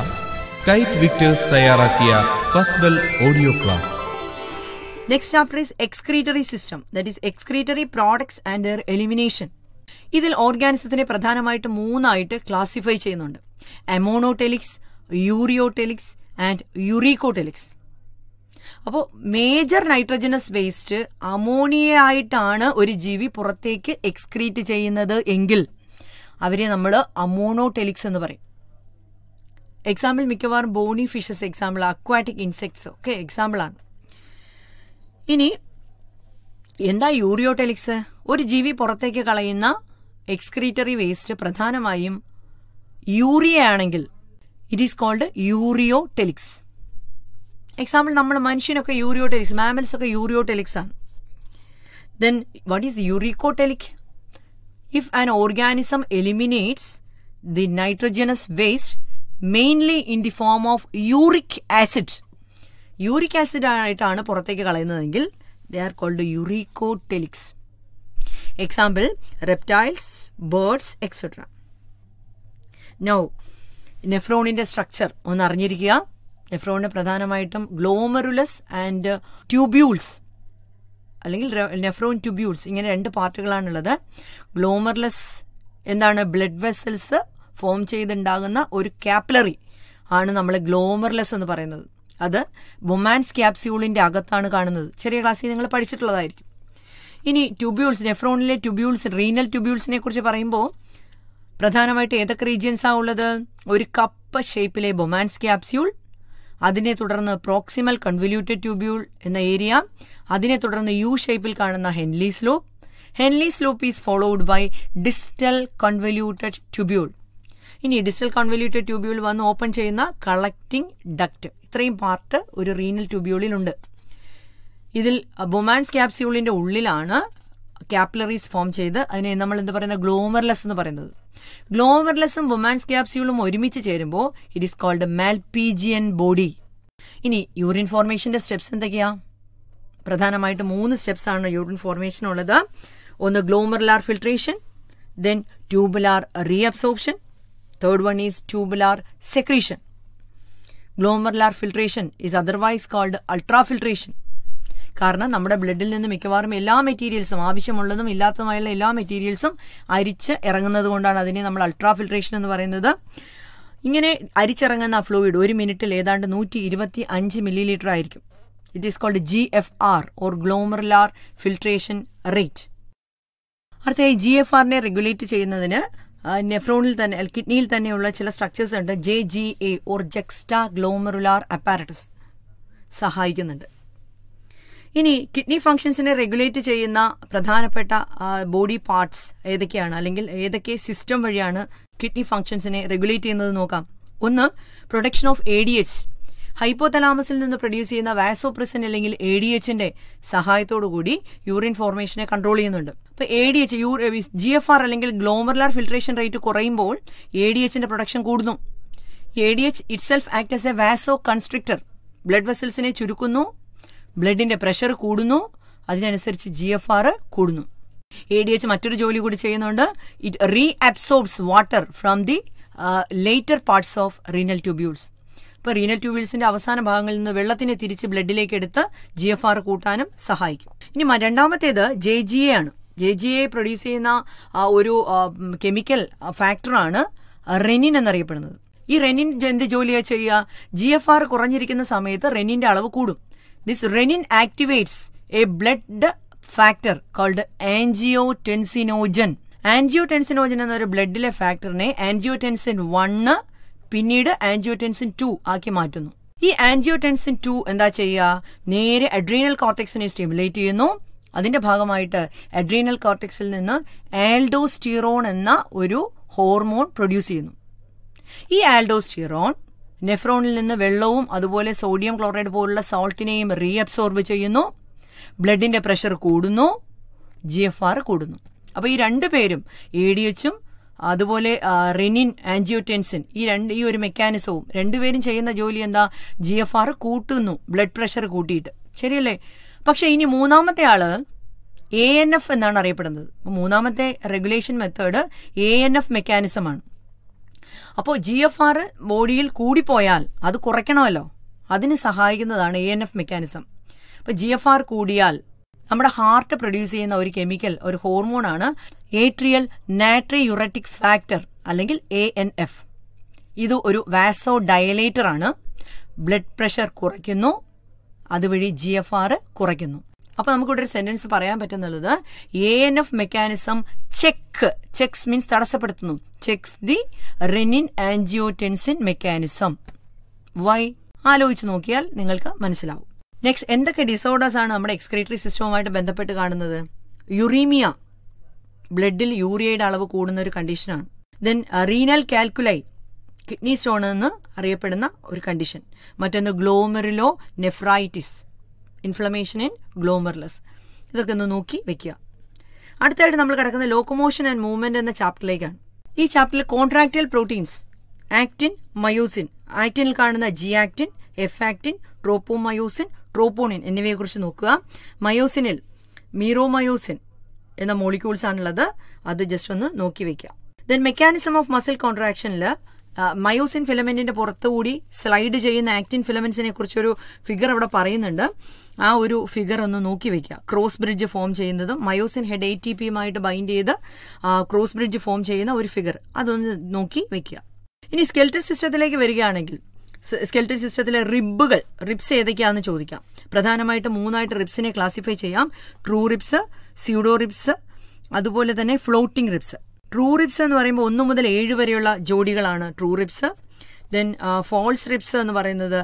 കൈറ്റ് വിക്ടേഴ്സ് തയ്യാറാക്കിയ first audio class next chapter is excretory system that is excretory products and their elimination ഇതിൽ ഓർഗാനിസത്തിനെ പ്രധാനമായിട്ട് മൂന്നായിട്ട് ക്ലാസിഫൈ ചെയ്യുന്നുണ്ട് അമോണോടെലിക്സ് യൂറിയോടെലിക്സ് ആൻഡ് യുറീകോടെലിക്സ് അപ്പോൾ മേജർ നൈട്രജനസ് വേസ്റ്റ് അമോണിയ ആയിട്ടാണ് ഒരു ജീവി പുറത്തേക്ക് എക്സ്ക്രീറ്റ് ചെയ്യുന്നത് എങ്കിൽ അവരെ നമ്മൾ അമോണോടെലിക്സ് എന്ന് പറയും എക്സാമ്പിൾ മിക്കവാറും bony fishes example aquatic insects ഒക്കെ എക്സാമ്പിളാണ് ഇനി എന്താ യൂറിയോടെലിക്സ് ഒരു ജീവി പുറത്തേക്ക് കളയുന്ന എക്സ്ക്രീറ്ററി വേസ്റ്റ് പ്രധാനമായും യൂറിയ ആണെങ്കിൽ it is called telics example നമ്മൾ മനുഷ്യനൊക്കെ യൂറിയോടെലിക്സ് മാമൽസ് ഒക്കെ യൂറിയോടെലിക്സ് ആണ് then what is uricotelic if an organism eliminates the nitrogenous waste mainly in the form of uric acid uric acid ആയിട്ടാണ് പുറത്തേക്ക് കളയുന്നതെങ്കിൽ they are called uricotelics example reptiles birds etcetera no നെഫ്രോണിന്റെ structure ഒന്ന് അറിഞ്ഞിരിക്കുക നെഫ്രോണിന് പ്രധാനമായിട്ടും glomerulus and tubules അല്ലെങ്കിൽ nephron tubules ഇങ്ങനെ രണ്ട് പാർട്ടുകളാണുള്ളത് ഗ്ലോമർലെസ് എന്താണ് ബ്ലഡ് വെസൽസ് ഫോം ചെയ്തുണ്ടാകുന്ന ഒരു ക്യാപ്ലറി ആണ് നമ്മൾ ഗ്ലോമർലെസ് എന്ന് പറയുന്നത് അത് വുമാൻസ് ക്യാപ്സ്യൂളിന്റെ അകത്താണ് കാണുന്നത് ചെറിയ ക്ലാസ്സിൽ നിങ്ങൾ പഠിച്ചിട്ടുള്ളതായിരിക്കും ഇനി ട്യൂബ്യൂൾസ് നെഫ്രോണിലെ ട്യൂബ്യൂൾസ് റീനൽ ട്യൂബ്യൂൾസിനെ കുറിച്ച് പറയുമ്പോൾ പ്രധാനമായിട്ട് ഏതൊക്കെ റീജിയൻസാണ് ഉള്ളത് ഒരു കപ്പ് ഷേപ്പിലെ ബൊമാൻസ് ക്യാപ്സ്യൂൾ അതിനെ തുടർന്ന് പ്രോക്സിമൽ കൺവല്യൂട്ടഡ് ട്യൂബ്യൂൾ എന്ന ഏരിയ അതിനെ തുടർന്ന് യു ഷേപ്പിൽ കാണുന്ന Henle's loop Henle's loop is followed by distal convoluted tubule ഇനി ഡിസ്റ്റൽ കൺവല്യൂട്ടഡ് ട്യൂബ്യൂൾ വന്ന് ഓപ്പൺ ചെയ്യുന്ന കളക്ടിംഗ് ഡക്റ്റ് ഇത്രയും പാർട്ട് ഒരു റീനൽ ട്യൂബ്യൂളിലുണ്ട് ഇതിൽ ബൊമാൻസ് ക്യാപ്സ്യൂളിന്റെ ഉള്ളിലാണ് ക്യാപ്ലറീസ് ഫോം ചെയ്ത് അതിനെ നമ്മൾ എന്ത് പറയുന്ന ഗ്ലോമർലെസ് എന്ന് പറയുന്നത് ഗ്ലോമർലെസും വുമാൻസ് ക്യാപ്സ്യൂളും ഒരുമിച്ച് ചേരുമ്പോൾ it is called Malpighian body ഇനി യൂറിൻ ഫോർമേഷന്റെ സ്റ്റെപ്സ് എന്തൊക്കെയാ പ്രധാനമായിട്ട് മൂന്ന് സ്റ്റെപ്സ് ആണ് യൂറിൻ ഫോർമേഷൻ ഉള്ളത് ഒന്ന് glomerular filtration then tubular reabsorption third one is tubular secretion glomerular filtration is otherwise called ultrafiltration കാരണം നമ്മുടെ ബ്ലഡിൽ നിന്ന് മിക്കവാറും എല്ലാ മെറ്റീരിയൽസും ആവശ്യമുള്ളതും ഇല്ലാത്തതുമായുള്ള എല്ലാ മെറ്റീരിയൽസും അരിച്ച് ഇറങ്ങുന്നത് കൊണ്ടാണ് അതിനെ നമ്മൾ അൾട്രാ ഫിൽട്രേഷൻ എന്ന് പറയുന്നത് ഇങ്ങനെ അരിച്ചിറങ്ങുന്ന ഫ്ലൂയിഡ് ഒരു മിനിറ്റിൽ ഏതാണ്ട് നൂറ്റി ഇരുപത്തി അഞ്ച് മില്ലി ലിറ്റർ ആയിരിക്കും it is called G F R or glomerular filtration rate അടുത്തതായി ജി എഫ് ആറിനെ റെഗുലേറ്റ് ചെയ്യുന്നതിന് നെഫ്രോണിൽ തന്നെ കിഡ്നിയിൽ തന്നെയുള്ള ചില സ്ട്രക്ചേഴ്സ് ഉണ്ട് J G A or juxtaglomerular apparatus സഹായിക്കുന്നുണ്ട് ഇനി കിഡ്നി ഫംഗ്ഷൻസിനെ റെഗുലേറ്റ് ചെയ്യുന്ന പ്രധാനപ്പെട്ട ബോഡി പാർട്സ് ഏതൊക്കെയാണ് അല്ലെങ്കിൽ ഏതൊക്കെ സിസ്റ്റം വഴിയാണ് കിഡ്നി ഫംഗ്ഷൻസിനെ റെഗുലേറ്റ് ചെയ്യുന്നത് നോക്കാം ഒന്ന് production of A D H ഹൈപ്പോതലാമസിൽ നിന്ന് പ്രൊഡ്യൂസ് ചെയ്യുന്ന വാസോപ്രിസിൻ അല്ലെങ്കിൽ എ ഡി എച്ചിന്റെ സഹായത്തോടു കൂടി യൂറിൻ ഫോർമേഷനെ കൺട്രോൾ ചെയ്യുന്നുണ്ട് അപ്പോൾ A D H G F R അല്ലെങ്കിൽ ഗ്ലോമർലാർ ഫിൽട്രേഷൻ റേറ്റ് കുറയുമ്പോൾ എ ഡി എച്ചിന്റെ പ്രൊഡക്ഷൻ കൂടുന്നു A D H itself act as a vasoconstrictor blood വെസൽസിനെ ചുരുക്കുന്നു ബ്ലഡിന്റെ പ്രഷർ കൂടുന്നു അതിനനുസരിച്ച് ജി എഫ് ആർ കൂടുന്നു എ ഡി എച്ച് മറ്റൊരു ജോലി കൂടി ചെയ്യുന്നുണ്ട് it reabsorbs water from the later parts of renal tubules ഇപ്പൊ റീനൽ ട്യൂബ്യൂൾസിന്റെ അവസാന ഭാഗങ്ങളിൽ നിന്ന് വെള്ളത്തിനെ തിരിച്ച് ബ്ലഡിലേക്ക് എടുത്ത് ജി എഫ് ആർ കൂട്ടാനും സഹായിക്കും ഇനി രണ്ടാമത്തേത് ജെ ജി എ ആണ് ജെ ജി എ പ്രൊഡ്യൂസ് ചെയ്യുന്ന ഒരു കെമിക്കൽ ഫാക്ടറാണ് റെനിൻ എന്നറിയപ്പെടുന്നത് ഈ റെനിൻ എന്ത് ജോലിയാണ് ചെയ്യുക ജി എഫ് ആർ കുറഞ്ഞിരിക്കുന്ന സമയത്ത് റെനിന്റെ അളവ് കൂടും this renin activates a blood factor called angiotensinogen angiotensinogen എന്നൊരു ബ്ലഡിലെ ഫാക്ടറിനെ ആൻജിയോ ടെൻസിൻ വണ് പിന്നീട് ആൻജിയോ ടെൻസിൻ ടു ആക്കി മാറ്റുന്നു ഈ ആൻജിയോ ടെൻസിൻ ടു എന്താ ചെയ്യുക നേരെ അഡ്രീനൽ കോർട്ടെക്സിനെ സ്റ്റിമുലേറ്റ് ചെയ്യുന്നു അതിന്റെ ഭാഗമായിട്ട് അഡ്രീനൽ കോർട്ടെക്സിൽ നിന്ന് ആൽഡോസ്റ്റിറോൺ എന്ന ഒരു ഹോർമോൺ പ്രൊഡ്യൂസ് ചെയ്യുന്നു ഈ ആൽഡോസ്റ്റിറോൺ നെഫ്രോണിൽ നിന്ന് വെള്ളവും അതുപോലെ സോഡിയം ക്ലോറൈഡ് പോലുള്ള സോൾട്ടിനെയും റീഅബ്സോർബ് ചെയ്യുന്നു ബ്ലഡിന്റെ പ്രഷർ കൂടുന്നു ജി എഫ് ആർ കൂടുന്നു അപ്പോൾ ഈ രണ്ട് പേരും എ ഡി എച്ചും അതുപോലെ റെനിൻ ആൻജിയോടെൻസിൻ ഈ രണ്ട് ഈ ഒരു മെക്കാനിസവും രണ്ടുപേരും ചെയ്യുന്ന ജോലി എന്താ ജി എഫ് ആർ കൂട്ടുന്നു ബ്ലഡ് പ്രഷർ കൂട്ടിയിട്ട് ശരിയല്ലേ പക്ഷേ ഇനി മൂന്നാമത്തെ ആള് എ എൻ എഫ് എന്നാണ് അറിയപ്പെടുന്നത് മൂന്നാമത്തെ regulation method A N F മെക്കാനിസമാണ് അപ്പോൾ ജി എഫ് ആർ ബോഡിയിൽ കൂടിപ്പോയാൽ അത് കുറയ്ക്കണമല്ലോ അതിന് സഹായിക്കുന്നതാണ് എ എൻ എഫ് മെക്കാനിസം അപ്പോൾ ജി എഫ് ആർ കൂടിയാൽ നമ്മുടെ ഹാർട്ട് പ്രൊഡ്യൂസ് ചെയ്യുന്ന ഒരു കെമിക്കൽ ഒരു ഹോർമോണാണ് ഏട്രിയൽ നാട്രിയുററ്റിക് ഫാക്ടർ അല്ലെങ്കിൽ എ എൻ എഫ് ഇത് ഒരു വാസോ ഡയലേറ്റർ ആണ് ബ്ലഡ് പ്രഷർ കുറയ്ക്കുന്നു അതുവഴി ജി എഫ് ആർ കുറയ്ക്കുന്നു അപ്പൊ നമുക്കിവിടെ ഒരു സെന്റൻസ് പറയാൻ പറ്റുന്നുള്ളത് A N F mechanism check checks means തടസ്സപ്പെടുത്തുന്നു checks the renin angiotensin mechanism. Why? ആലോചിച്ച് നോക്കിയാൽ നിങ്ങൾക്ക് മനസ്സിലാവും നെക്സ്റ്റ് എന്തൊക്കെ ഡിസോർഡേഴ്സ് ആണ് നമ്മുടെ എക്സ്ക്രീറ്ററി സിസ്റ്റവുമായിട്ട് ബന്ധപ്പെട്ട് കാണുന്നത് യുറീമിയ ബ്ലഡിൽ യൂറിയയുടെ അളവ് കൂടുന്ന ഒരു കണ്ടീഷനാണ് then renal calculi kidney stone എന്ന് അറിയപ്പെടുന്ന ഒരു കണ്ടീഷൻ മറ്റൊന്ന് glomerulonephritis inflammation in glomerulus ഇതൊക്കെ ഒന്ന് നോക്കി വെക്കുക അടുത്തായിട്ട് നമ്മൾ കിടക്കുന്ന ലോക്കോമോഷൻ ആൻഡ് മൂവ്മെന്റ് എന്ന ചാപ്റ്ററിലേക്കാണ് ഈ ചാപ്റ്ററിൽ കോൺട്രാക്റ്റൽ പ്രോട്ടീൻസ് ആക്ടിൻ മയോസിൻ ആക്ടിനിൽ കാണുന്ന G actin F actin tropomyosin troponin എന്നിവയെക്കുറിച്ച് നോക്കുക മയോസിനിൽ മീറോമയോസിൻ എന്ന മോളിക്യൂൾസ് ആണുള്ളത് അത് ജസ്റ്റ് ഒന്ന് നോക്കി വെക്കുക ദെൻ മെക്കാനിസം ഓഫ് മസിൽ കോൺട്രാക്ഷനിൽ മയോസിൻ ഫിലമെന്റിന്റെ പുറത്തുകൂടി സ്ലൈഡ് ചെയ്യുന്ന ആക്ടിൻ ഫിലമെന്റ്സിനെ കുറിച്ചൊരു ഫിഗർ അവിടെ പറയുന്നുണ്ട് ആ ഒരു ഫിഗർ ഒന്ന് നോക്കി വെക്കുക ക്രോസ് ബ്രിഡ്ജ് ഫോം ചെയ്യുന്നതും മയോസിൻ ഹെഡ് എ ടി പിയുമായിട്ട് ബൈൻഡ് ചെയ്ത് ക്രോസ് ബ്രിഡ്ജ് ഫോം ചെയ്യുന്ന ഒരു ഫിഗർ അതൊന്ന് നോക്കി വെക്കുക ഇനി സ്കെൽട്ടർ സിസ്റ്റത്തിലേക്ക് വരികയാണെങ്കിൽ സ്കെൽട്ടർ സിസ്റ്റത്തിലെ റിബുകൾ റിബ്സ് ഏതൊക്കെയാണെന്ന് ചോദിക്കാം പ്രധാനമായിട്ട് മൂന്നായിട്ട് റിബ്സിനെ ക്ലാസിഫൈ ചെയ്യാം ട്രൂ റിബ്സ് സ്യൂഡോ റിബ്സ് അതുപോലെ തന്നെ ഫ്ലോട്ടിംഗ് റിബ്സ് ട്രൂ റിപ്സ് എന്ന് പറയുമ്പോൾ ഒന്ന് മുതൽ ഏഴ് വരെയുള്ള ജോഡികളാണ് true ribs then false ribs എന്ന് പറയുന്നത്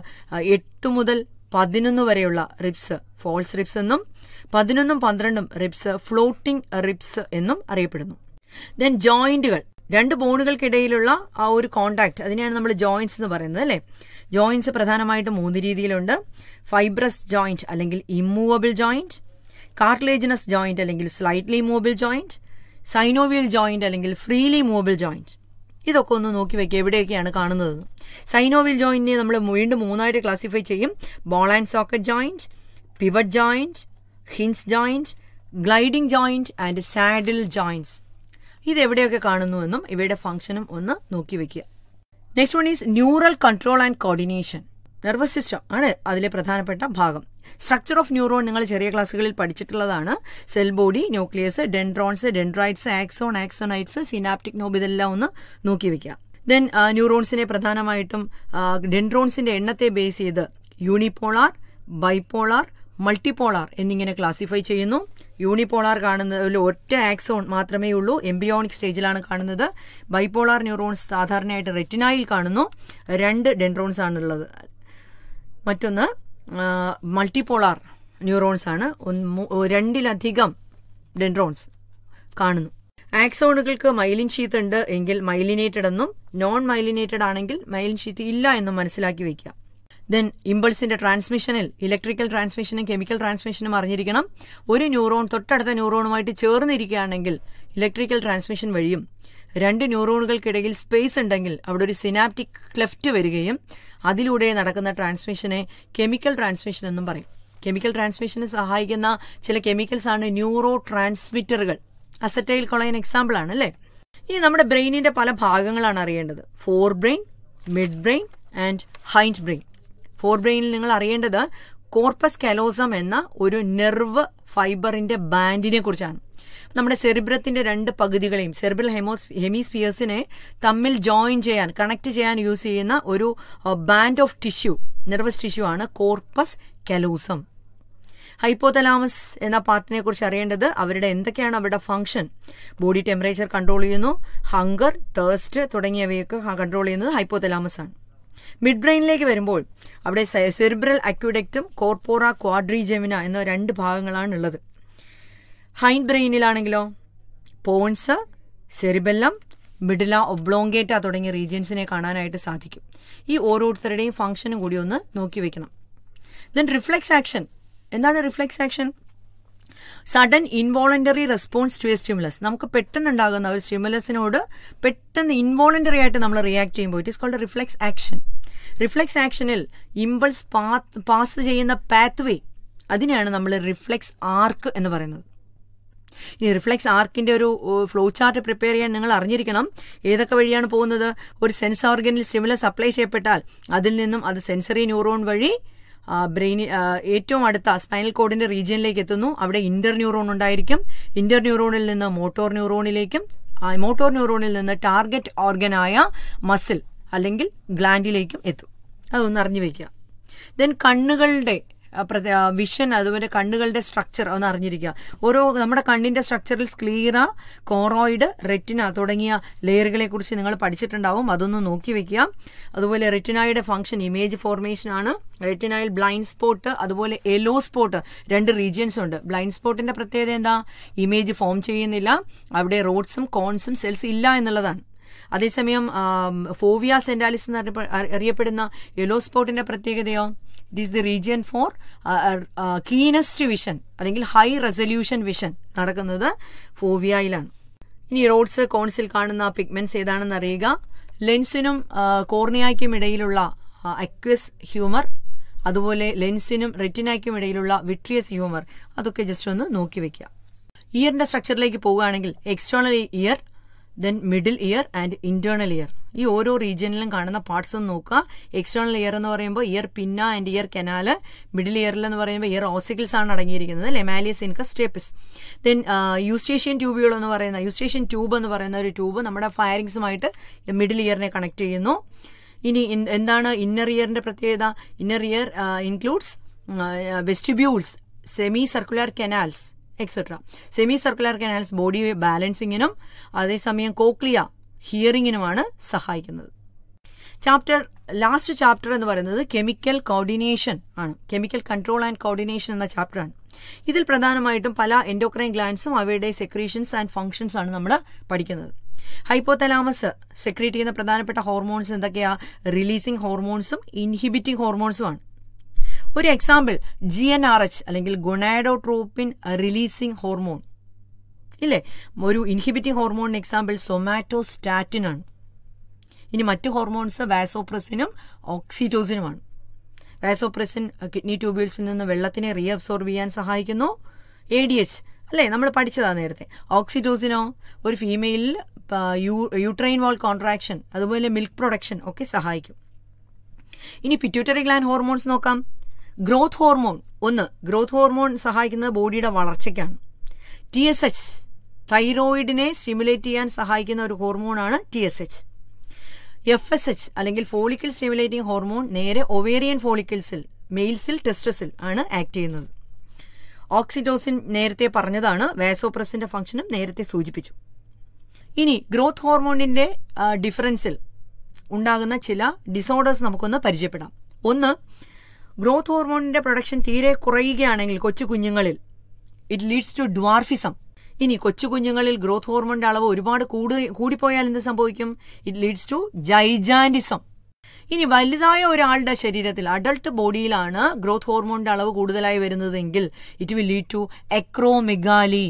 എട്ട് മുതൽ പതിനൊന്ന് വരെയുള്ള റിപ്സ് ഫോൾസ് റിപ്സ് എന്നും പതിനൊന്നും പന്ത്രണ്ടും റിപ്സ് ഫ്ലോട്ടിംഗ് റിപ്സ് എന്നും അറിയപ്പെടുന്നു ദെൻ ജോയിന്റുകൾ രണ്ട് ബോണുകൾക്കിടയിലുള്ള ആ ഒരു കോണ്ടാക്ട് അതിനെയാണ് നമ്മൾ ജോയിന്റ്സ് എന്ന് പറയുന്നത് അല്ലേ ജോയിന്റ്സ് പ്രധാനമായിട്ട് മൂന്ന് രീതിയിലുണ്ട് ഫൈബ്രസ് ജോയിന്റ് അല്ലെങ്കിൽ ഇമ്മൂവബിൾ ജോയിന്റ് കാർട്ടിലേജിനസ് ജോയിന്റ് അല്ലെങ്കിൽ slightly immovable joint synovial joint അല്ലെങ്കിൽ ഫ്രീലി മൂവബിൾ ജോയിന്റ് ഇതൊക്കെ ഒന്ന് നോക്കി വെക്കുക എവിടെയൊക്കെയാണ് കാണുന്നത് സൈനോവിൽ ജോയിന്റിനെ നമ്മൾ വീണ്ടും മൂന്നായിട്ട് ക്ലാസിഫൈ ചെയ്യും ball and socket joint pivot joint hinge joint gliding joint and saddle joints ഇത് എവിടെയൊക്കെ കാണുന്നുവെന്നും ഇവയുടെ ഫംഗ്ഷനും ഒന്ന് നോക്കി വെക്കുക next one is neural control and coordination nervous system ആണ് അതിലെ പ്രധാനപ്പെട്ട ഭാഗം സ്ട്രക്ചർ ഓഫ് ന്യൂറോൺ നിങ്ങൾ ചെറിയ ക്ലാസ്സുകളിൽ പഠിച്ചിട്ടുള്ളതാണ് cell body nucleus dendrons dendrites axon axonites synaptic knob ഇതെല്ലാം ഒന്ന് നോക്കി വെക്കുക ദെൻ ന്യൂറോൺസിനെ പ്രധാനമായിട്ടും ഡെൻഡ്രോൺസിന്റെ എണ്ണത്തെ ബേസ് ചെയ്ത് യൂണിപോളാർ ബൈപോളാർ മൾട്ടിപോളാർ എന്നിങ്ങനെ ക്ലാസിഫൈ ചെയ്യുന്നു യൂണിപോളാർ കാണുന്ന ഒറ്റ ആക്സോൺ മാത്രമേ ഉള്ളൂ എംബ്രിയോണിക് സ്റ്റേജിലാണ് കാണുന്നത് ബൈപോളാർ ന്യൂറോൺസ് സാധാരണയായിട്ട് റെറ്റിനായിൽ കാണുന്നു രണ്ട് ഡെൻഡ്രോൺസ് ആണുള്ളത് മറ്റൊന്ന് മൾട്ടിപോളാർ ന്യൂറോൺസ് ആണ് രണ്ടിലധികം ഡെൻഡ്രോൺസ് കാണുന്നു ആക്സോണുകൾക്ക് മൈലിൻ ഷീത്ത് ഉണ്ട് എങ്കിൽ മൈലിനേറ്റഡ് എന്നും നോൺ മൈലിനേറ്റഡ് ആണെങ്കിൽ മൈലിൻ ഷീത്ത് ഇല്ല എന്നും മനസ്സിലാക്കി വെക്കുക ദെൻ ഇമ്പൾസിന്റെ ട്രാൻസ്മിഷനിൽ ഇലക്ട്രിക്കൽ ട്രാൻസ്മിഷനും കെമിക്കൽ ട്രാൻസ്മിഷനും അറിഞ്ഞിരിക്കണം ഒരു ന്യൂറോൺ തൊട്ടടുത്ത ന്യൂറോണുമായിട്ട് ചേർന്നിരിക്കുകയാണെങ്കിൽ ഇലക്ട്രിക്കൽ ട്രാൻസ്മിഷൻ വഴിയും രണ്ട് ന്യൂറോണുകൾക്കിടയിൽ സ്പേസ് ഉണ്ടെങ്കിൽ അവിടെ ഒരു സിനാപ്റ്റിക് ക്ലെഫ്റ്റ് വരികയും അതിലൂടെ നടക്കുന്ന ട്രാൻസ്മിഷനെ കെമിക്കൽ ട്രാൻസ്മിഷൻ എന്നും പറയും കെമിക്കൽ ട്രാൻസ്മിഷനെ സഹായിക്കുന്ന ചില കെമിക്കൽസ് ആണ് ന്യൂറോ ട്രാൻസ്മിറ്ററുകൾ അസറ്റൈൽ കൊളൈൻ എക്സാമ്പിൾ ആണ് അല്ലേ ഇനി നമ്മുടെ ബ്രെയിനിന്റെ പല ഭാഗങ്ങളാണ് അറിയേണ്ടത് fore brain mid brain and hind brain fore ബ്രെയിനിൽ നിങ്ങൾ അറിയേണ്ടത് കോർപ്പസ് കലോസം എന്ന ഒരു നെർവ് ഫൈബറിന്റെ ബാൻഡിനെ കുറിച്ചാണ് നമ്മുടെ സെറിബ്രത്തിന്റെ രണ്ട് പകുതികളെയും സെറിബ്രൽ ഹെമോസ് ഹെമിസ്ഫിയേഴ്സിനെ തമ്മിൽ ജോയിൻ ചെയ്യാൻ കണക്ട് ചെയ്യാൻ യൂസ് ചെയ്യുന്ന ഒരു band of tissue nervous tissue ആണ് കോർപ്പസ് കലോസം ഹൈപ്പോതലാമസ് എന്ന പാർട്ടിനെ കുറിച്ച് അറിയേണ്ടത് അവരുടെ എന്തൊക്കെയാണ് അവരുടെ ഫംഗ്ഷൻ ബോഡി ടെമ്പറേച്ചർ കൺട്രോൾ ചെയ്യുന്നു ഹങ്കർ തേഴ്സ്റ്റ് തുടങ്ങിയവയൊക്കെ കൺട്രോൾ ചെയ്യുന്നത് ഹൈപ്പോതലാമസ് ആണ് മിഡ് ബ്രെയിനിലേക്ക് വരുമ്പോൾ അവിടെ സെറിബ്രൽ അക്യുഡക്റ്റും കോർപോറ ക്വാഡ്രിജെമിന എന്ന രണ്ട് ഭാഗങ്ങളാണ് ഉള്ളത് ഹൈൻഡ് ബ്രെയിനിലാണെങ്കിലോ പോൺസ് സെറിബെല്ലം മിഡില ഒബ്ലോങ്കേറ്റ തുടങ്ങിയ റീജിയൻസിനെ കാണാനായിട്ട് സാധിക്കും ഈ ഓരോരുത്തരുടെയും ഫംഗ്ഷനും കൂടി ഒന്ന് നോക്കി വെക്കണം ദെൻ റിഫ്ലെക്സ് ആക്ഷൻ എന്താണ് reflex action sudden involuntary response to a stimulus നമുക്ക് പെട്ടെന്നുണ്ടാകുന്ന ഒരു സ്റ്റിമുലസിനോട് പെട്ടെന്ന് ഇൻവോളണ്ടറി ആയിട്ട് നമ്മൾ റിയാക്ട് ചെയ്യുമ്പോൾ it is called reflex action reflex ആക്ഷനിൽ ഇമ്പൾസ് പാസ് ചെയ്യുന്ന പാത്വേ അതിനെയാണ് നമ്മൾ റിഫ്ലെക്സ് ആർക്ക് എന്ന് പറയുന്നത് ഇനി റിഫ്ലെക്സ് ആർക്കിന്റെ ഒരു ഫ്ലോ ചാർട്ട് പ്രിപ്പയർ ചെയ്യാൻ നിങ്ങൾ അറിഞ്ഞിരിക്കണം ഏതൊക്കെ വഴിയാണ് പോകുന്നത് ഒരു സെൻസ് ഓർഗനിൽ സ്റ്റിമുലസ് അപ്ലൈ ചെയ്യപ്പെട്ടാൽ അതിൽ നിന്നും അത് സെൻസറി ന്യൂറോൺ വഴി ബ്രെയിനിൽ ഏറ്റവും അടുത്ത സ്പൈനൽ കോഡിന്റെ റീജിയനിലേക്ക് എത്തുന്നു അവിടെ ഇന്റർ ന്യൂറോൺ ഉണ്ടായിരിക്കും ഇന്റർ ന്യൂറോണിൽ നിന്ന് മോട്ടോർ ന്യൂറോണിലേക്കും മോട്ടോർ ന്യൂറോണിൽ നിന്ന് ടാർഗറ്റ് ഓർഗനായ മസിൽ അല്ലെങ്കിൽ ഗ്ലാൻഡിലേക്കും എത്തും അതൊന്ന് അറിഞ്ഞു വയ്ക്കുക ദെൻ കണ്ണുകളുടെ വിഷൻ അതുപോലെ കണ്ണുകളുടെ സ്ട്രക്ചർ ഒന്ന് അറിഞ്ഞിരിക്കുക ഓരോ നമ്മുടെ കണ്ണിന്റെ സ്ട്രക്ചറിൽ സ്ക്ലീറ കോറോയിഡ് റെറ്റിന തുടങ്ങിയ ലെയറുകളെ കുറിച്ച് നിങ്ങൾ പഠിച്ചിട്ടുണ്ടാവും അതൊന്ന് നോക്കി വെക്കുക അതുപോലെ റെറ്റിനായുടെ ഫംഗ്ഷൻ ഇമേജ് ഫോർമേഷൻ ആണ് റെറ്റിനായിൽ ബ്ലൈൻഡ് സ്പോട്ട് അതുപോലെ എല്ലോ സ്പോട്ട് രണ്ട് റീജിയൻസ് ഉണ്ട് ബ്ലൈൻഡ് സ്പോട്ടിന്റെ പ്രത്യേകത എന്താ ഇമേജ് ഫോം ചെയ്യുന്നില്ല അവിടെ റോഡ്സും കോൺസും സെൽസ് ഇല്ല എന്നുള്ളതാണ് അതേസമയം ഫോവിയ സെൻഡാലിസ് എന്ന് അറിയപ്പെടുന്ന യെല്ലോ സ്പോട്ടിന്റെ പ്രത്യേകതയോ it is the region for cleanest vision അല്ലെങ്കിൽ ഹൈ റെസൊല്യൂഷൻ വിഷൻ നടക്കുന്നത് ഫോവിയയിലാണ് ഇനി റോഡ്സ് കോൺസിൽ കാണുന്ന പിഗ്മെന്റ്സ് ഏതാണെന്ന് അറിയുക ലെൻസിനും കോർണിയയ്ക്കും uh, ഇടയിലുള്ള അക്വസ് uh, ഹ്യൂമർ അതുപോലെ ലെൻസിനും റെറ്റിനയ്ക്കും ഇടയിലുള്ള വിട്രിയസ് ഹ്യൂമർ അതൊക്കെ ജസ്റ്റ് ഒന്ന് നോക്കി വെക്കുക ഇയറിന്റെ സ്ട്രക്ചറിലേക്ക് പോവുകയാണെങ്കിൽ external ear then middle ear and internal ear ഈ ഓരോ റീജിയനിലും കാണുന്ന പാർട്സ് ഒന്ന് നോക്കുക എക്സ്റ്റേണൽ ഇയർ എന്ന് പറയുമ്പോൾ ഇയർ പിന്ന ആൻഡ് ഇയർ കനാല് മിഡിൽ ഇയറിൽ എന്ന് പറയുമ്പോൾ ഇയർ ഓസിക്കിൾസ് ആണ് അടങ്ങിയിരിക്കുന്നത് malleus incus stapes then eustachian ട്യൂബുകൾ എന്ന് പറയുന്ന യൂസ്റ്റേഷ്യൻ ട്യൂബ് എന്ന് പറയുന്ന ഒരു ട്യൂബ് നമ്മുടെ ഫയറിങ്സുമായിട്ട് മിഡിൽ ഇയറിനെ കണക്ട് ചെയ്യുന്നു ഇനി എന്താണ് ഇന്നർ ഇയറിന്റെ പ്രത്യേകത inner ear includes vestibules semi circular canals etcetera semi circular canals body ബാലൻസിങ്ങിനും അതേസമയം കോക്ലിയ ഹിയറിങ്ങിനുമാണ് സഹായിക്കുന്നത് ചാപ്റ്റർ ലാസ്റ്റ് ചാപ്റ്റർ എന്ന് പറയുന്നത് കെമിക്കൽ കോർഡിനേഷൻ ആണ് കെമിക്കൽ കൺട്രോൾ ആൻഡ് കോർഡിനേഷൻ എന്ന ചാപ്റ്ററാണ് ഇതിൽ പ്രധാനമായിട്ടും പല എൻഡോക്രൈൻ ഗ്ലാൻസും അവയുടെ സെക്രീഷൻസ് ആൻഡ് ഫംഗ്ഷൻസ് ആണ് നമ്മൾ പഠിക്കുന്നത് ഹൈപ്പോതലാമസ് സെക്രീറ്റ് ചെയ്യുന്ന പ്രധാനപ്പെട്ട ഹോർമോൺസ് എന്തൊക്കെയാ റിലീസിംഗ് ഹോർമോൺസും ഇൻഹിബിറ്റിംഗ് ആണ് ഒരു example G N R H അല്ലെങ്കിൽ ഗുണാഡോട്രോപ്പിൻ റിലീസിംഗ് ഹോർമോൺ ഇല്ലേ ഒരു ഇൻഹിബിറ്റിംഗ് ഹോർമോണിന് എക്സാമ്പിൾ ആണ് ഇനി മറ്റ് ഹോർമോൺസ് വാസോപ്രസിനും ഓക്സിറ്റോസിനുമാണ് വാസോപ്രസിൻ കിഡ്നി ട്യൂബ്യൂൾസിൽ നിന്ന് വെള്ളത്തിനെ റീഅബ്സോർബ് ചെയ്യാൻ സഹായിക്കുന്നു എ ഡി എച്ച് അല്ലേ നമ്മൾ പഠിച്ചതാണ് നേരത്തെ ഓക്സിറ്റോസിനോ ഒരു ഫീമെയിലിൽ യൂട്രൈൻ വാൾ കോൺട്രാക്ഷൻ അതുപോലെ മിൽക്ക് പ്രൊഡക്ഷൻ ഒക്കെ സഹായിക്കും ഇനി പിറ്റ്യൂട്ടറി ഗ്ലാൻഡ് ഹോർമോൺസ് നോക്കാം ഗ്രോത്ത് ഹോർമോൺ ഒന്ന് ഗ്രോത്ത് ഹോർമോൺ സഹായിക്കുന്നത് ബോഡിയുടെ വളർച്ചയ്ക്കാണ് ടി എസ് എച്ച് തൈറോയിഡിനെ സ്റ്റിമുലേറ്റ് ചെയ്യാൻ സഹായിക്കുന്ന ഒരു ഹോർമോണാണ് T S H F S H അല്ലെങ്കിൽ ഫോളിക്കിൾ സ്റ്റിമുലേറ്റിംഗ് ഹോർമോൺ നേരെ ഒവേറിയൻ ഫോളിക്കിൾസിൽ മെയിൽസിൽ ടെസ്റ്റസിൽ ആണ് ആക്ട് ചെയ്യുന്നത് ഓക്സിഡോസിൻ നേരത്തെ പറഞ്ഞതാണ് വാസോപ്രസിന്റെ ഫംഗ്ഷനും നേരത്തെ സൂചിപ്പിച്ചു ഇനി ഗ്രോത്ത് ഹോർമോണിന്റെ ഡിഫറൻസിൽ ഉണ്ടാകുന്ന ചില ഡിസോർഡേഴ്സ് നമുക്കൊന്ന് പരിചയപ്പെടാം ഒന്ന് ഗ്രോത്ത് ഹോർമോണിന്റെ പ്രൊഡക്ഷൻ തീരെ കുറയുകയാണെങ്കിൽ കൊച്ചു കുഞ്ഞുങ്ങളിൽ ഇറ്റ് ലീഡ്സ് ടു ഡ്വാർഫിസം ഇനി കൊച്ചു കുഞ്ഞുങ്ങളിൽ ഗ്രോത്ത് ഹോർമോണിന്റെ അളവ് ഒരുപാട് കൂടു കൂടിപ്പോയാൽ എന്ത് സംഭവിക്കും ഇറ്റ് ലീഡ്സ് ടു ജൈജാൻഡിസം ഇനി വലുതായ ഒരാളുടെ ശരീരത്തിൽ അഡൾട്ട് ബോഡിയിലാണ് ഗ്രോത്ത് ഹോർമോണിന്റെ അളവ് കൂടുതലായി വരുന്നതെങ്കിൽ it will lead to acromegaly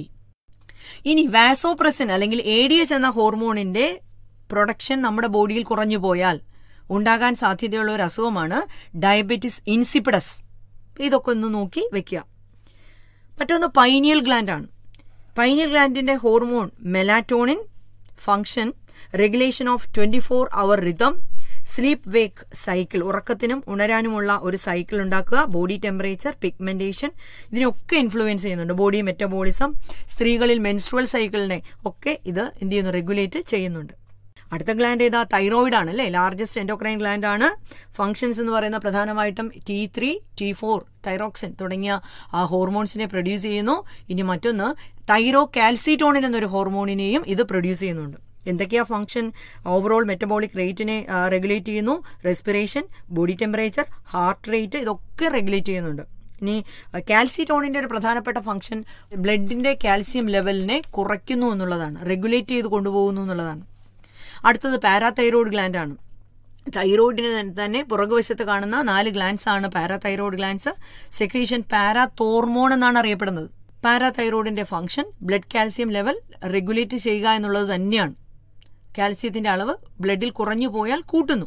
ഇനി വാസോപ്രസിൻ അല്ലെങ്കിൽ എ ഡി എച്ച് എന്ന ഹോർമോണിന്റെ പ്രൊഡക്ഷൻ നമ്മുടെ ബോഡിയിൽ കുറഞ്ഞു പോയാൽ ഉണ്ടാകാൻ സാധ്യതയുള്ള ഒരു അസുഖമാണ് ഡയബറ്റിസ് ഇൻസിപ്പിഡസ് ഇതൊക്കെ ഒന്ന് നോക്കി വെക്കുക മറ്റൊന്ന് പൈനിയൽ ഗ്ലാൻഡ് ആണ് പൈനൽ ഗ്രാൻഡിന്റെ hormone melatonin function regulation of twenty four hour rhythm sleep wake cycle ഉറക്കത്തിനും ഉണരാനുമുള്ള ഒരു സൈക്കിൾ ഉണ്ടാക്കുക ബോഡി ടെമ്പറേച്ചർ പിഗ്മെന്റേഷൻ ഇതിനൊക്കെ ഇൻഫ്ലുവൻസ് ചെയ്യുന്നുണ്ട് ബോഡി മെറ്റബോളിസം സ്ത്രീകളിൽ മെൻസ്ട്രുവൽ സൈക്കിളിനെ ഒക്കെ ഇത് എന്ത് ചെയ്യുന്നു റെഗുലേറ്റ് ചെയ്യുന്നുണ്ട് അടുത്ത ഗ്ലാൻഡ് ഏതാ തൈറോയിഡ് ആണ് അല്ലേ ലാർജസ്റ്റ് എൻഡോക്രൈൻ ഗ്ലാൻഡ് ആണ് ഫംഗ്ഷൻസ് എന്ന് പറയുന്ന പ്രധാനമായിട്ടും T three T four thyroxine തുടങ്ങിയ ആ ഹോർമോൺസിനെ പ്രൊഡ്യൂസ് ചെയ്യുന്നു ഇനി മറ്റൊന്ന് തൈറോ കാൽസിറ്റോണിൻ എന്നൊരു ഹോർമോണിനെയും ഇത് പ്രൊഡ്യൂസ് ചെയ്യുന്നുണ്ട് എന്തൊക്കെയാ ഫംഗ്ഷൻ ഓവറോൾ മെറ്റബോളിക് റേറ്റിനെ റെഗുലേറ്റ് ചെയ്യുന്നു respiration body temperature heart rate ഇതൊക്കെ റെഗുലേറ്റ് ചെയ്യുന്നുണ്ട് ഇനി കാൽസിറ്റോണിൻ്റെ ഒരു പ്രധാനപ്പെട്ട ഫംഗ്ഷൻ ബ്ലഡിൻ്റെ കാൽസ്യം ലെവലിനെ കുറയ്ക്കുന്നു എന്നുള്ളതാണ് റെഗുലേറ്റ് ചെയ്ത് കൊണ്ടുപോകുന്നു എന്നുള്ളതാണ് അടുത്തത് ഗ്ലാൻഡ് ആണ് തൈറോയിഡിന് തന്നെ പുറകുവശത്ത് കാണുന്ന നാല് ഗ്ലാൻസ് ആണ് പാരാതൈറോയ്ഡ് ഗ്ലാൻസ് സെക്രീഷൻ പാരാതോർമോൺ എന്നാണ് അറിയപ്പെടുന്നത് പാരാതൈറോയിഡിന്റെ function blood calcium level regulate ചെയ്യുക എന്നുള്ളത് തന്നെയാണ് കാൽസ്യത്തിന്റെ അളവ് ബ്ലഡിൽ കുറഞ്ഞു പോയാൽ കൂട്ടുന്നു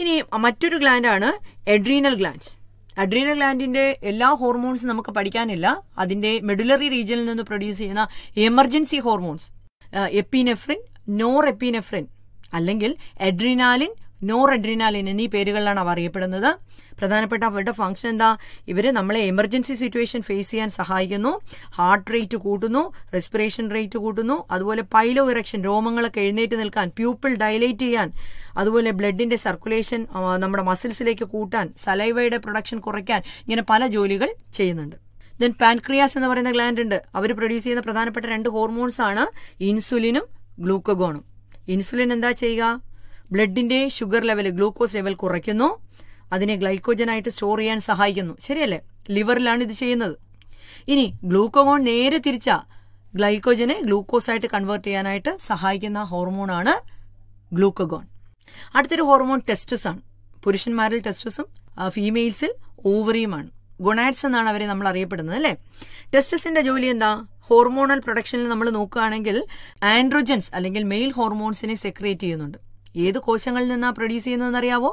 ഇനി മറ്റൊരു ഗ്ലാൻഡാണ് എഡ്രീനൽ ഗ്ലാൻഡ് അഡ്രീനൽ ഗ്ലാൻഡിന്റെ എല്ലാ ഹോർമോൺസും നമുക്ക് പഠിക്കാനില്ല അതിന്റെ മെഡുലറി റീജിയനിൽ നിന്ന് പ്രൊഡ്യൂസ് ചെയ്യുന്ന emergency hormones epinephrine nor epinephrine അല്ലെങ്കിൽ എഡ്രിനാലിൻ നോർ എഡ്രിനാലിൻ എന്നീ പേരുകളിലാണ് അവ അറിയപ്പെടുന്നത് പ്രധാനപ്പെട്ട അവരുടെ ഫംഗ്ഷൻ എന്താ ഇവർ നമ്മളെ എമർജൻസി സിറ്റുവേഷൻ ഫേസ് ചെയ്യാൻ സഹായിക്കുന്നു ഹാർട്ട് റേറ്റ് കൂട്ടുന്നു റെസ്പിറേഷൻ റേറ്റ് കൂട്ടുന്നു അതുപോലെ പൈലോ ഇറക്ഷൻ രോമങ്ങളൊക്കെ എഴുന്നേറ്റ് നിൽക്കാൻ പ്യൂപ്പിൾ ഡയലേറ്റ് ചെയ്യാൻ അതുപോലെ ബ്ലഡിന്റെ സർക്കുലേഷൻ നമ്മുടെ മസിൽസിലേക്ക് കൂട്ടാൻ സലൈവയുടെ പ്രൊഡക്ഷൻ കുറയ്ക്കാൻ ഇങ്ങനെ പല ജോലികൾ ചെയ്യുന്നുണ്ട് ദെൻ പാൻക്രിയാസ് എന്ന് പറയുന്ന ഗ്ലാൻഡ് ഉണ്ട് അവർ പ്രൊഡ്യൂസ് ചെയ്യുന്ന പ്രധാനപ്പെട്ട രണ്ട് ഹോർമോൺസ് ആണ് ഇൻസുലിനും ഗ്ലൂക്കഗോണും ഇൻസുലിൻ എന്താ ചെയ്യുക ബ്ലഡിന്റെ ഷുഗർ ലെവൽ ഗ്ലൂക്കോസ് ലെവൽ കുറയ്ക്കുന്നു അതിനെ ഗ്ലൈക്കോജനായിട്ട് സ്റ്റോർ ചെയ്യാൻ സഹായിക്കുന്നു ശരിയല്ലേ ലിവറിലാണ് ഇത് ചെയ്യുന്നത് ഇനി ഗ്ലൂക്കോൺ നേരെ തിരിച്ച ഗ്ലൈക്കോജനെ ഗ്ലൂക്കോസായിട്ട് കൺവേർട്ട് ചെയ്യാനായിട്ട് സഹായിക്കുന്ന ഹോർമോണാണ് ഗ്ലൂക്കഗോൺ അടുത്തൊരു ഹോർമോൺ ടെസ്റ്റസ് ആണ് പുരുഷന്മാരിൽ ടെസ്റ്റസും ഫീമെയിൽസിൽ ഓവറിയുമാണ് ഗുണാറ്റ്സ് എന്നാണ് അവരെ നമ്മൾ അറിയപ്പെടുന്നത് അല്ലേ ടെസ്റ്റസിന്റെ ജോലി എന്താ ഹോർമോണൽ പ്രൊഡക്ഷനിൽ നമ്മൾ നോക്കുകയാണെങ്കിൽ ആൻഡ്രോജൻസ് അല്ലെങ്കിൽ മെയിൽ ഹോർമോൺസിനെ സെക്രിയേറ്റ് ചെയ്യുന്നുണ്ട് ഏത് കോശങ്ങളിൽ നിന്നാണ് പ്രൊഡ്യൂസ് ചെയ്യുന്നതെന്ന് അറിയാവോ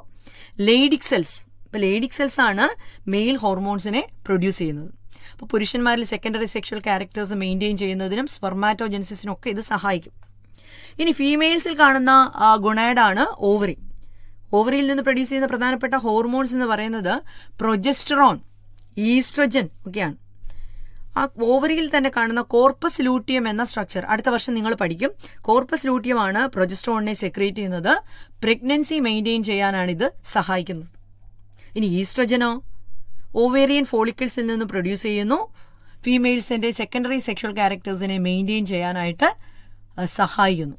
ലേഡിക് സെൽസ് ഇപ്പൊ ലേഡിക് സെൽസ് ആണ് മെയിൽ ഹോർമോൺസിനെ പ്രൊഡ്യൂസ് ചെയ്യുന്നത് അപ്പോൾ പുരുഷന്മാരിൽ സെക്കൻഡറി സെക്ഷൽ ക്യാരക്ടേഴ്സ് മെയിൻറ്റെയിൻ ചെയ്യുന്നതിനും ഒക്കെ ഇത് സഹായിക്കും ഇനി ഫീമെയിൽസിൽ കാണുന്ന ആണ് ഓവറി ഓവറിയിൽ നിന്ന് പ്രൊഡ്യൂസ് ചെയ്യുന്ന പ്രധാനപ്പെട്ട ഹോർമോൺസ് എന്ന് പറയുന്നത് പ്രൊജസ്റ്ററോൺ ഈസ്ട്രജൻ ഒക്കെയാണ് ആ ഓവറിയിൽ തന്നെ കാണുന്ന കോർപ്പസ് ലൂട്ടിയം എന്ന സ്ട്രക്ചർ അടുത്ത വർഷം നിങ്ങൾ പഠിക്കും കോർപ്പസ് ലൂട്ടിയം ആണ് പ്രൊജസ്ട്രോണിനെ സെക്രീറ്റ് ചെയ്യുന്നത് പ്രഗ്നൻസി മെയിൻറ്റെയിൻ ചെയ്യാനാണ് ഇത് സഹായിക്കുന്നത് ഇനി ഈസ്ട്രജനോ ഓവേറിയൻ ഫോളിക്കിൾസിൽ നിന്ന് പ്രൊഡ്യൂസ് ചെയ്യുന്നു ഫീമെയിൽസിന്റെ സെക്കൻഡറി സെക്ഷൽ ക്യാരക്ടേഴ്സിനെ മെയിൻറ്റെയിൻ ചെയ്യാനായിട്ട് സഹായിക്കുന്നു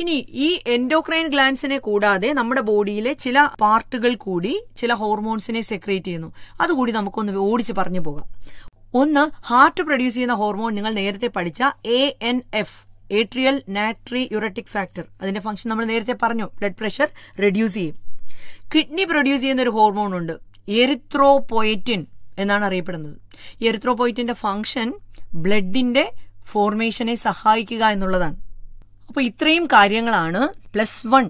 ഇനി ഈ എൻഡോക്രൈൻ ഗ്ലാൻസിനെ കൂടാതെ നമ്മുടെ ബോഡിയിലെ ചില പാർട്ടുകൾ കൂടി ചില ഹോർമോൺസിനെ സെക്രേറ്റ് ചെയ്യുന്നു അതുകൂടി നമുക്കൊന്ന് ഓടിച്ച് പറഞ്ഞു പോകാം ഒന്ന് ഹാർട്ട് പ്രൊഡ്യൂസ് ചെയ്യുന്ന ഹോർമോൺ നിങ്ങൾ നേരത്തെ പഠിച്ച A N F atrial natriuretic factor അതിന്റെ ഫംഗ്ഷൻ നമ്മൾ നേരത്തെ പറഞ്ഞു ബ്ലഡ് പ്രഷർ റെഡ്യൂസ് ചെയ്യും കിഡ്നി പ്രൊഡ്യൂസ് ചെയ്യുന്ന ഒരു ഹോർമോൺ ഉണ്ട് എറിത്രോപോയറ്റിൻ എന്നാണ് അറിയപ്പെടുന്നത് എറിത്രോപോയറ്റിന്റെ ഫംഗ്ഷൻ ബ്ലഡിന്റെ ഫോർമേഷനെ സഹായിക്കുക എന്നുള്ളതാണ് അപ്പോൾ ഇത്രയും കാര്യങ്ങളാണ് പ്ലസ് വൺ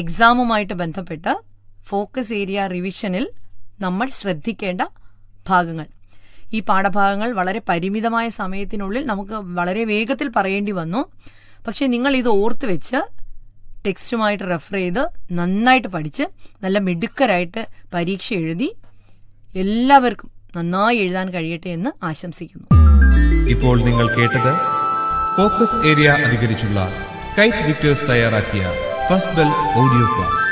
എക്സാമുമായിട്ട് ബന്ധപ്പെട്ട ഫോക്കസ് ഏരിയ റിവിഷനിൽ നമ്മൾ ശ്രദ്ധിക്കേണ്ട ഭാഗങ്ങൾ ഈ പാഠഭാഗങ്ങൾ വളരെ പരിമിതമായ സമയത്തിനുള്ളിൽ നമുക്ക് വളരെ വേഗത്തിൽ പറയേണ്ടി വന്നു പക്ഷേ നിങ്ങൾ ഇത് ഓർത്ത് വെച്ച് ടെക്സ്റ്റുമായിട്ട് റെഫർ ചെയ്ത് നന്നായിട്ട് പഠിച്ച് നല്ല മിടുക്കരായിട്ട് പരീക്ഷ എഴുതി എല്ലാവർക്കും നന്നായി എഴുതാൻ കഴിയട്ടെ എന്ന് ആശംസിക്കുന്നു ഇപ്പോൾ നിങ്ങൾ കേട്ടത് ഫോക്കസ് ഏരിയ അധികരിച്ചുള്ള സ്കൈപ്പ് വിക്ടേഴ്സ് തയ്യാറാക്കിയ ഫസ്റ്റ് ബെൽ ഓഡിയോ ക്ലാസ്